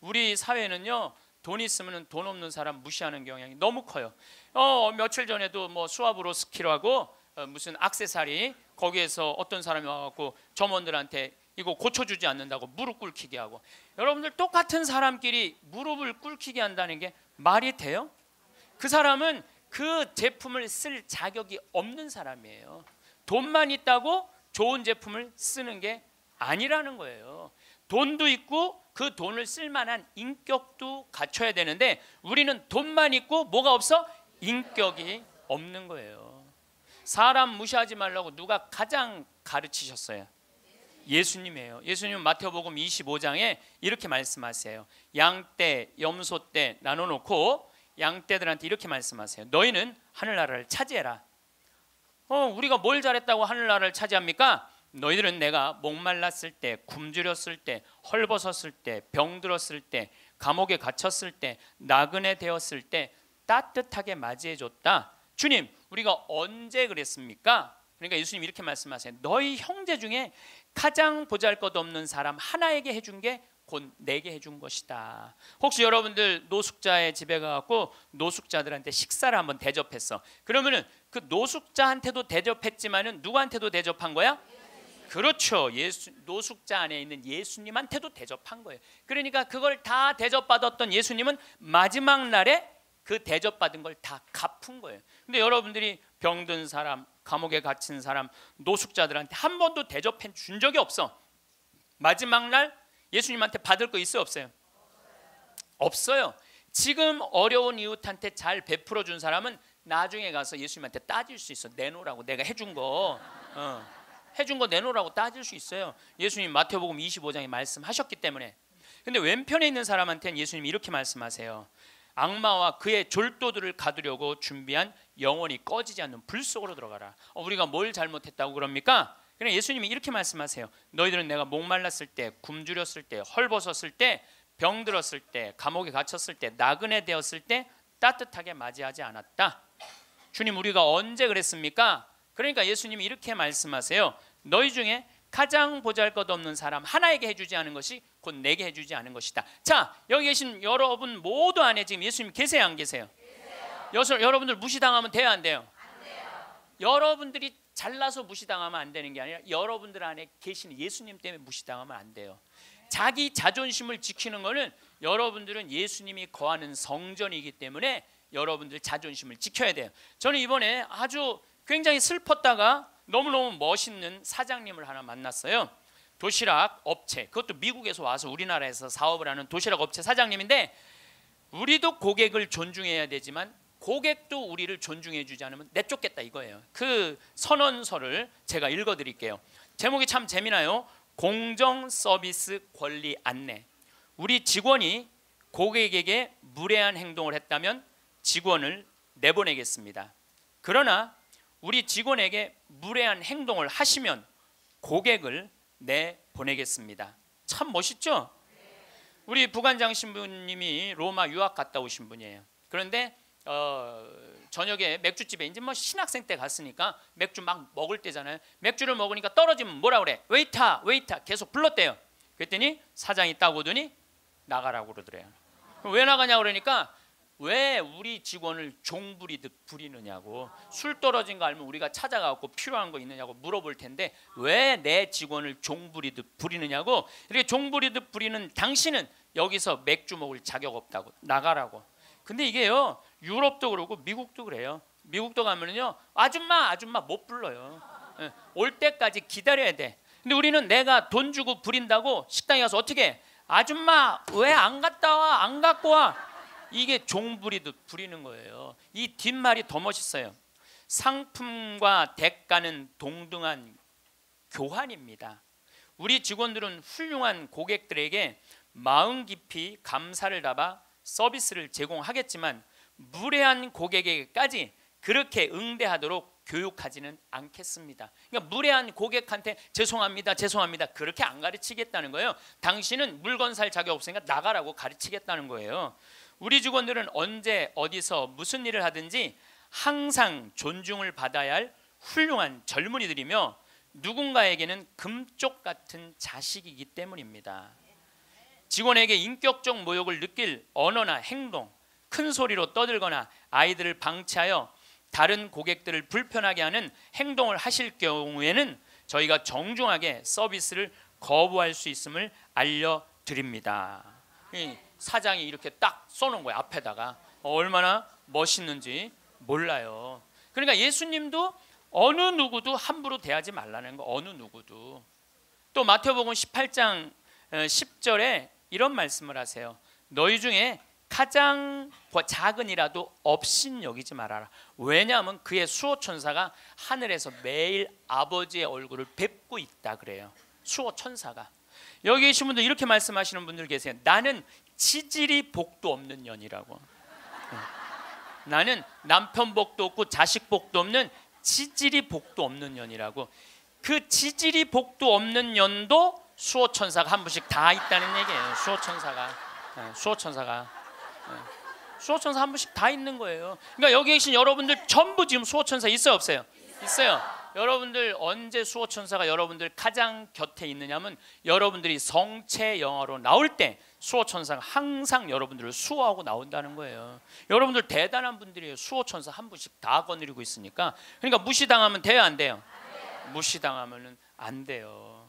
우리 사회는요. 돈 있으면 돈 없는 사람 무시하는 경향이 너무 커요. 어, 며칠 전에도 뭐 수압으로 스키라고 어, 무슨 악세사리 거기에서 어떤 사람이 와갖고 점원들한테 이거 고쳐주지 않는다고 무릎 꿇히게 하고 여러분들 똑같은 사람끼리 무릎을 꿇히게 한다는 게 말이 돼요? 그 사람은 그 제품을 쓸 자격이 없는 사람이에요. 돈만 있다고 좋은 제품을 쓰는 게 아니라는 거예요. 돈도 있고 그 돈을 쓸 만한 인격도 갖춰야 되는데 우리는 돈만 있고 뭐가 없어? 인격이 없는 거예요. 사람 무시하지 말라고 누가 가장 가르치셨어요? 예수님이에요. 예수님은 마태복음 25장에 이렇게 말씀하세요. 양떼, 염소떼 나눠 놓고 양떼들한테 이렇게 말씀하세요. 너희는 하늘나라를 차지해라. 어, 우리가 뭘 잘했다고 하늘나라를 차지합니까? 너희들은 내가 목말랐을 때, 굶주렸을 때, 헐벗었을 때, 병들었을 때, 감옥에 갇혔을 때, 나그네 되었을 때 따뜻하게 맞이해 줬다. 주님, 우리가 언제 그랬습니까? 그러니까 예수님 이렇게 말씀하세요. 너희 형제 중에 가장 보잘것없는 사람 하나에게 해준 게곧 내게 해 준 것이다. 혹시 여러분들 노숙자의 집에 가갖고 노숙자들한테 식사를 한번 대접했어. 그러면은 그 노숙자한테도 대접했지만은 누구한테도 대접한 거야? 그렇죠. 예수, 노숙자 안에 있는 예수님한테도 대접한 거예요. 그러니까 그걸 다 대접받았던 예수님은 마지막 날에 그 대접받은 걸 다 갚은 거예요. 근데 여러분들이 병든 사람, 감옥에 갇힌 사람, 노숙자들한테 한 번도 대접해 준 적이 없어. 마지막 날 예수님한테 받을 거 있어요 없어요? 없어요. 지금 어려운 이웃한테 잘 베풀어 준 사람은 나중에 가서 예수님한테 따질 수 있어. 내놓으라고 내가 해준 거. 어. 해준 거 내놓으라고 따질 수 있어요. 예수님 마태복음 25장에 말씀하셨기 때문에. 근데 왼편에 있는 사람한테는 예수님 이렇게 말씀하세요. 악마와 그의 졸도들을 가두려고 준비한 영원히 꺼지지 않는 불 속으로 들어가라. 어, 우리가 뭘 잘못했다고 그럽니까? 그러 그러니까 예수님이 이렇게 말씀하세요. 너희들은 내가 목말랐을 때, 굶주렸을 때, 헐벗었을 때, 병들었을 때, 감옥에 갇혔을 때, 나그네 되었을 때 따뜻하게 맞이하지 않았다. 주님 우리가 언제 그랬습니까? 그러니까 예수님이 이렇게 말씀하세요. 너희 중에 가장 보잘것없는 사람 하나에게 해주지 않은 것이 곧 내게 해주지 않은 것이다. 자 여기 계신 여러분 모두 안에 지금 예수님 계세요 안 계세요? 계세요. 여 여러분들 무시당하면 돼요 안 돼요? 안 돼요. 여러분들이 잘나서 무시당하면 안 되는 게 아니라 여러분들 안에 계신 예수님 때문에 무시당하면 안 돼요. 자기 자존심을 지키는 거는 여러분들은 예수님이 거하는 성전이기 때문에 여러분들 자존심을 지켜야 돼요. 저는 이번에 아주 굉장히 슬펐다가 너무너무 멋있는 사장님을 하나 만났어요. 도시락 업체. 그것도 미국에서 와서 우리나라에서 사업을 하는 도시락 업체 사장님인데 우리도 고객을 존중해야 되지만 고객도 우리를 존중해 주지 않으면 내쫓겠다 이거예요. 그 선언서를 제가 읽어 드릴게요. 제목이 참 재미나요. 공정 서비스 권리 안내. 우리 직원이 고객에게 무례한 행동을 했다면 직원을 내보내겠습니다. 그러나 우리 직원에게 무례한 행동을 하시면 고객을 내보내겠습니다. 참 멋있죠? 우리 부관장 신부님이 로마 유학 갔다 오신 분이에요. 그런데 어, 저녁에 맥주집에 이제 뭐 신학생 때 갔으니까 맥주 막 먹을 때잖아요. 맥주를 먹으니까 떨어지면 뭐라 그래? 웨이터, 웨이터 계속 불렀대요. 그랬더니 사장이 딱 오더니 나가라고 그러더래요. 왜 나가냐 그러니까 왜 우리 직원을 종부리듯 부리느냐고 술 떨어진 거 알면 우리가 찾아가고 필요한 거 있느냐고 물어볼 텐데 왜 내 직원을 종부리듯 부리느냐고 이렇게 종부리듯 부리는 당신은 여기서 맥주 먹을 자격 없다고 나가라고 근데 이게요 유럽도 그러고 미국도 그래요. 미국도 가면은요 아줌마 아줌마 못 불러요. 예, 올 때까지 기다려야 돼. 근데 우리는 내가 돈 주고 부린다고 식당에 가서 어떻게 아줌마 왜 안 갔다 와? 안 갖고 와? 이게 종부리도 부리는 거예요. 이 뒷말이 더 멋있어요. 상품과 대가는 동등한 교환입니다. 우리 직원들은 훌륭한 고객들에게 마음 깊이 감사를 담아 서비스를 제공하겠지만 무례한 고객에게까지 그렇게 응대하도록 교육하지는 않겠습니다. 그러니까 무례한 고객한테 죄송합니다, 죄송합니다 그렇게 안 가르치겠다는 거예요. 당신은 물건 살 자격 없으니까 나가라고 가르치겠다는 거예요. 우리 직원들은 언제 어디서 무슨 일을 하든지 항상 존중을 받아야 할 훌륭한 젊은이들이며 누군가에게는 금쪽 같은 자식이기 때문입니다. 직원에게 인격적 모욕을 느낄 언어나 행동, 큰 소리로 떠들거나 아이들을 방치하여 다른 고객들을 불편하게 하는 행동을 하실 경우에는 저희가 정중하게 서비스를 거부할 수 있음을 알려드립니다. 사장이 이렇게 딱써놓 거예요 앞에다가 어, 얼마나 멋있는지 몰라요. 그러니까 예수님도 어느 누구도 함부로 대하지 말라는 거 어느 누구도 또 마태복음 18장 10절에 어, 이런 말씀을 하세요. 너희 중에 가장 작은이라도 없인 여기지 말아라. 왜냐하면 그의 수호 천사가 하늘에서 매일 아버지의 얼굴을 뵙고 있다 그래요. 수호 천사가 여기 계신 분들 이렇게 말씀하시는 분들 계세요. 나는 지질이 복도 없는 년이라고. 나는 남편 복도 없고 자식 복도 없는 지질이 복도 없는 년이라고. 그 지질이 복도 없는 년도 수호 천사가 한 분씩 다 있다는 얘기예요. 수호 천사가 예, 수호 천사가 예. 수호 천사 한 분씩 다 있는 거예요. 그러니까 여기 계신 여러분들 전부 지금 수호 천사 있어요 없어요? 있어요. 여러분들 언제 수호 천사가 여러분들 가장 곁에 있느냐면 여러분들이 성체 영화로 나올 때 수호 천사가 항상 여러분들을 수호하고 나온다는 거예요. 여러분들 대단한 분들이에요. 수호 천사 한 분씩 다 거느리고 있으니까 그러니까 무시당하면 돼요 안 돼요? 무시당하면은 안 돼요.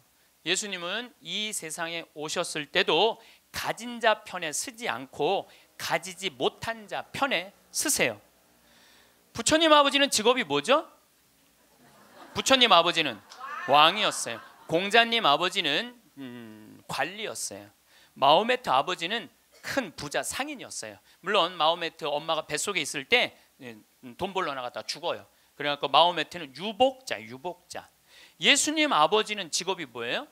예수님은 이 세상에 오셨을 때도 가진 자 편에 쓰지 않고 가지지 못한 자 편에 쓰세요. 부처님 아버지는 직업이 뭐죠? 부처님 아버지는 왕이었어요. 공자님 아버지는 음, 관리였어요. 마호메트 아버지는 큰 부자 상인이었어요. 물론 마호메트 엄마가 뱃속에 있을 때돈 음, 벌러 나갔다 죽어요. 그래갖고 마호메트는 유복자, 유복자. 예수님 아버지는 직업이 뭐예요?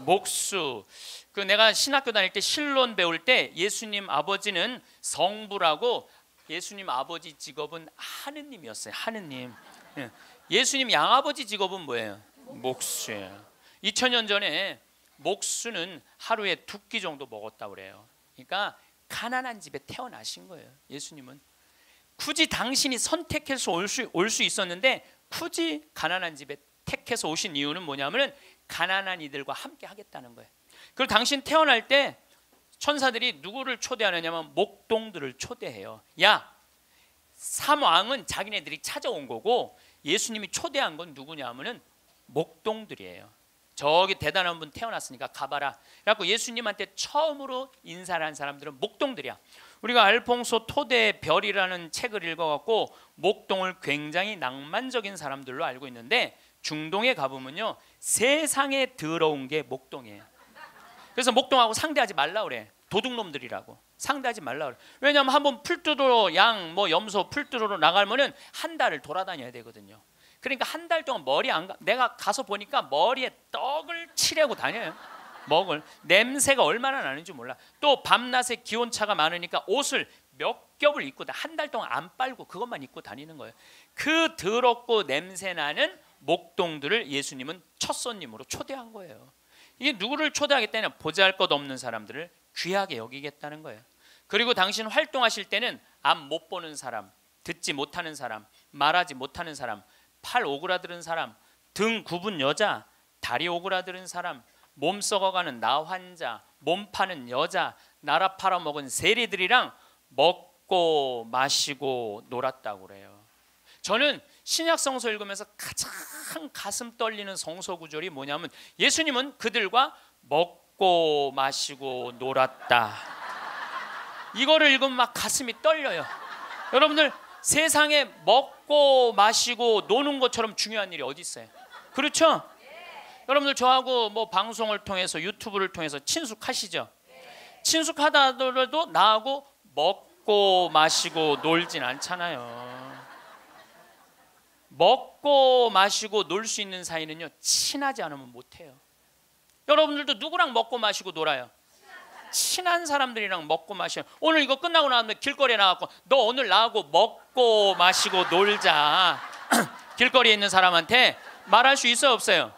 목수. 그 내가 신학교 다닐 때 신론 배울 때 예수님 아버지는 성부라고 예수님 아버지 직업은 하느님이었어요. 하느님. 예. 예수님 양아버지 직업은 뭐예요? 목수예요. 2000년 전에 목수는 하루에 두 끼 정도 먹었다 그래요. 그러니까 가난한 집에 태어나신 거예요. 예수님은 굳이 당신이 선택해서 올 수 올 수 있었는데 굳이 가난한 집에 택해서 오신 이유는 뭐냐면은 가난한 이들과 함께 하겠다는 거예요. 그리고 당신 태어날 때 천사들이 누구를 초대하느냐면 목동들을 초대해요. 야, 삼왕은 자기네들이 찾아온 거고 예수님이 초대한 건 누구냐면은 목동들이에요. 저기 대단한 분 태어났으니까 가봐라. 그래갖고 예수님한테 처음으로 인사를 한 사람들은 목동들이야. 우리가 알퐁소 토대의 별이라는 책을 읽어갖고 목동을 굉장히 낭만적인 사람들로 알고 있는데 중동에 가보면요 세상에 더러운 게 목동이에요. 그래서 목동하고 상대하지 말라 그래. 도둑놈들이라고 상대하지 말라 그래. 왜냐하면 한번 풀뚜로 양 뭐 염소 풀뚜로 나가면은 한 달을 돌아다녀야 되거든요. 그러니까 한 달 동안 머리 안 가, 내가 가서 보니까 머리에 떡을 칠하고 다녀요. 먹을 냄새가 얼마나 나는지 몰라. 또 밤낮에 기온 차가 많으니까 옷을 몇 겹을 입고 한 달 동안 안 빨고 그것만 입고 다니는 거예요. 그 더럽고 냄새 나는 목동들을 예수님은 첫 손님으로 초대한 거예요. 이게 누구를 초대하겠다냐? 보잘 것 없는 사람들을 귀하게 여기겠다는 거예요. 그리고 당신 활동하실 때는 앞 못 보는 사람, 듣지 못하는 사람, 말하지 못하는 사람, 팔 오그라드는 사람, 등 굽은 여자, 다리 오그라드는 사람, 몸 썩어가는 나 환자, 몸 파는 여자, 나라 팔아먹은 세리들이랑 먹고 마시고 놀았다고 그래요. 저는 신약 성서 읽으면서 가장 가슴 떨리는 성서 구절이 뭐냐면 예수님은 그들과 먹고 마시고 놀았다. 이거를 읽으면 막 가슴이 떨려요. 여러분들 세상에 먹고 마시고 노는 것처럼 중요한 일이 어디 있어요? 그렇죠? 여러분들 저하고 뭐 방송을 통해서 유튜브를 통해서 친숙하시죠? 친숙하다더라도 하 나하고 먹고 마시고 놀진 않잖아요. 먹고 마시고 놀 수 있는 사이는요 친하지 않으면 못해요 여러분들도 누구랑 먹고 마시고 놀아요? 친한 사람들이랑 먹고 마셔요 오늘 이거 끝나고 나면 길거리에 나왔고 너 오늘 나하고 먹고 마시고 놀자 길거리에 있는 사람한테 말할 수 있어요 없어요?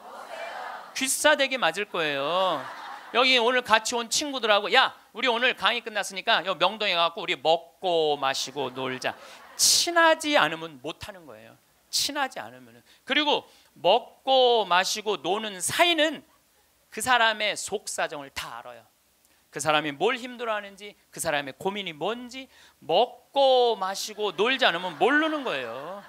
귀싸대기 맞을 거예요 여기 오늘 같이 온 친구들하고 야 우리 오늘 강의 끝났으니까 명동에 가고 우리 먹고 마시고 놀자 친하지 않으면 못하는 거예요 친하지 않으면 그리고 먹고 마시고 노는 사이는 그 사람의 속사정을 다 알아요. 그 사람이 뭘 힘들어하는지 그 사람의 고민이 뭔지 먹고 마시고 놀지 않으면 모르는 거예요.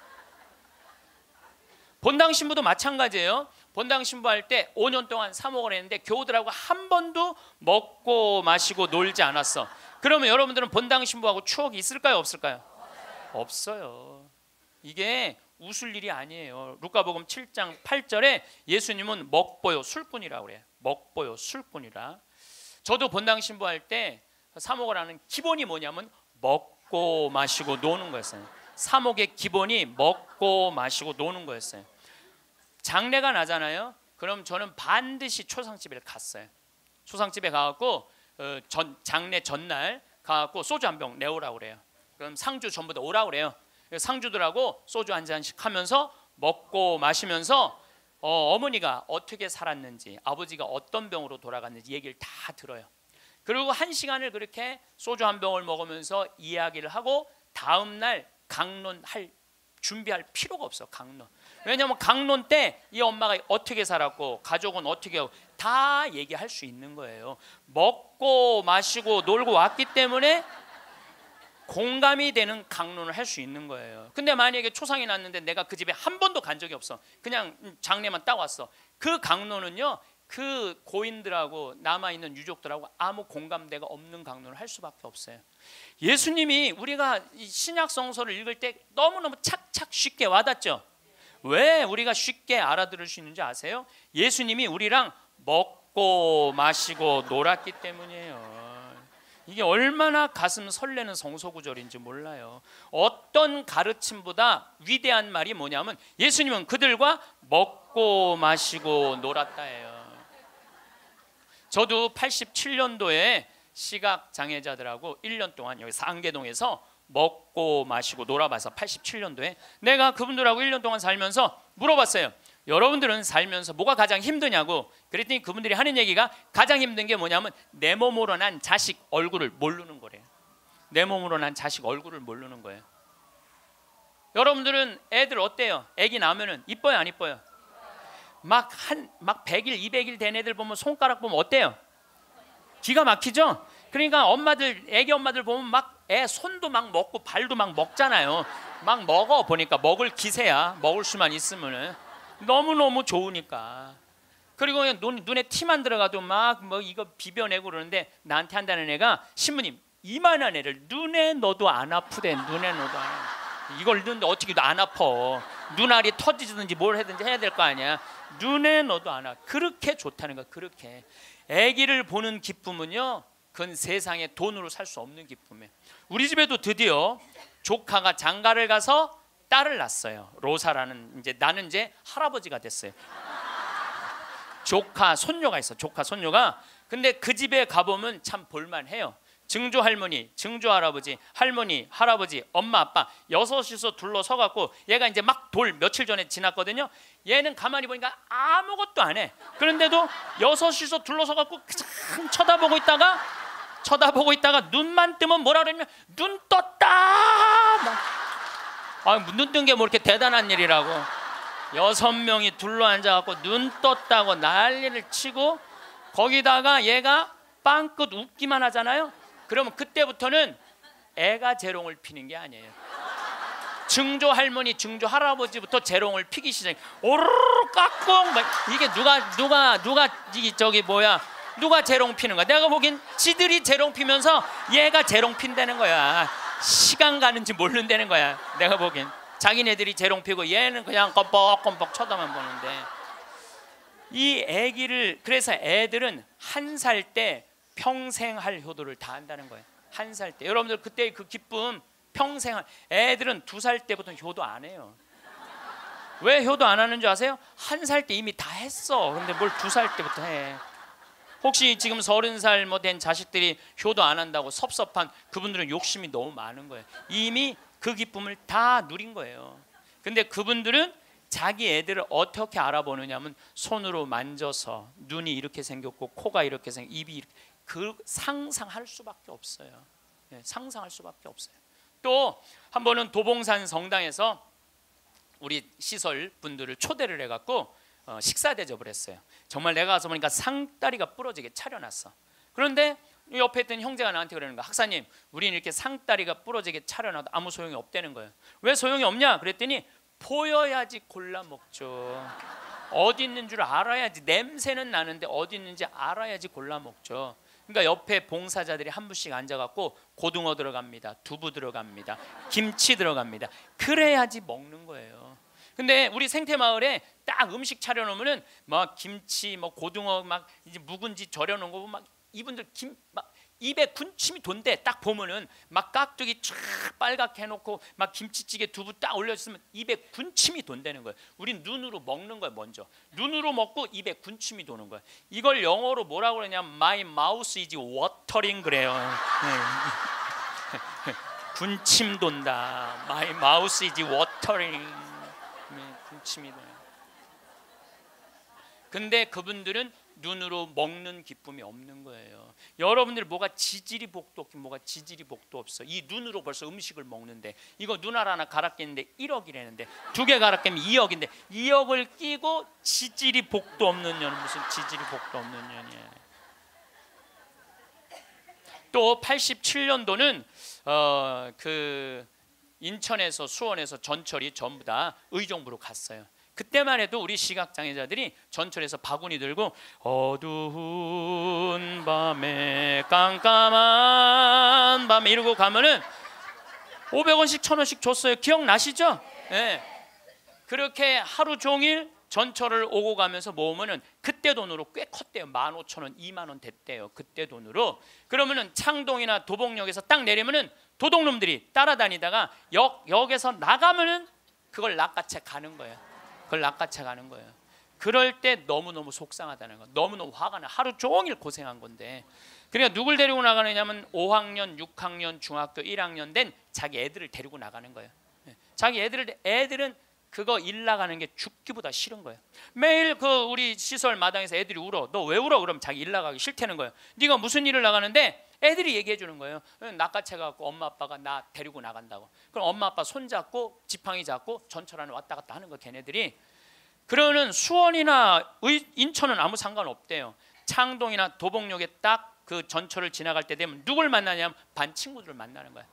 본당 신부도 마찬가지예요. 본당 신부할 때 5년 동안 사목을 했는데 교우들하고 한 번도 먹고 마시고 놀지 않았어. 그러면 여러분들은 본당 신부하고 추억이 있을까요? 없을까요? 없어요. 이게 웃을 일이 아니에요. 루카복음 7장 8절에 예수님은 먹보요 술꾼이라 그래 먹보요 술꾼이라. 저도 본당 신부할 때 사목을하는 기본이 뭐냐면 먹고 마시고 노는 거였어요. 사목의 기본이 먹고 마시고 노는 거였어요. 장례가 나잖아요. 그럼 저는 반드시 초상집에 갔어요. 초상집에 가갖고 어, 전, 장례 전날 가갖고 소주 한 병 내오라 그래요. 그럼 상주 전부 다 오라 그래요. 상주들하고 소주 한 잔씩 하면서 먹고 마시면서 어, 어머니가 어떻게 살았는지 아버지가 어떤 병으로 돌아갔는지 얘기를 다 들어요. 그리고 한 시간을 그렇게 소주 한 병을 먹으면서 이야기를 하고 다음 날 강론할 준비할 필요가 없어 강론. 왜냐하면 강론 때 이 엄마가 어떻게 살았고 가족은 어떻게 하고 다 얘기할 수 있는 거예요. 먹고 마시고 놀고 왔기 때문에 공감이 되는 강론을 할 수 있는 거예요. 근데 만약에 초상이 났는데 내가 그 집에 한 번도 간 적이 없어. 그냥 장례만 따왔어. 그 강론은요. 그 고인들하고 남아 있는 유족들하고 아무 공감대가 없는 강론을 할 수밖에 없어요. 예수님이 우리가 신약 성서를 읽을 때 너무너무 착착 쉽게 와닿죠. 왜 우리가 쉽게 알아들을 수 있는지 아세요? 예수님이 우리랑 먹고 마시고 놀았기 때문이에요. 이게 얼마나 가슴 설레는 성소구절인지 몰라요. 어떤 가르침보다 위대한 말이 뭐냐면 예수님은 그들과 먹고 마시고 놀았다예요. 저도 87년도에 시각 장애자들하고 1년 동안 여기 상계동에서 먹고 마시고 놀아봐서 87년도에 내가 그분들하고 1년 동안 살면서 물어봤어요. 여러분들은 살면서 뭐가 가장 힘드냐고 그랬더니 그분들이 하는 얘기가 가장 힘든 게 뭐냐면 내 몸으로 난 자식 얼굴을 모르는 거래요. 내 몸으로 난 자식 얼굴을 모르는 거예요. 여러분들은 애들 어때요? 애기 나면은 이뻐요, 안 이뻐요? 막 한막 100일, 200일 된 애들 보면 손가락 보면 어때요? 기가 막히죠? 그러니까 엄마들 애기 엄마들 보면 막 애 손도 막 먹고 발도 막 먹잖아요. 막 먹어 보니까 먹을 기세야. 먹을 수만 있으면은 너무너무 좋으니까. 그리고 눈, 눈에 티만 들어가도 막 뭐 이거 비벼내고 그러는데 나한테 한다는 애가 신부님 이만한 애를 눈에 넣어도 안 아프대 눈에 넣어도 안 이걸 넣는데 어떻게 안 아퍼 눈알이 터지든지 뭘 해든지 해야 될 거 아니야 눈에 넣어도 안 아. 그렇게 좋다는 거 그렇게 아기를 보는 기쁨은요 그건 세상에 돈으로 살 수 없는 기쁨이에요 우리 집에도 드디어 조카가 장가를 가서 딸을 낳았어요. 로사라는 이제 나는 이제 할아버지가 됐어요. 조카 손녀가 있어. 조카 손녀가 근데 그 집에 가보면 참 볼만해요. 증조 할머니, 증조 할아버지, 할머니, 할아버지, 엄마, 아빠 여섯이서 둘러서 갖고 얘가 이제 막 돌 며칠 전에 지났거든요. 얘는 가만히 보니까 아무것도 안 해. 그런데도 여섯이서 둘러서 갖고 참 쳐다보고 있다가 쳐다보고 있다가 눈만 뜨면 뭐라 그러냐면 눈 떴다. 막. 아, 눈뜬 게 뭐 이렇게 대단한 일이라고. 여섯 명이 둘러앉아 갖고 눈 떴다고 난리를 치고 거기다가 얘가 빵긋 웃기만 하잖아요. 그러면 그때부터는 애가 재롱을 피는 게 아니에요. 증조 할머니, 증조 할아버지부터 재롱을 피기 시작. 오르르 깍꿍 막 이게 누가 누가 누가 이 저기 뭐야? 누가 재롱 피는 거야? 내가 보기엔 지들이 재롱 피면서 얘가 재롱 핀다는 거야. 시간 가는지 모른다는 거야. 내가 보기엔 자기네들이 재롱 피고 얘는 그냥 껌뻑껌뻑 쳐다만 보는데 이 애기를 그래서 애들은 한 살 때 평생 할 효도를 다 한다는 거예요. 한살 때 여러분들 그때 그 기쁨 평생 할 애들은 두 살 때부터 효도 안 해요. 왜 효도 안 하는 줄 아세요? 한 살 때 이미 다 했어. 근데 뭘 두 살 때부터 해. 혹시 지금 서른 살 뭐 된 자식들이 효도 안 한다고 섭섭한 그분들은 욕심이 너무 많은 거예요. 이미 그 기쁨을 다 누린 거예요. 근데 그분들은 자기 애들을 어떻게 알아보느냐면 손으로 만져서 눈이 이렇게 생겼고 코가 이렇게 생 입이 이렇게 그 상상할 수밖에 없어요. 네, 상상할 수밖에 없어요. 또 한 번은 도봉산 성당에서 우리 시설 분들을 초대를 해갖고 어, 식사 대접을 했어요. 정말 내가 가서 보니까 상다리가 부러지게 차려놨어. 그런데 옆에 있던 형제가 나한테 그러는 거야. 학사님, 우리는 이렇게 상다리가 부러지게 차려놔도 아무 소용이 없다는 거예요. 왜 소용이 없냐? 그랬더니 보여야지 골라 먹죠. 어디 있는 줄 알아야지 냄새는 나는데 어디 있는지 알아야지 골라 먹죠. 그러니까 옆에 봉사자들이 한 분씩 앉아갖고 고등어 들어갑니다, 두부 들어갑니다, 김치 들어갑니다. 그래야지 먹는 거예요. 근데 우리 생태 마을에 딱 음식 차려 놓으면은 막 뭐 김치, 뭐 고등어 막 이제 묵은지 절여 놓은 거막 이분들 김 막 입에 군침이 돈데 딱 보면은 막 깍두기 쫙 빨갛게 해놓고 막 김치찌개 두부 딱올려으면 입에 군침이 돈다는 거예요. 우리 눈으로 먹는 거예요 먼저. 눈으로 먹고 입에 군침이 도는 거예요. 이걸 영어로 뭐라고 그러냐? 면 마이 마우스 이지 워터링 그래요. 네. 군침 돈다. 마이 마우스 이지 워터링. 기침이다. 근데 그분들은 눈으로 먹는 기쁨이 없는 거예요. 여러분들 뭐가 지질이 복도 없긴 뭐가 지질이 복도 없어. 이 눈으로 벌써 음식을 먹는데 이거 눈알 하나 갈아끼는데 1억이라는데 두 개 갈아끼면 2억인데 2억을 끼고 지질이 복도 없는 년 무슨 지질이 복도 없는 년이에요. 또 87년도는 어그 인천에서 수원에서 전철이 전부 다 의정부로 갔어요. 그때만 해도 우리 시각 장애자들이 전철에서 바구니 들고 어두운 밤에 깜깜한 밤에 이러고 가면은 500원씩 1000원씩 줬어요. 기억나시죠? 예. 네. 그렇게 하루 종일 전철을 오고 가면서 모으면은 그때 돈으로 꽤 컸대요. 15,000원, 2만 원 됐대요. 그때 돈으로. 그러면은 창동이나 도봉역에서 딱 내리면은 도둑놈들이 따라다니다가 역 역에서 나가면은 그걸 낚아채 가는 거예요. 그걸 낚아채 가는 거예요. 그럴 때 너무너무 속상하다는 거. 너무너무 화가 나. 하루 종일 고생한 건데. 그러니까 누굴 데리고 나가느냐면 5학년, 6학년, 중학교 1학년 된 자기 애들을 데리고 나가는 거예요. 네. 자기 애들을 애들은 그거 일 나가는 게 죽기보다 싫은 거예요. 매일 그 우리 시설 마당에서 애들이 울어. 너 왜 울어? 그럼 자기 일 나가기 싫다는 거예요. 네가 무슨 일을 나가는데 애들이 얘기해 주는 거예요. 낚아채 갖고 엄마 아빠가 나 데리고 나간다고. 그럼 엄마 아빠 손 잡고 지팡이 잡고 전철 안에 왔다 갔다 하는 거 걔네들이. 그러는 수원이나 의, 인천은 아무 상관 없대요. 창동이나 도봉역에 딱 그 전철을 지나갈 때 되면 누굴 만나냐면 반 친구들을 만나는 거예요.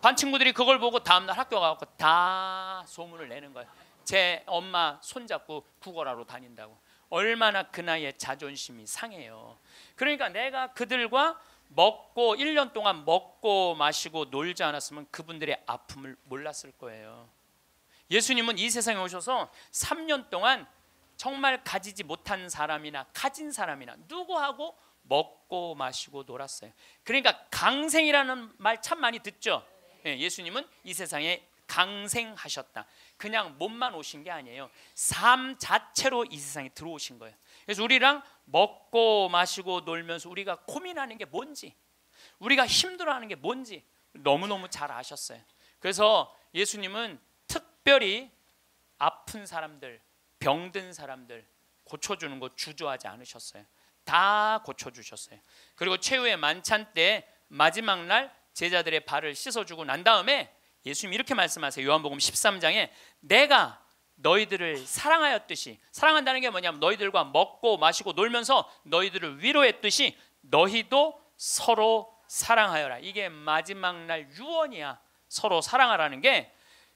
반 친구들이 그걸 보고 다음 날 학교 가고 갖다 소문을 내는 거예요. 제 엄마 손 잡고 구걸하러 다닌다고. 얼마나 그 나이에 자존심이 상해요. 그러니까 내가 그들과 먹고 1년 동안 먹고 마시고 놀지 않았으면 그분들의 아픔을 몰랐을 거예요. 예수님은 이 세상에 오셔서 3년 동안 정말 가지지 못한 사람이나 가진 사람이나 누구하고 먹고 마시고 놀았어요. 그러니까 강생이라는 말 참 많이 듣죠. 예, 예수님은 이 세상에 강생하셨다. 그냥 몸만 오신 게 아니에요. 삶 자체로 이 세상에 들어오신 거예요. 그래서 우리랑 먹고 마시고 놀면서 우리가 고민하는 게 뭔지 우리가 힘들어하는 게 뭔지 너무너무 잘 아셨어요. 그래서 예수님은 특별히 아픈 사람들, 병든 사람들 고쳐주는 거 주저하지 않으셨어요. 다 고쳐주셨어요. 그리고 최후의 만찬 때 마지막 날 제자들의 발을 씻어주고 난 다음에 예수님 이렇게 말씀하세요. 요한복음 13장에 내가 너희들을 사랑하였듯이 사랑한다는 게 뭐냐면 너희들과 먹고 마시고 놀면서 너희들을 위로했듯이 너희도 서로 사랑하여라. 이게 마지막 날 유언이야. 서로 사랑하라는 게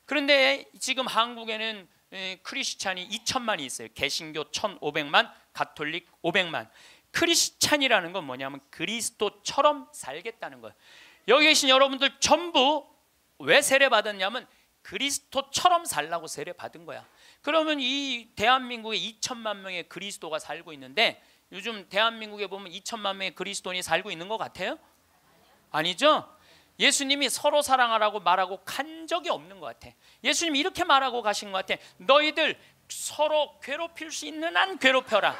그런데 지금 한국에는 크리스찬이 2천만이 있어요. 개신교 1,500만, 가톨릭 500만. 크리스찬이라는 건 뭐냐면 그리스도처럼 살겠다는 거예요. 여기 계신 여러분들 전부 왜 세례 받았냐면 그리스도처럼 살라고 세례 받은 거야. 그러면 이 대한민국에 2천만 명의 그리스도가 살고 있는데 요즘 대한민국에 보면 2천만 명의 그리스도인이 살고 있는 것 같아요? 아니죠? 예수님이 서로 사랑하라고 말하고 간 적이 없는 것 같아. 예수님이 렇게 말하고 가신 것 같아. 너희들 서로 괴롭힐 수 있는 한 괴롭혀라.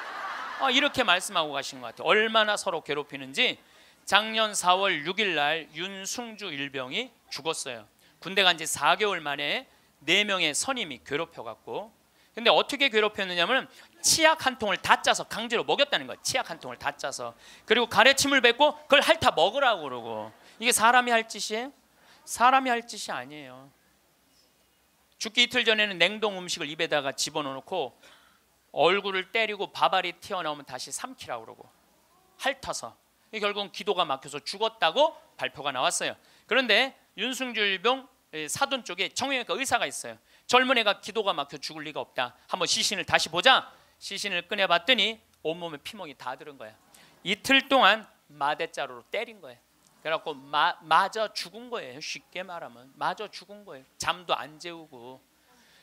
어, 이렇게 말씀하고 가신 것 같아. 얼마나 서로 괴롭히는지 작년 4월 6일 날 윤승주 일병이 죽었어요. 군대 간 지 4개월 만에 네 명의 선임이 괴롭혀 갖고 근데 어떻게 괴롭혔느냐면 치약 한 통을 다 짜서 강제로 먹였다는 거예요. 치약 한 통을 다 짜서 그리고 가래침을 뱉고 그걸 핥아 먹으라고 그러고 이게 사람이 할 짓이에요? 사람이 할 짓이 아니에요. 죽기 이틀 전에는 냉동 음식을 입에다가 집어넣고 얼굴을 때리고 밥알이 튀어나오면 다시 삼키라고 그러고 핥아서 결국은 기도가 막혀서 죽었다고 발표가 나왔어요. 그런데 윤승주일병 예, 사돈 쪽에 정형외과 의사가 있어요. 젊은 애가 기도가 막혀 죽을 리가 없다. 한번 시신을 다시 보자. 시신을 꺼내봤더니 온몸에 피멍이 다 들은 거야. 이틀 동안 마대자루로 때린 거예 그래갖고 마, 맞아 죽은 거예요. 쉽게 말하면 맞아 죽은 거예요. 잠도 안 재우고.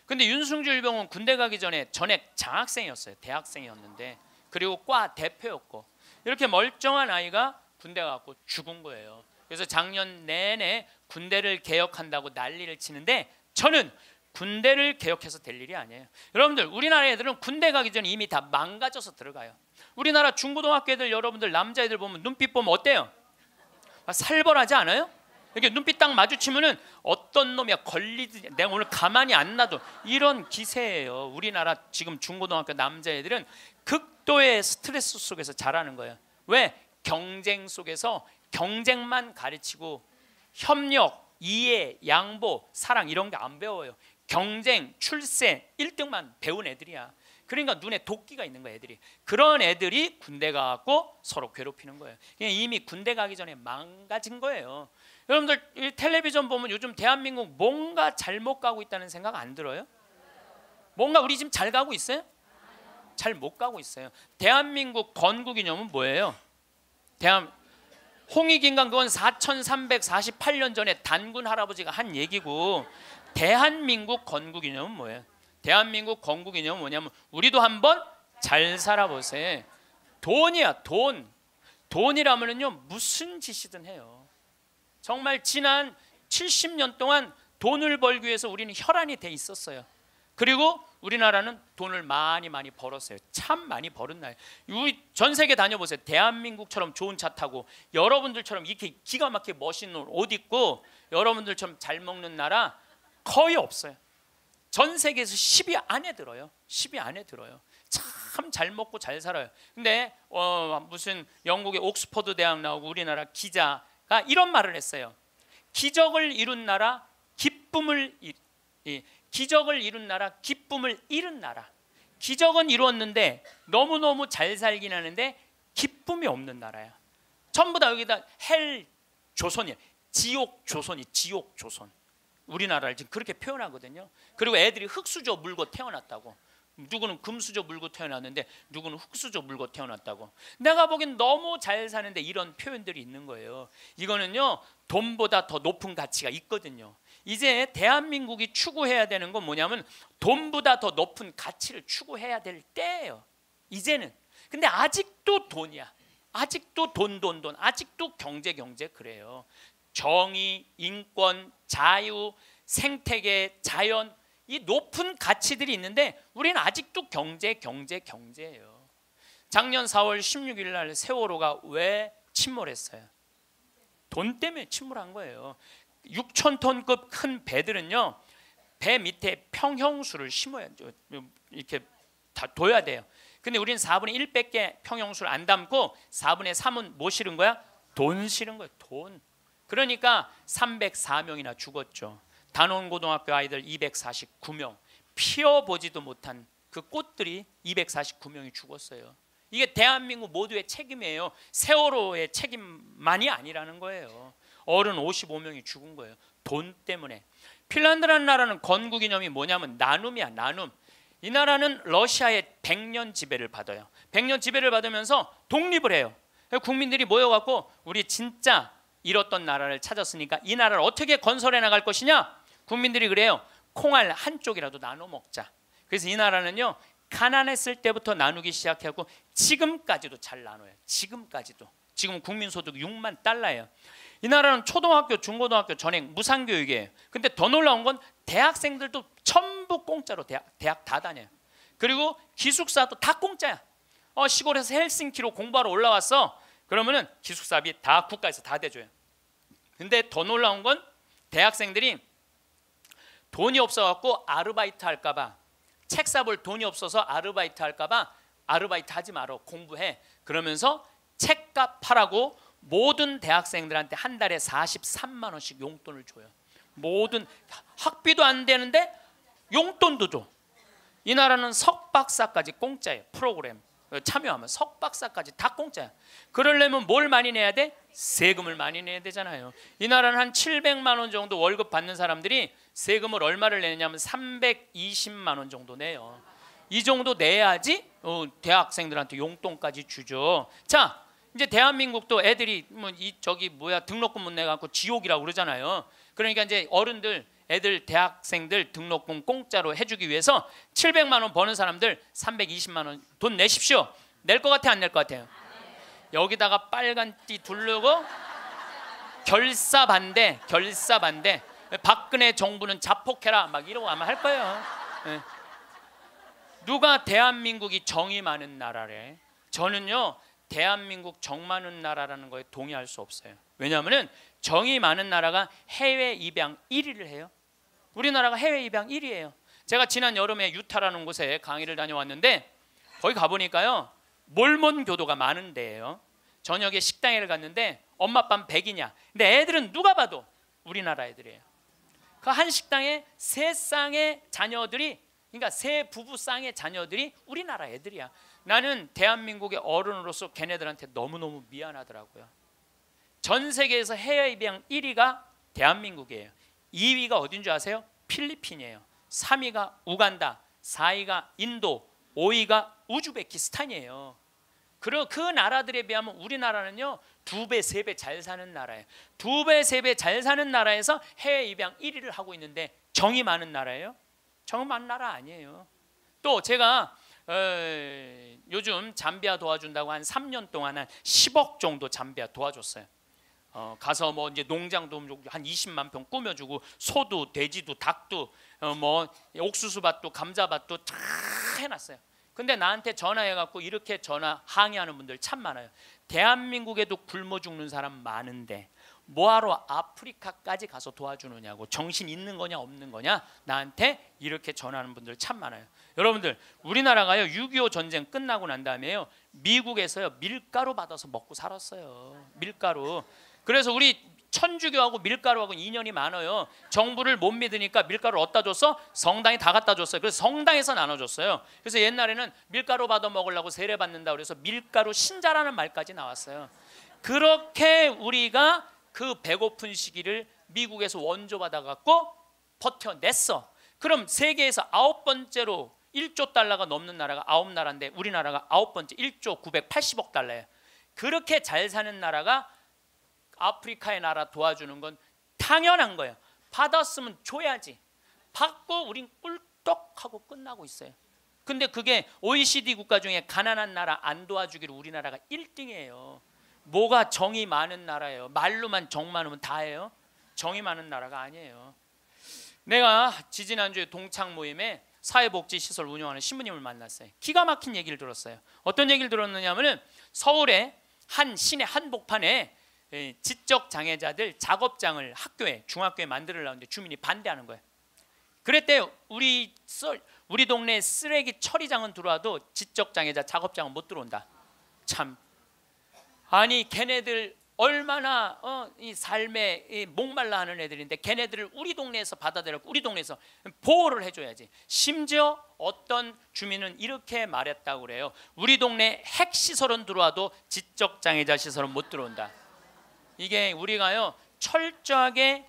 근데 윤승주 일병은 군대 가기 전에 전액 장학생이었어요. 대학생이었는데 그리고 과 대표였고 이렇게 멀쩡한 아이가 군대 가고 죽은 거예요. 그래서 작년 내내 군대를 개혁한다고 난리를 치는데 저는 군대를 개혁해서 될 일이 아니에요. 여러분들 우리나라 애들은 군대 가기 전에 이미 다 망가져서 들어가요. 우리나라 중고등학교 애들 여러분들 남자애들 보면 눈빛 보면 어때요? 살벌하지 않아요? 이렇게 눈빛 딱 마주치면은 어떤 놈이야 걸리든 내가 오늘 가만히 안 놔도 이런 기세예요. 우리나라 지금 중고등학교 남자애들은 극도의 스트레스 속에서 자라는 거예요. 왜? 경쟁 속에서 경쟁만 가르치고 협력, 이해, 양보, 사랑 이런 게 안 배워요. 경쟁, 출세, 1등만 배운 애들이야. 그러니까 눈에 도끼가 있는 거야 애들이. 그런 애들이 군대 가고 서로 괴롭히는 거예요. 이미 군대 가기 전에 망가진 거예요. 여러분들 텔레비전 보면 요즘 대한민국 뭔가 잘못 가고 있다는 생각 안 들어요? 뭔가 우리 지금 잘 가고 있어요? 잘 못 가고 있어요. 대한민국 건국 이념은 뭐예요? 대한 홍익인간 그건 4,348년 전에 단군 할아버지가 한 얘기고 대한민국 건국 이념은 뭐예요? 대한민국 건국 이념은 뭐냐면 우리도 한번 잘 살아보세. 돈이야 돈. 돈이라면요 무슨 짓이든 해요. 정말 지난 70년 동안 돈을 벌기 위해서 우리는 혈안이 돼 있었어요. 그리고 우리나라는 돈을 많이 많이 벌었어요. 참 많이 벌은 나요. 전 세계 다녀보세요. 대한민국처럼 좋은 차 타고 여러분들처럼 이렇게 기가 막히게 멋있는 옷 입고 여러분들처럼 잘 먹는 나라 거의 없어요. 전 세계에서 10위 안에 들어요. 10위 안에 들어요. 참 잘 먹고 잘 살아요. 근데 어, 무슨 영국의 옥스퍼드 대학 나오고 우리나라 기자가 이런 말을 했어요. 기적을 이룬 나라, 기쁨을 이, 이, 기적을 이룬 나라, 기쁨을 잃은 나라. 기적은 이루었는데 너무너무 잘 살긴 하는데 기쁨이 없는 나라야. 전부 다 여기다 헬 조선이야. 지옥 조선이 지옥 조선. 우리나라를 지금 그렇게 표현하거든요. 그리고 애들이 흙수저 물고 태어났다고. 누구는 금수저 물고 태어났는데 누구는 흙수저 물고 태어났다고. 내가 보기엔 너무 잘 사는데 이런 표현들이 있는 거예요. 이거는요. 돈보다 더 높은 가치가 있거든요. 이제 대한민국이 추구해야 되는 건 뭐냐면 돈보다 더 높은 가치를 추구해야 될 때예요. 이제는. 근데 아직도 돈이야. 아직도 돈, 돈, 돈. 아직도 경제, 경제 그래요. 정의, 인권, 자유, 생태계, 자연 이 높은 가치들이 있는데 우리는 아직도 경제, 경제, 경제예요. 작년 4월 16일 날 세월호가 왜 침몰했어요? 돈 때문에 침몰한 거예요. 6천 톤급 큰 배들은요 배 밑에 평형수를 심어야 이렇게 다 둬야 돼요. 근데 우리는 4분의 1밖에 평형수를 안 담고 4분의 3은 뭐 실은 거야? 돈 실은 거야. 돈. 그러니까 304명이나 죽었죠. 단원고등학교 아이들 249명. 피어보지도 못한 그 꽃들이 249명이 죽었어요. 이게 대한민국 모두의 책임이에요. 세월호의 책임만이 아니라는 거예요. 어른 55명이 죽은 거예요. 돈 때문에. 핀란드라는 나라는 건국 이념이 뭐냐면 나눔이야. 나눔. 이 나라는 러시아의 100년 지배를 받아요. 100년 지배를 받으면서 독립을 해요. 국민들이 모여갖고 우리 진짜 잃었던 나라를 찾았으니까 이 나라를 어떻게 건설해 나갈 것이냐? 국민들이 그래요. 콩알 한쪽이라도 나눠 먹자. 그래서 이 나라는요. 가난했을 때부터 나누기 시작하고 지금까지도 잘 나눠요. 지금까지도. 지금 국민소득 6만 달러예요. 이 나라는 초등학교, 중고등학교 전액 무상교육이에요. 근데 더 놀라운 건 대학생들도 전부 공짜로 대학, 대학 다 다녀요. 그리고 기숙사도 다 공짜야. 어, 시골에서 헬싱키로 공부하러 올라왔어. 그러면은 기숙사비 다 국가에서 다 대줘요. 근데 더 놀라운 건 대학생들이 돈이 없어갖고 아르바이트 할까봐 책 사볼 돈이 없어서 아르바이트 할까봐 아르바이트 하지 말어 공부해 그러면서 책값 팔라고 모든 대학생들한테 한 달에 43만 원씩 용돈을 줘요. 모든 학비도 안 되는데 용돈도 줘. 이 나라는 석박사까지 공짜예요. 프로그램 참여하면 석박사까지 다 공짜야. 그러려면 뭘 많이 내야 돼? 세금을 많이 내야 되잖아요. 이 나라는 한 700만 원 정도 월급 받는 사람들이 세금을 얼마를 내냐면 320만 원 정도 내요. 이 정도 내야지 어, 대학생들한테 용돈까지 주죠. 자, 이제 대한민국도 애들이 뭐 이 저기 뭐야 등록금 못내 갖고 지옥이라고 그러잖아요. 그러니까 이제 어른들 애들 대학생들 등록금 공짜로 해주기 위해서 700만 원 버는 사람들 320만 원 돈 내십시오. 낼 것 같아 안낼 것 같아요? 여기다가 빨간 띠 두르고 결사 반대 결사 반대 박근혜 정부는 자폭해라 막 이러고 아마 할 거예요. 네. 누가 대한민국이 정이 많은 나라래? 저는요 대한민국 정 많은 나라라는 거에 동의할 수 없어요. 왜냐하면 정이 많은 나라가 해외 입양 1위를 해요. 우리나라가 해외 입양 1위예요. 제가 지난 여름에 유타라는 곳에 강의를 다녀왔는데 거기 가보니까요. 몰몬 교도가 많은 데예요. 저녁에 식당에 갔는데 엄마밤 100이냐. 근데 애들은 누가 봐도 우리나라 애들이에요. 그 한 식당에 세 쌍의 자녀들이 그러니까 세 부부 쌍의 자녀들이 우리나라 애들이야. 나는 대한민국의 어른으로서 걔네들한테 너무너무 미안하더라고요. 전 세계에서 해외 입양 1위가 대한민국이에요. 2위가 어딘 줄 아세요? 필리핀이에요. 3위가 우간다, 4위가 인도, 5위가 우즈베키스탄이에요. 그리고 그 나라들에 비하면 우리나라는요 두 배, 세 배 잘 사는 나라예요. 두 배, 세 배 잘 사는 나라에서 해외 입양 1위를 하고 있는데 정이 많은 나라예요? 정 많은 나라 아니에요. 또 제가 어, 요즘 잠비아 도와준다고 한 3년 동안 한 10억 정도 잠비아 도와줬어요. 어, 가서 뭐 이제 농장도 한 20만 평 꾸며주고 소도 돼지도 닭도 어, 뭐 옥수수밭도 감자밭도 다 해놨어요. 근데 나한테 전화해갖고 이렇게 전화 항의하는 분들 참 많아요. 대한민국에도 굶어 죽는 사람 많은데 뭐하러 아프리카까지 가서 도와주느냐고 정신 있는 거냐 없는 거냐 나한테 이렇게 전화하는 분들 참 많아요. 여러분들 우리나라가요 6.25 전쟁 끝나고 난 다음에요 미국에서요 밀가루 받아서 먹고 살았어요 밀가루 그래서 우리 천주교하고 밀가루하고 인연이 많아요 정부를 못 믿으니까 밀가루 를 얻다 줬어 성당에 다 갖다 줬어요 그래서 성당에서 나눠줬어요 그래서 옛날에는 밀가루 받아 먹으려고 세례 받는다 그래서 밀가루 신자라는 말까지 나왔어요 그렇게 우리가 그 배고픈 시기를 미국에서 원조받아 갖고 버텨냈어 그럼 세계에서 아홉 번째로 1조 달러가 넘는 나라가 아홉 나라인데 우리나라가 아홉 번째 1조 980억 달러예요. 그렇게 잘 사는 나라가 아프리카의 나라 도와주는 건 당연한 거예요. 받았으면 줘야지. 받고 우린 꿀떡하고 끝나고 있어요. 근데 그게 OECD 국가 중에 가난한 나라 안 도와주기로 우리나라가 1등이에요. 뭐가 정이 많은 나라예요. 말로만 정 많으면 다예요. 정이 많은 나라가 아니에요. 내가 지지난주에 동창 모임에 사회복지시설 운영하는 신부님을 만났어요. 기가 막힌 얘기를 들었어요. 어떤 얘기를 들었느냐면은 서울의 한 시내 한복판에 예, 지적 장애자들 작업장을 학교에 중학교에 만들으려는데 주민이 반대하는 거예요. 그랬대 우리 썰, 우리 동네 쓰레기 처리장은 들어와도 지적 장애자 작업장은 못 들어온다. 참 아니 걔네들 얼마나 어, 이 삶에 이 목말라 하는 애들인데 걔네들을 우리 동네에서 받아들였고 우리 동네에서 보호를 해줘야지. 심지어 어떤 주민은 이렇게 말했다고 그래요. 우리 동네 핵 시설은 들어와도 지적 장애자 시설은 못 들어온다. 이게 우리가요 철저하게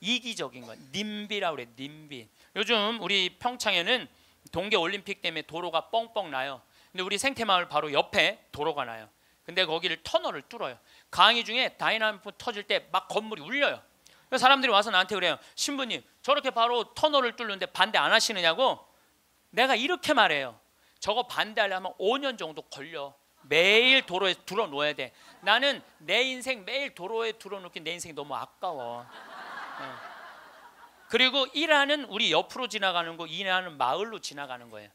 이기적인 건 님비라고 그래. 님비. 요즘 우리 평창에는 동계 올림픽 때문에 도로가 뻥뻥 나요. 근데 우리 생태마을 바로 옆에 도로가 나요. 근데 거기를 터널을 뚫어요. 강의 중에 다이나믹 터질 때 막 건물이 울려요. 사람들이 와서 나한테 그래요. 신부님, 저렇게 바로 터널을 뚫는데 반대 안 하시느냐고? 내가 이렇게 말해요. 저거 반대하려면 5년 정도 걸려. 매일 도로에 들어 놓아야 돼. 나는 내 인생 매일 도로에 들어 놓기 내 인생이 너무 아까워. 네. 그리고 일하는 우리 옆으로 지나가는 거, 일하는 마을로 지나가는 거예요.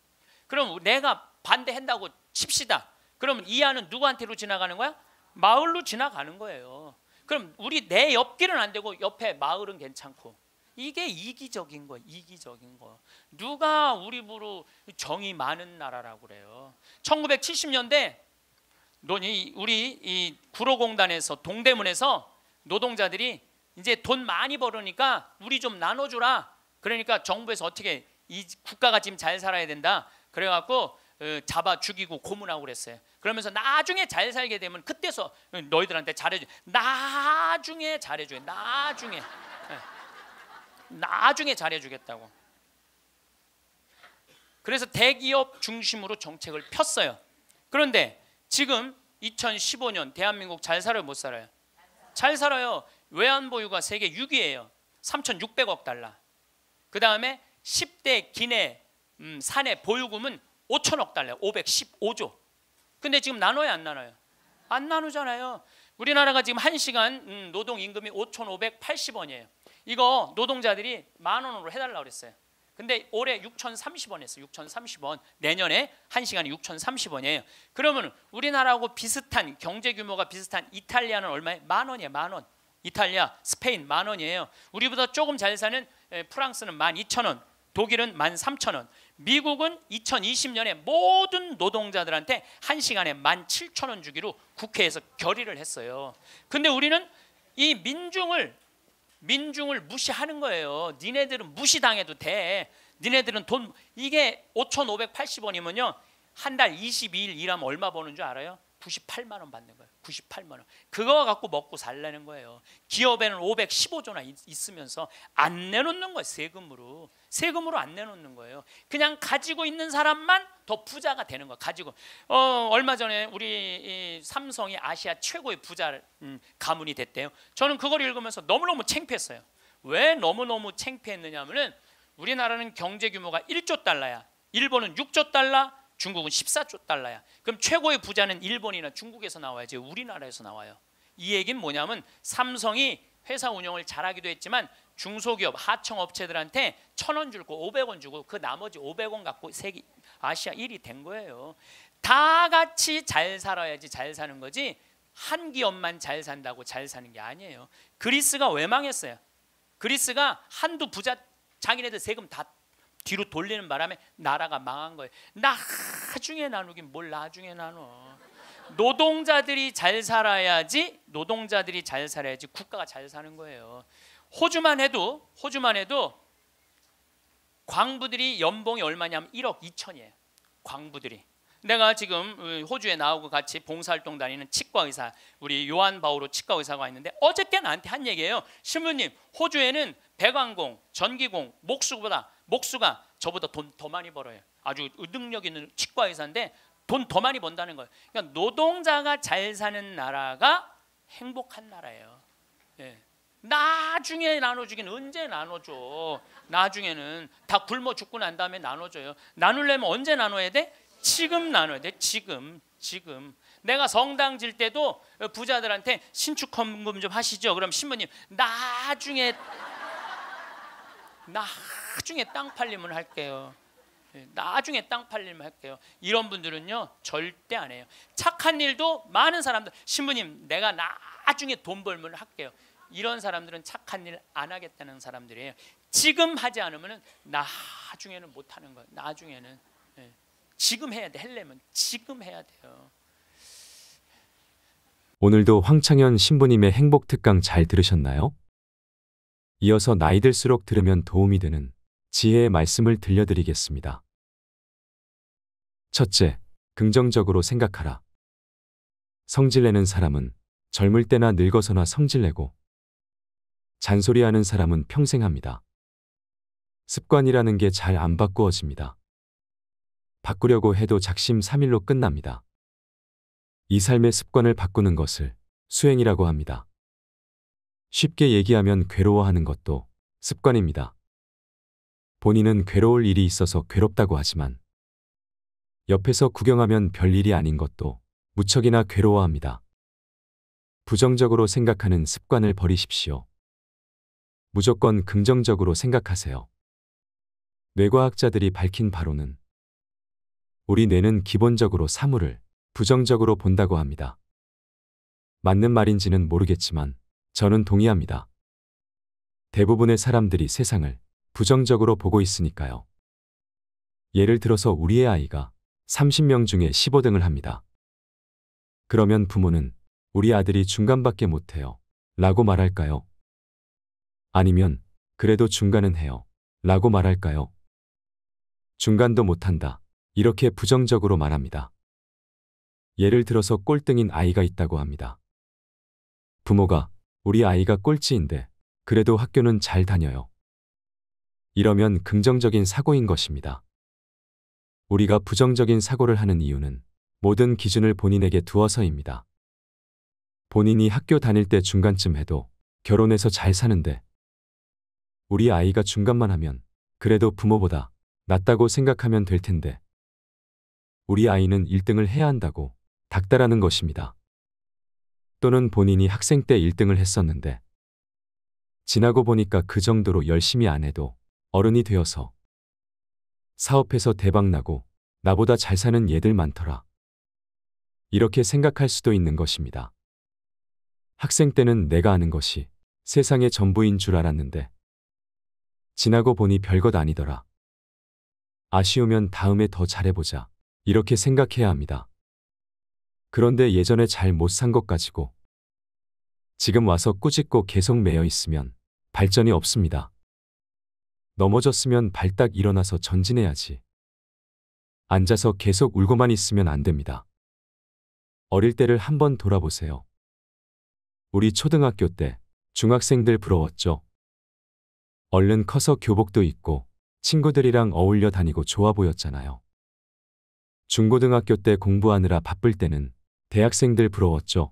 그럼 내가 반대한다고 칩시다. 그럼 이하는 누구한테로 지나가는 거야? 마을로 지나가는 거예요. 그럼 우리 내 옆길은 안 되고 옆에 마을은 괜찮고 이게 이기적인 거, 이기적인 거. 누가 우리 부로 정이 많은 나라라고 그래요. 1970년대 우리 이 구로공단에서 동대문에서 노동자들이 이제 돈 많이 벌으니까 우리 좀 나눠주라. 그러니까 정부에서 어떻게 이 국가가 지금 잘 살아야 된다. 그래갖고 어, 잡아 죽이고 고문하고 그랬어요. 그러면서 나중에 잘 살게 되면 그때서 너희들한테 잘해줘. 나중에 잘해줘. 나중에. 어, 나중에 잘해주겠다고. 그래서 대기업 중심으로 정책을 폈어요. 그런데 지금 2015년 대한민국 잘 살아요 못 살아요? 잘 살아요. 외환 보유가 세계 6위예요. 3,600억 달러. 그 다음에 10대 기내 음, 사내 보유금은 5천억 달러, 515조. 근데 지금 나눠요, 안 나눠요? 안 나누잖아요. 우리나라가 지금 한시간 음, 노동 임금이 5,580원이에요. 이거 노동자들이 만 원으로 해달라 그랬어요. 근데 올해 6,030원 했어요. 6,030원. 내년에 한시간에 6,030원이에요. 그러면 우리나라하고 비슷한 경제 규모가 비슷한 이탈리아는 얼마에요만 원이에요. 만 원. 이탈리아, 스페인 만 원이에요. 우리보다 조금 잘 사는 프랑스는 만 이천 원 독일은 만 삼천 원 미국은 2020년에 모든 노동자들한테 1시간에 17,000원 주기로 국회에서 결의를 했어요. 근데 우리는 이 민중을 민중을 무시하는 거예요. 니네들은 무시당해도 돼. 니네들은 돈 이게 5,580원이면요. 한 달 22일 일하면 얼마 버는 줄 알아요? 98만 원 받는 거예요. 98만 원. 그거 갖고 먹고 살라는 거예요. 기업에는 515조나 있, 으면서안 내놓는 거예요. 세금으로. 세금으로 안 내놓는 거예요. 그냥 가지고 있는 사람만 더 부자가 되는 거예요. 가지고. 어, 얼마 전에 우리 삼성이 아시아 최고의 부자 음, 가문이 됐대요. 저는 그걸 읽으면서 너무너무 창피했어요. 왜 너무너무 창피했느냐면은 하 우리나라는 경제 규모가 1조 달러야. 일본은 6조 달러, 중국은 14조 달러야. 그럼 최고의 부자는 일본이나 중국에서 나와야지 우리나라에서 나와요. 이 얘기는 뭐냐면 삼성이 회사 운영을 잘하기도 했지만 중소기업 하청 업체들한테 천원 줄고 5 0 0원 주고 그 나머지 5 0 0원 갖고 세계 아시아 1위 된 거예요. 다 같이 잘 살아야지 잘 사는 거지 한 기업만 잘 산다고 잘 사는 게 아니에요. 그리스가 왜 망했어요? 그리스가 한두 부자 자기네들 세금 다 뒤로 돌리는 바람에 나라가 망한 거예요. 나중에 나누긴 뭘 나중에 나눠. 노동자들이 잘 살아야지 노동자들이 잘 살아야지 국가가 잘 사는 거예요. 호주만 해도 호주만 해도 광부들이 연봉이 얼마냐면 1억 2천이에요. 광부들이. 내가 지금 호주에 나오고 같이 봉사활동 다니는 치과 의사 우리 요한 바오로 치과 의사가 있는데 어저께 나한테 한 얘기예요. 신부님, 호주에는 배관공, 전기공, 목수보다 목수가 저보다 돈 더 많이 벌어요. 아주 능력 있는 치과 의사인데 돈 더 많이 번다는 거예요. 그러니까 노동자가 잘 사는 나라가 행복한 나라예요. 예. 나중에 나눠주긴 언제 나눠줘? 나중에는 다 굶어 죽고 난 다음에 나눠줘요. 나눌려면 언제 나눠야 돼? 지금 나눠야 돼. 지금, 지금. 내가 성당 질 때도 부자들한테 신축 헌금 좀 하시죠. 그럼 신부님 나중에 나 나중에 땅 팔림을 할게요. 예, 나중에 땅 팔림을 할게요. 이런 분들은요 절대 안 해요. 착한 일도 많은 사람들 신부님 내가 나중에 돈 벌면 할게요. 이런 사람들은 착한 일 안 하겠다는 사람들이에요. 지금 하지 않으면 나중에는 못 하는 거예요. 나중에는 예. 지금 해야 돼. 헬레면 지금 해야 돼요. 오늘도 황창현 신부님의 행복 특강 잘 들으셨나요? 이어서 나이 들수록 들으면 도움이 되는 지혜의 말씀을 들려드리겠습니다. 첫째, 긍정적으로 생각하라. 성질내는 사람은 젊을 때나 늙어서나 성질내고 잔소리하는 사람은 평생 합니다. 습관이라는 게 잘 안 바꾸어집니다. 바꾸려고 해도 작심삼일로 끝납니다. 이 삶의 습관을 바꾸는 것을 수행이라고 합니다. 쉽게 얘기하면 괴로워하는 것도 습관입니다. 본인은 괴로울 일이 있어서 괴롭다고 하지만 옆에서 구경하면 별일이 아닌 것도 무척이나 괴로워합니다. 부정적으로 생각하는 습관을 버리십시오. 무조건 긍정적으로 생각하세요. 뇌과학자들이 밝힌 바로는 우리 뇌는 기본적으로 사물을 부정적으로 본다고 합니다. 맞는 말인지는 모르겠지만 저는 동의합니다. 대부분의 사람들이 세상을 부정적으로 보고 있으니까요. 예를 들어서 우리의 아이가 30명 중에 15등을 합니다. 그러면 부모는 우리 아들이 중간밖에 못해요. 라고 말할까요? 아니면 그래도 중간은 해요. 라고 말할까요? 중간도 못한다. 이렇게 부정적으로 말합니다. 예를 들어서 꼴등인 아이가 있다고 합니다. 부모가 우리 아이가 꼴찌인데 그래도 학교는 잘 다녀요. 이러면 긍정적인 사고인 것입니다. 우리가 부정적인 사고를 하는 이유는 모든 기준을 본인에게 두어서입니다. 본인이 학교 다닐 때 중간쯤 해도 결혼해서 잘 사는데 우리 아이가 중간만 하면 그래도 부모보다 낫다고 생각하면 될 텐데 우리 아이는 1등을 해야 한다고 닥달하는 것입니다. 또는 본인이 학생 때 1등을 했었는데 지나고 보니까 그 정도로 열심히 안 해도 어른이 되어서 사업해서 대박나고 나보다 잘 사는 얘들 많더라. 이렇게 생각할 수도 있는 것입니다. 학생 때는 내가 아는 것이 세상의 전부인 줄 알았는데 지나고 보니 별것 아니더라. 아쉬우면 다음에 더 잘해보자. 이렇게 생각해야 합니다. 그런데 예전에 잘 못 산 것 가지고 지금 와서 꾸짖고 계속 매여 있으면 발전이 없습니다. 넘어졌으면 발딱 일어나서 전진해야지. 앉아서 계속 울고만 있으면 안 됩니다. 어릴 때를 한번 돌아보세요. 우리 초등학교 때 중학생들 부러웠죠. 얼른 커서 교복도 입고 친구들이랑 어울려 다니고 좋아 보였잖아요. 중고등학교 때 공부하느라 바쁠 때는 대학생들 부러웠죠.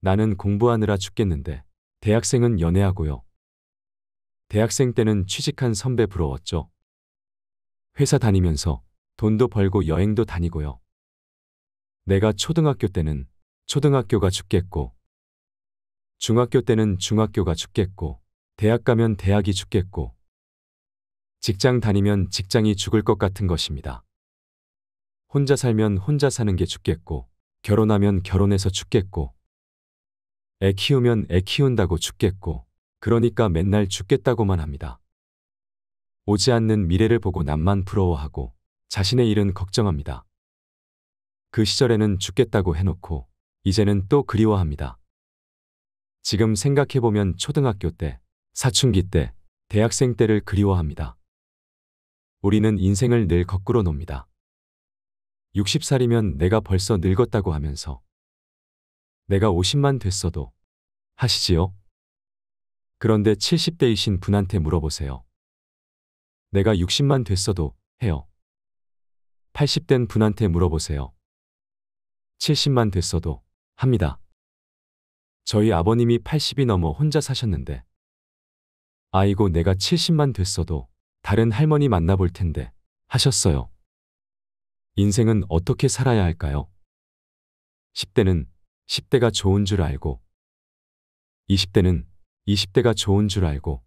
나는 공부하느라 죽겠는데 대학생은 연애하고요. 대학생 때는 취직한 선배 부러웠죠. 회사 다니면서 돈도 벌고 여행도 다니고요. 내가 초등학교 때는 초등학교가 죽겠고, 중학교 때는 중학교가 죽겠고, 대학 가면 대학이 죽겠고, 직장 다니면 직장이 죽을 것 같은 것입니다. 혼자 살면 혼자 사는 게 죽겠고, 결혼하면 결혼해서 죽겠고, 애 키우면 애 키운다고 죽겠고, 그러니까 맨날 죽겠다고만 합니다. 오지 않는 미래를 보고 남만 부러워하고 자신의 일은 걱정합니다. 그 시절에는 죽겠다고 해놓고 이제는 또 그리워합니다. 지금 생각해보면 초등학교 때, 사춘기 때, 대학생 때를 그리워합니다. 우리는 인생을 늘 거꾸로 놉니다. 60살이면 내가 벌써 늙었다고 하면서 내가 50만 됐어도 하시지요? 그런데 70대이신 분한테 물어보세요. 내가 60만 됐어도 해요. 80된 분한테 물어보세요. 70만 됐어도 합니다. 저희 아버님이 80이 넘어 혼자 사셨는데 아이고 내가 70만 됐어도 다른 할머니 만나볼 텐데 하셨어요. 인생은 어떻게 살아야 할까요? 10대는 10대가 좋은 줄 알고 20대는 20대가 좋은 줄 알고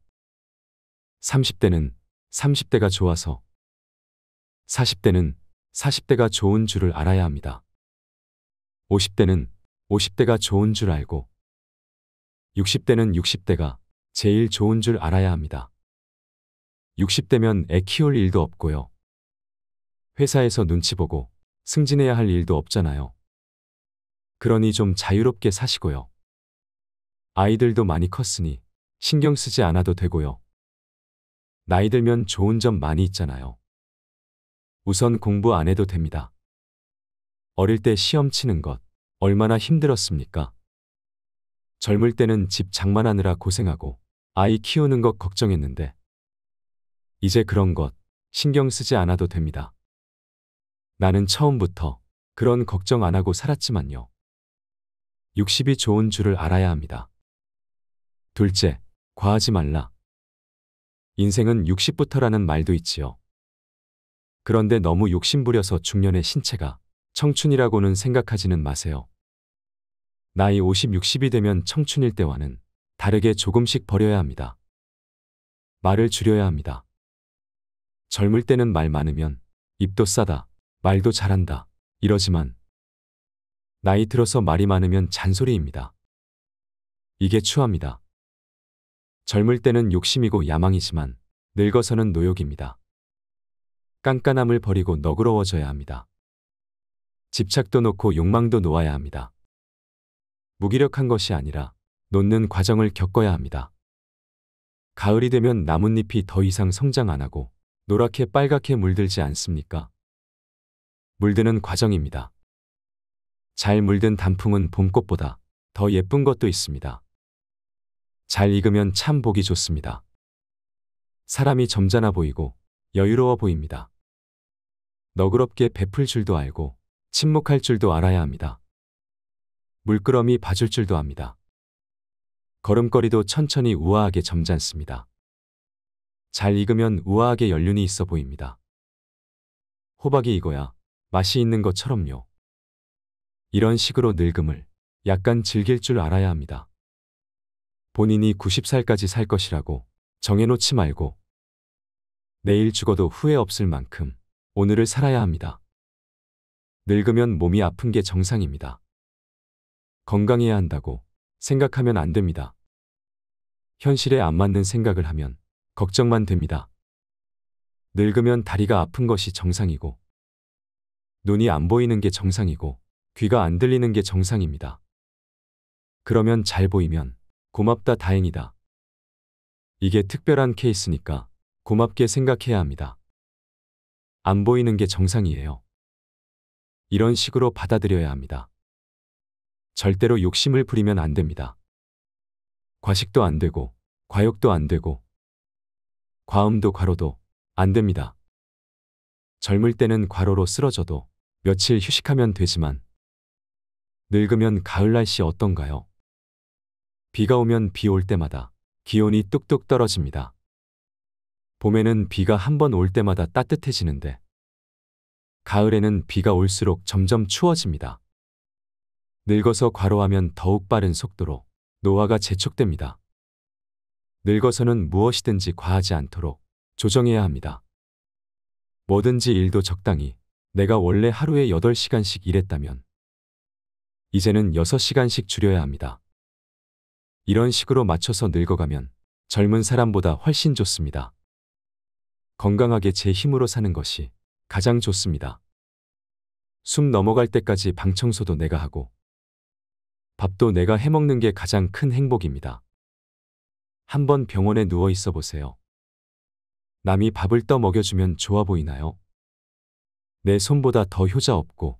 30대는 30대가 좋아서 40대는 40대가 좋은 줄을 알아야 합니다. 50대는 50대가 좋은 줄 알고 60대는 60대가 제일 좋은 줄 알아야 합니다. 60대면 애 키울 일도 없고요. 회사에서 눈치 보고 승진해야 할 일도 없잖아요. 그러니 좀 자유롭게 사시고요. 아이들도 많이 컸으니 신경 쓰지 않아도 되고요. 나이 들면 좋은 점 많이 있잖아요. 우선 공부 안 해도 됩니다. 어릴 때 시험 치는 것 얼마나 힘들었습니까? 젊을 때는 집 장만하느라 고생하고 아이 키우는 것 걱정했는데 이제 그런 것 신경 쓰지 않아도 됩니다. 나는 처음부터 그런 걱정 안 하고 살았지만요. 60이 좋은 줄을 알아야 합니다. 둘째, 과하지 말라. 인생은 60부터라는 말도 있지요. 그런데 너무 욕심부려서 중년의 신체가 청춘이라고는 생각하지는 마세요. 나이 50, 60이 되면 청춘일 때와는 다르게 조금씩 버려야 합니다. 말을 줄여야 합니다. 젊을 때는 말 많으면 입도 싸다, 말도 잘한다, 이러지만 나이 들어서 말이 많으면 잔소리입니다. 이게 추합니다. 젊을 때는 욕심이고 야망이지만 늙어서는 노욕입니다. 깐깐함을 버리고 너그러워져야 합니다. 집착도 놓고 욕망도 놓아야 합니다. 무기력한 것이 아니라 놓는 과정을 겪어야 합니다. 가을이 되면 나뭇잎이 더 이상 성장 안 하고 노랗게 빨갛게 물들지 않습니까? 물드는 과정입니다. 잘 물든 단풍은 봄꽃보다 더 예쁜 것도 있습니다. 잘 익으면 참 보기 좋습니다. 사람이 점잖아 보이고 여유로워 보입니다. 너그럽게 베풀 줄도 알고 침묵할 줄도 알아야 합니다. 물끄러미 봐줄 줄도 압니다. 걸음걸이도 천천히 우아하게 점잖습니다. 잘 익으면 우아하게 연륜이 있어 보입니다. 호박이 익어야 맛이 있는 것처럼요. 이런 식으로 늙음을 약간 즐길 줄 알아야 합니다. 본인이 90살까지 살 것이라고 정해놓지 말고 내일 죽어도 후회 없을 만큼 오늘을 살아야 합니다. 늙으면 몸이 아픈 게 정상입니다. 건강해야 한다고 생각하면 안 됩니다. 현실에 안 맞는 생각을 하면 걱정만 됩니다. 늙으면 다리가 아픈 것이 정상이고, 눈이 안 보이는 게 정상이고, 귀가 안 들리는 게 정상입니다. 그러면 잘 보이면 고맙다 다행이다. 이게 특별한 케이스니까 고맙게 생각해야 합니다. 안 보이는 게 정상이에요. 이런 식으로 받아들여야 합니다. 절대로 욕심을 부리면 안 됩니다. 과식도 안 되고, 과욕도 안 되고, 과음도 과로도 안 됩니다. 젊을 때는 과로로 쓰러져도 며칠 휴식하면 되지만, 늙으면 가을 날씨 어떤가요? 비가 오면 비 올 때마다 기온이 뚝뚝 떨어집니다. 봄에는 비가 한번 올 때마다 따뜻해지는데 가을에는 비가 올수록 점점 추워집니다. 늙어서 과로하면 더욱 빠른 속도로 노화가 재촉됩니다. 늙어서는 무엇이든지 과하지 않도록 조정해야 합니다. 뭐든지 일도 적당히 내가 원래 하루에 8시간씩 일했다면 이제는 6시간씩 줄여야 합니다. 이런 식으로 맞춰서 늙어가면 젊은 사람보다 훨씬 좋습니다. 건강하게 제 힘으로 사는 것이 가장 좋습니다. 숨 넘어갈 때까지 방 청소도 내가 하고 밥도 내가 해먹는 게 가장 큰 행복입니다. 한번 병원에 누워 있어 보세요. 남이 밥을 떠 먹여주면 좋아 보이나요? 내 손보다 더 효자 없고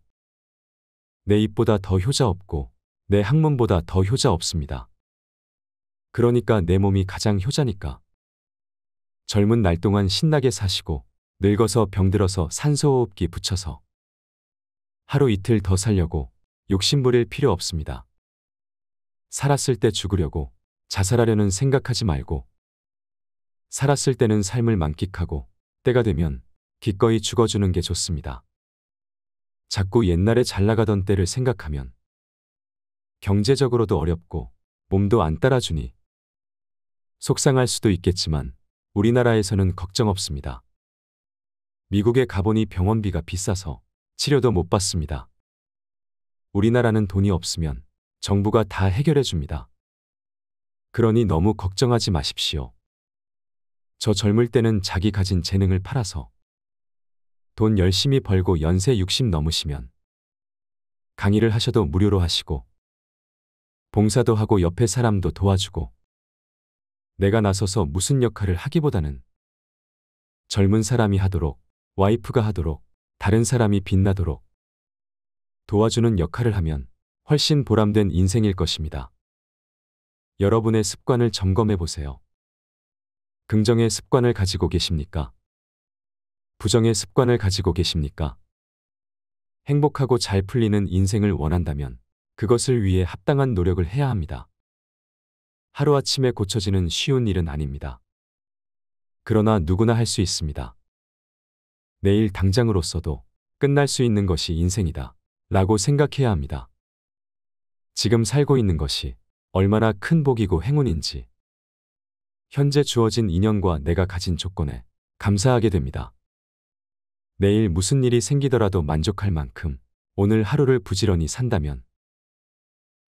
내 입보다 더 효자 없고 내항문보다더 효자 없습니다. 그러니까 내 몸이 가장 효자니까. 젊은 날 동안 신나게 사시고 늙어서 병들어서 산소호흡기 붙여서 하루 이틀 더 살려고 욕심 부릴 필요 없습니다. 살았을 때 죽으려고 자살하려는 생각하지 말고 살았을 때는 삶을 만끽하고 때가 되면 기꺼이 죽어주는 게 좋습니다. 자꾸 옛날에 잘 나가던 때를 생각하면 경제적으로도 어렵고 몸도 안 따라주니 속상할 수도 있겠지만 우리나라에서는 걱정 없습니다. 미국에 가보니 병원비가 비싸서 치료도 못 받습니다. 우리나라는 돈이 없으면 정부가 다 해결해 줍니다. 그러니 너무 걱정하지 마십시오. 저 젊을 때는 자기 가진 재능을 팔아서 돈 열심히 벌고 연세 60 넘으시면 강의를 하셔도 무료로 하시고 봉사도 하고 옆에 사람도 도와주고 내가 나서서 무슨 역할을 하기보다는 젊은 사람이 하도록, 와이프가 하도록, 다른 사람이 빛나도록 도와주는 역할을 하면 훨씬 보람된 인생일 것입니다. 여러분의 습관을 점검해 보세요. 긍정의 습관을 가지고 계십니까? 부정의 습관을 가지고 계십니까? 행복하고 잘 풀리는 인생을 원한다면 그것을 위해 합당한 노력을 해야 합니다. 하루아침에 고쳐지는 쉬운 일은 아닙니다. 그러나 누구나 할 수 있습니다. 내일 당장으로서도 끝날 수 있는 것이 인생이다. 라고 생각해야 합니다. 지금 살고 있는 것이 얼마나 큰 복이고 행운인지, 현재 주어진 인연과 내가 가진 조건에 감사하게 됩니다. 내일 무슨 일이 생기더라도 만족할 만큼 오늘 하루를 부지런히 산다면,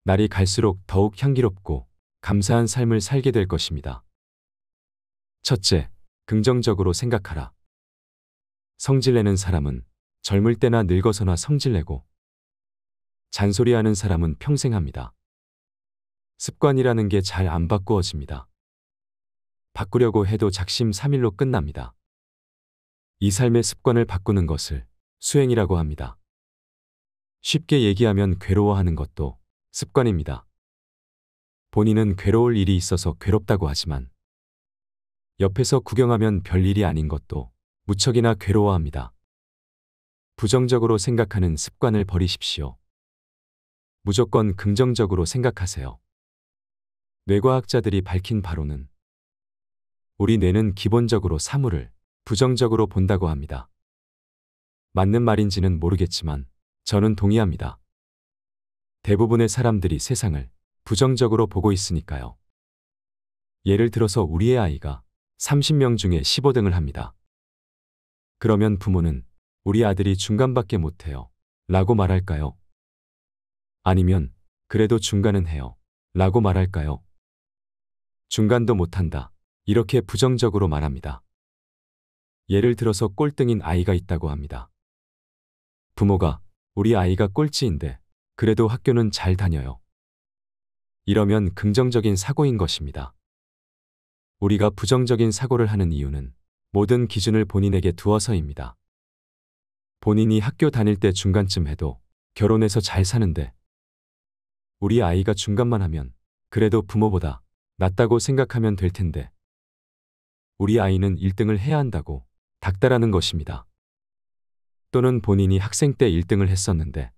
날이 갈수록 더욱 향기롭고 감사한 삶을 살게 될 것입니다. 첫째, 긍정적으로 생각하라. 성질내는 사람은 젊을 때나 늙어서나 성질내고 잔소리하는 사람은 평생 합니다. 습관이라는 게 잘 안 바꾸어집니다. 바꾸려고 해도 작심3일로 끝납니다. 이 삶의 습관을 바꾸는 것을 수행이라고 합니다. 쉽게 얘기하면 괴로워하는 것도 습관입니다. 본인은 괴로울 일이 있어서 괴롭다고 하지만 옆에서 구경하면 별일이 아닌 것도 무척이나 괴로워합니다. 부정적으로 생각하는 습관을 버리십시오. 무조건 긍정적으로 생각하세요. 뇌과학자들이 밝힌 바로는 우리 뇌는 기본적으로 사물을 부정적으로 본다고 합니다. 맞는 말인지는 모르겠지만 저는 동의합니다. 대부분의 사람들이 세상을 부정적으로 보고 있으니까요. 예를 들어서 우리의 아이가 30명 중에 15등을 합니다. 그러면 부모는 우리 아들이 중간밖에 못해요. 라고 말할까요? 아니면 그래도 중간은 해요. 라고 말할까요? 중간도 못한다. 이렇게 부정적으로 말합니다. 예를 들어서 꼴등인 아이가 있다고 합니다. 부모가 우리 아이가 꼴찌인데 그래도 학교는 잘 다녀요. 이러면 긍정적인 사고인 것입니다. 우리가 부정적인 사고를 하는 이유는 모든 기준을 본인에게 두어서입니다. 본인이 학교 다닐 때 중간쯤 해도 결혼해서 잘 사는데 우리 아이가 중간만 하면 그래도 부모보다 낫다고 생각하면 될 텐데 우리 아이는 1등을 해야 한다고 닥달하는 것입니다. 또는 본인이 학생 때 1등을 했었는데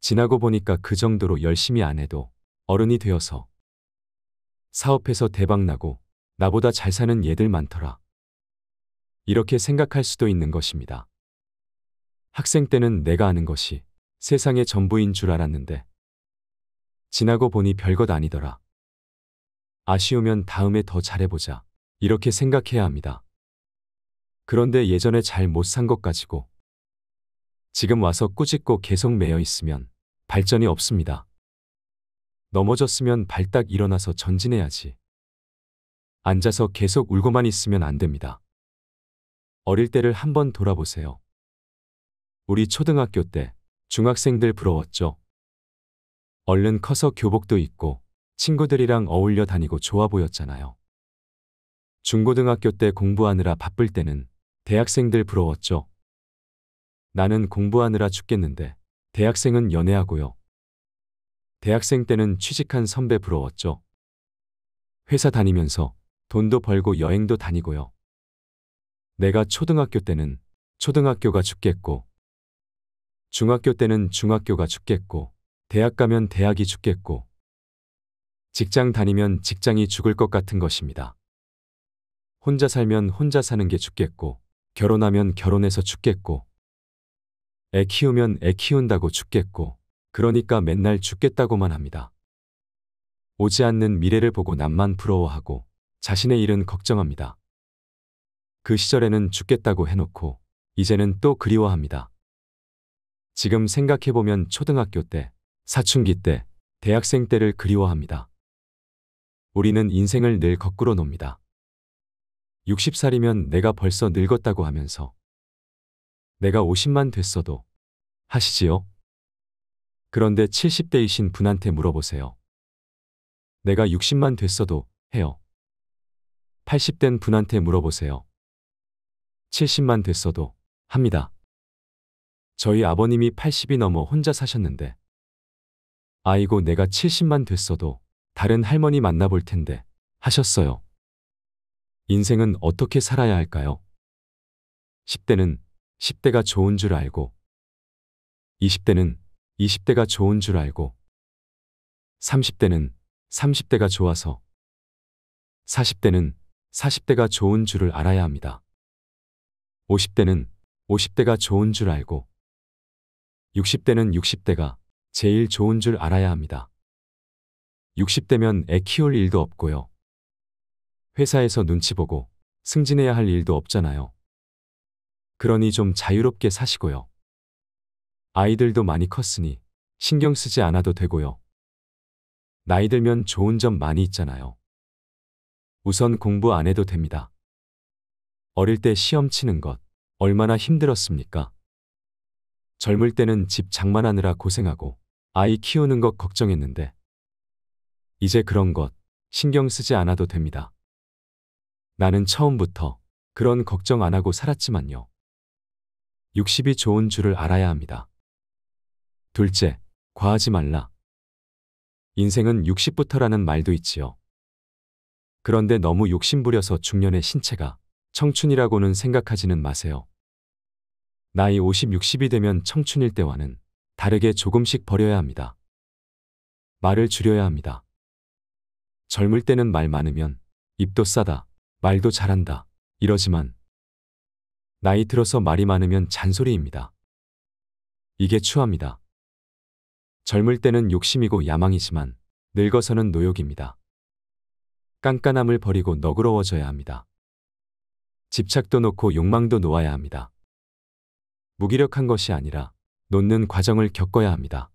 지나고 보니까 그 정도로 열심히 안 해도 어른이 되어서 사업해서 대박나고 나보다 잘 사는 얘들 많더라. 이렇게 생각할 수도 있는 것입니다. 학생 때는 내가 아는 것이 세상의 전부인 줄 알았는데 지나고 보니 별것 아니더라. 아쉬우면 다음에 더 잘해보자. 이렇게 생각해야 합니다. 그런데 예전에 잘 못 산 것 가지고 지금 와서 꾸짖고 계속 매여 있으면 발전이 없습니다. 넘어졌으면 발딱 일어나서 전진해야지. 앉아서 계속 울고만 있으면 안 됩니다. 어릴 때를 한번 돌아보세요. 우리 초등학교 때 중학생들 부러웠죠. 얼른 커서 교복도 입고 친구들이랑 어울려 다니고 좋아 보였잖아요. 중고등학교 때 공부하느라 바쁠 때는 대학생들 부러웠죠. 나는 공부하느라 죽겠는데 대학생은 연애하고요. 대학생 때는 취직한 선배 부러웠죠. 회사 다니면서 돈도 벌고 여행도 다니고요. 내가 초등학교 때는 초등학교가 죽겠고, 중학교 때는 중학교가 죽겠고, 대학 가면 대학이 죽겠고, 직장 다니면 직장이 죽을 것 같은 것입니다. 혼자 살면 혼자 사는 게 죽겠고, 결혼하면 결혼해서 죽겠고, 애 키우면 애 키운다고 죽겠고, 그러니까 맨날 죽겠다고만 합니다. 오지 않는 미래를 보고 남만 부러워하고 자신의 일은 걱정합니다. 그 시절에는 죽겠다고 해놓고 이제는 또 그리워합니다. 지금 생각해보면 초등학교 때, 사춘기 때, 대학생 때를 그리워합니다. 우리는 인생을 늘 거꾸로 놉니다. 60살이면 내가 벌써 늙었다고 하면서 내가 50만 됐어도 하시지요? 그런데 70대이신 분한테 물어보세요. 내가 60만 됐어도 해요. 80된 분한테 물어보세요. 70만 됐어도 합니다. 저희 아버님이 80이 넘어 혼자 사셨는데 아이고 내가 70만 됐어도 다른 할머니 만나볼 텐데 하셨어요. 인생은 어떻게 살아야 할까요? 10대는 10대가 좋은 줄 알고 20대는 20대가 좋은 줄 알고 30대는 30대가 좋아서 40대는 40대가 좋은 줄을 알아야 합니다. 50대는 50대가 좋은 줄 알고 60대는 60대가 제일 좋은 줄 알아야 합니다. 60대면 애 키울 일도 없고요. 회사에서 눈치 보고 승진해야 할 일도 없잖아요. 그러니 좀 자유롭게 사시고요. 아이들도 많이 컸으니 신경 쓰지 않아도 되고요. 나이 들면 좋은 점 많이 있잖아요. 우선 공부 안 해도 됩니다. 어릴 때 시험 치는 것 얼마나 힘들었습니까? 젊을 때는 집 장만하느라 고생하고 아이 키우는 것 걱정했는데 이제 그런 것 신경 쓰지 않아도 됩니다. 나는 처음부터 그런 걱정 안 하고 살았지만요. 60이 좋은 줄을 알아야 합니다. 둘째, 과하지 말라. 인생은 60부터라는 말도 있지요. 그런데 너무 욕심부려서 중년의 신체가 청춘이라고는 생각하지는 마세요. 나이 50, 60이 되면 청춘일 때와는 다르게 조금씩 버려야 합니다. 말을 줄여야 합니다. 젊을 때는 말 많으면 입도 싸다, 말도 잘한다, 이러지만 나이 들어서 말이 많으면 잔소리입니다. 이게 추합니다. 젊을 때는 욕심이고 야망이지만 늙어서는 노욕입니다. 깐깐함을 버리고 너그러워져야 합니다. 집착도 놓고 욕망도 놓아야 합니다. 무기력한 것이 아니라 놓는 과정을 겪어야 합니다.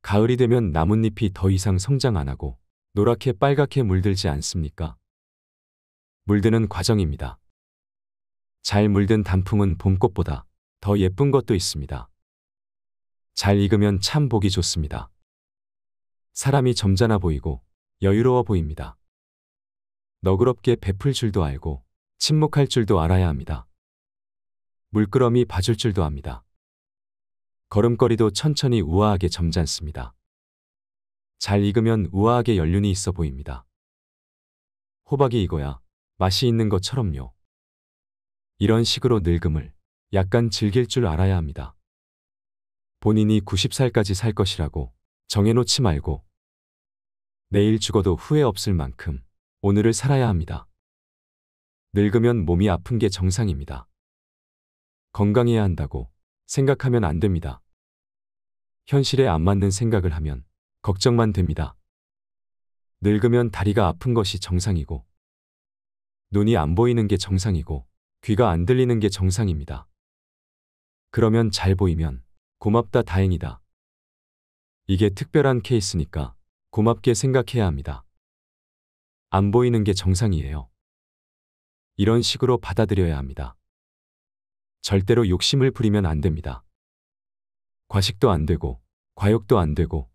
가을이 되면 나뭇잎이 더 이상 성장 안 하고 노랗게 빨갛게 물들지 않습니까? 물드는 과정입니다. 잘 물든 단풍은 봄꽃보다 더 예쁜 것도 있습니다. 잘 익으면 참 보기 좋습니다. 사람이 점잖아 보이고 여유로워 보입니다. 너그럽게 베풀 줄도 알고 침묵할 줄도 알아야 합니다. 물끄러미 봐줄 줄도 압니다. 걸음걸이도 천천히 우아하게 점잖습니다. 잘 익으면 우아하게 연륜이 있어 보입니다. 호박이 익어야 맛이 있는 것처럼요. 이런 식으로 늙음을 약간 즐길 줄 알아야 합니다. 본인이 90살까지 살 것이라고 정해놓지 말고 내일 죽어도 후회 없을 만큼 오늘을 살아야 합니다. 늙으면 몸이 아픈 게 정상입니다. 건강해야 한다고 생각하면 안 됩니다. 현실에 안 맞는 생각을 하면 걱정만 됩니다. 늙으면 다리가 아픈 것이 정상이고 눈이 안 보이는 게 정상이고 귀가 안 들리는 게 정상입니다. 그러면 잘 보이면 고맙다 다행이다. 이게 특별한 케이스니까 고맙게 생각해야 합니다. 안 보이는 게 정상이에요. 이런 식으로 받아들여야 합니다. 절대로 욕심을 부리면 안 됩니다. 과식도 안 되고, 과욕도 안 되고,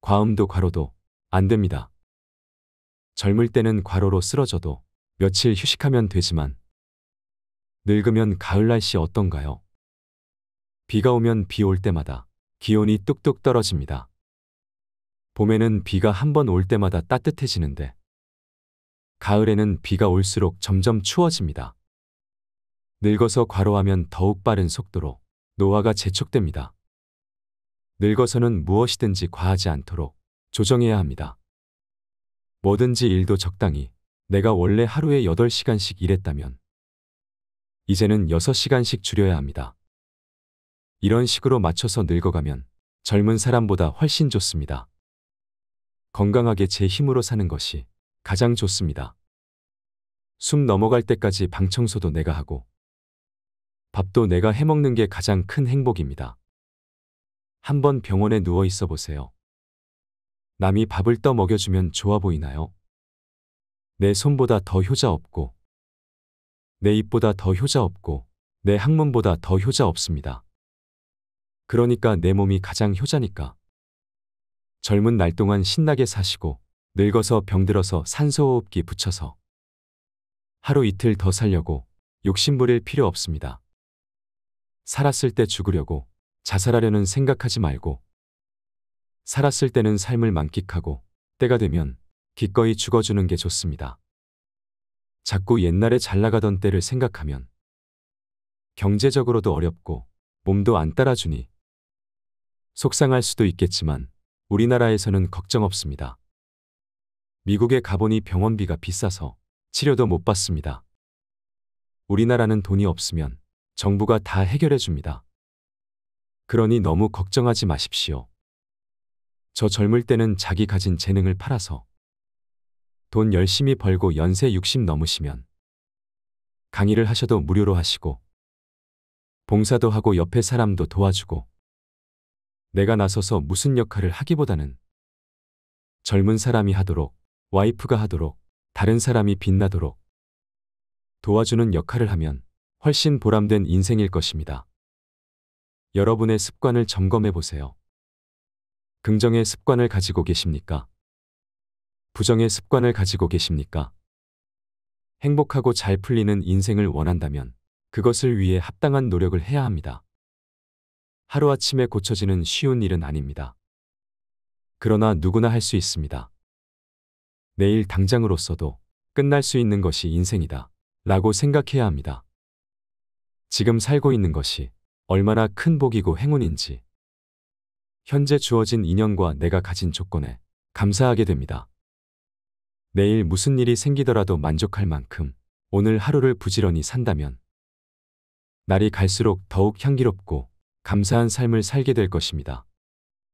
과음도 과로도 안 됩니다. 젊을 때는 과로로 쓰러져도 며칠 휴식하면 되지만, 늙으면 가을 날씨 어떤가요? 비가 오면 비 올 때마다 기온이 뚝뚝 떨어집니다. 봄에는 비가 한번 올 때마다 따뜻해지는데 가을에는 비가 올수록 점점 추워집니다. 늙어서 과로하면 더욱 빠른 속도로 노화가 재촉됩니다. 늙어서는 무엇이든지 과하지 않도록 조정해야 합니다. 뭐든지 일도 적당히 내가 원래 하루에 8시간씩 일했다면 이제는 6시간씩 줄여야 합니다. 이런 식으로 맞춰서 늙어가면 젊은 사람보다 훨씬 좋습니다. 건강하게 제 힘으로 사는 것이 가장 좋습니다. 숨 넘어갈 때까지 방 청소도 내가 하고 밥도 내가 해먹는 게 가장 큰 행복입니다. 한번 병원에 누워 있어 보세요. 남이 밥을 떠 먹여주면 좋아 보이나요? 내 손보다 더 효자 없고, 내 입보다 더 효자 없고, 내항문보다더 효자 없습니다. 그러니까 내 몸이 가장 효자니까. 젊은 날 동안 신나게 사시고 늙어서 병들어서 산소호흡기 붙여서 하루 이틀 더 살려고 욕심 부릴 필요 없습니다. 살았을 때 죽으려고 자살하려는 생각하지 말고 살았을 때는 삶을 만끽하고 때가 되면 기꺼이 죽어주는 게 좋습니다. 자꾸 옛날에 잘 나가던 때를 생각하면 경제적으로도 어렵고 몸도 안 따라주니 속상할 수도 있겠지만 우리나라에서는 걱정 없습니다. 미국에 가보니 병원비가 비싸서 치료도 못 받습니다. 우리나라는 돈이 없으면 정부가 다 해결해 줍니다. 그러니 너무 걱정하지 마십시오. 저 젊을 때는 자기 가진 재능을 팔아서 돈 열심히 벌고 연세 60 넘으시면 강의를 하셔도 무료로 하시고 봉사도 하고 옆에 사람도 도와주고 내가 나서서 무슨 역할을 하기보다는 젊은 사람이 하도록, 와이프가 하도록, 다른 사람이 빛나도록 도와주는 역할을 하면 훨씬 보람된 인생일 것입니다. 여러분의 습관을 점검해 보세요. 긍정의 습관을 가지고 계십니까? 부정의 습관을 가지고 계십니까? 행복하고 잘 풀리는 인생을 원한다면 그것을 위해 합당한 노력을 해야 합니다. 하루아침에 고쳐지는 쉬운 일은 아닙니다. 그러나 누구나 할 수 있습니다. 내일 당장으로서도 끝날 수 있는 것이 인생이다. 라고 생각해야 합니다. 지금 살고 있는 것이 얼마나 큰 복이고 행운인지, 현재 주어진 인연과 내가 가진 조건에 감사하게 됩니다. 내일 무슨 일이 생기더라도 만족할 만큼 오늘 하루를 부지런히 산다면, 날이 갈수록 더욱 향기롭고 감사한 삶을 살게 될 것입니다.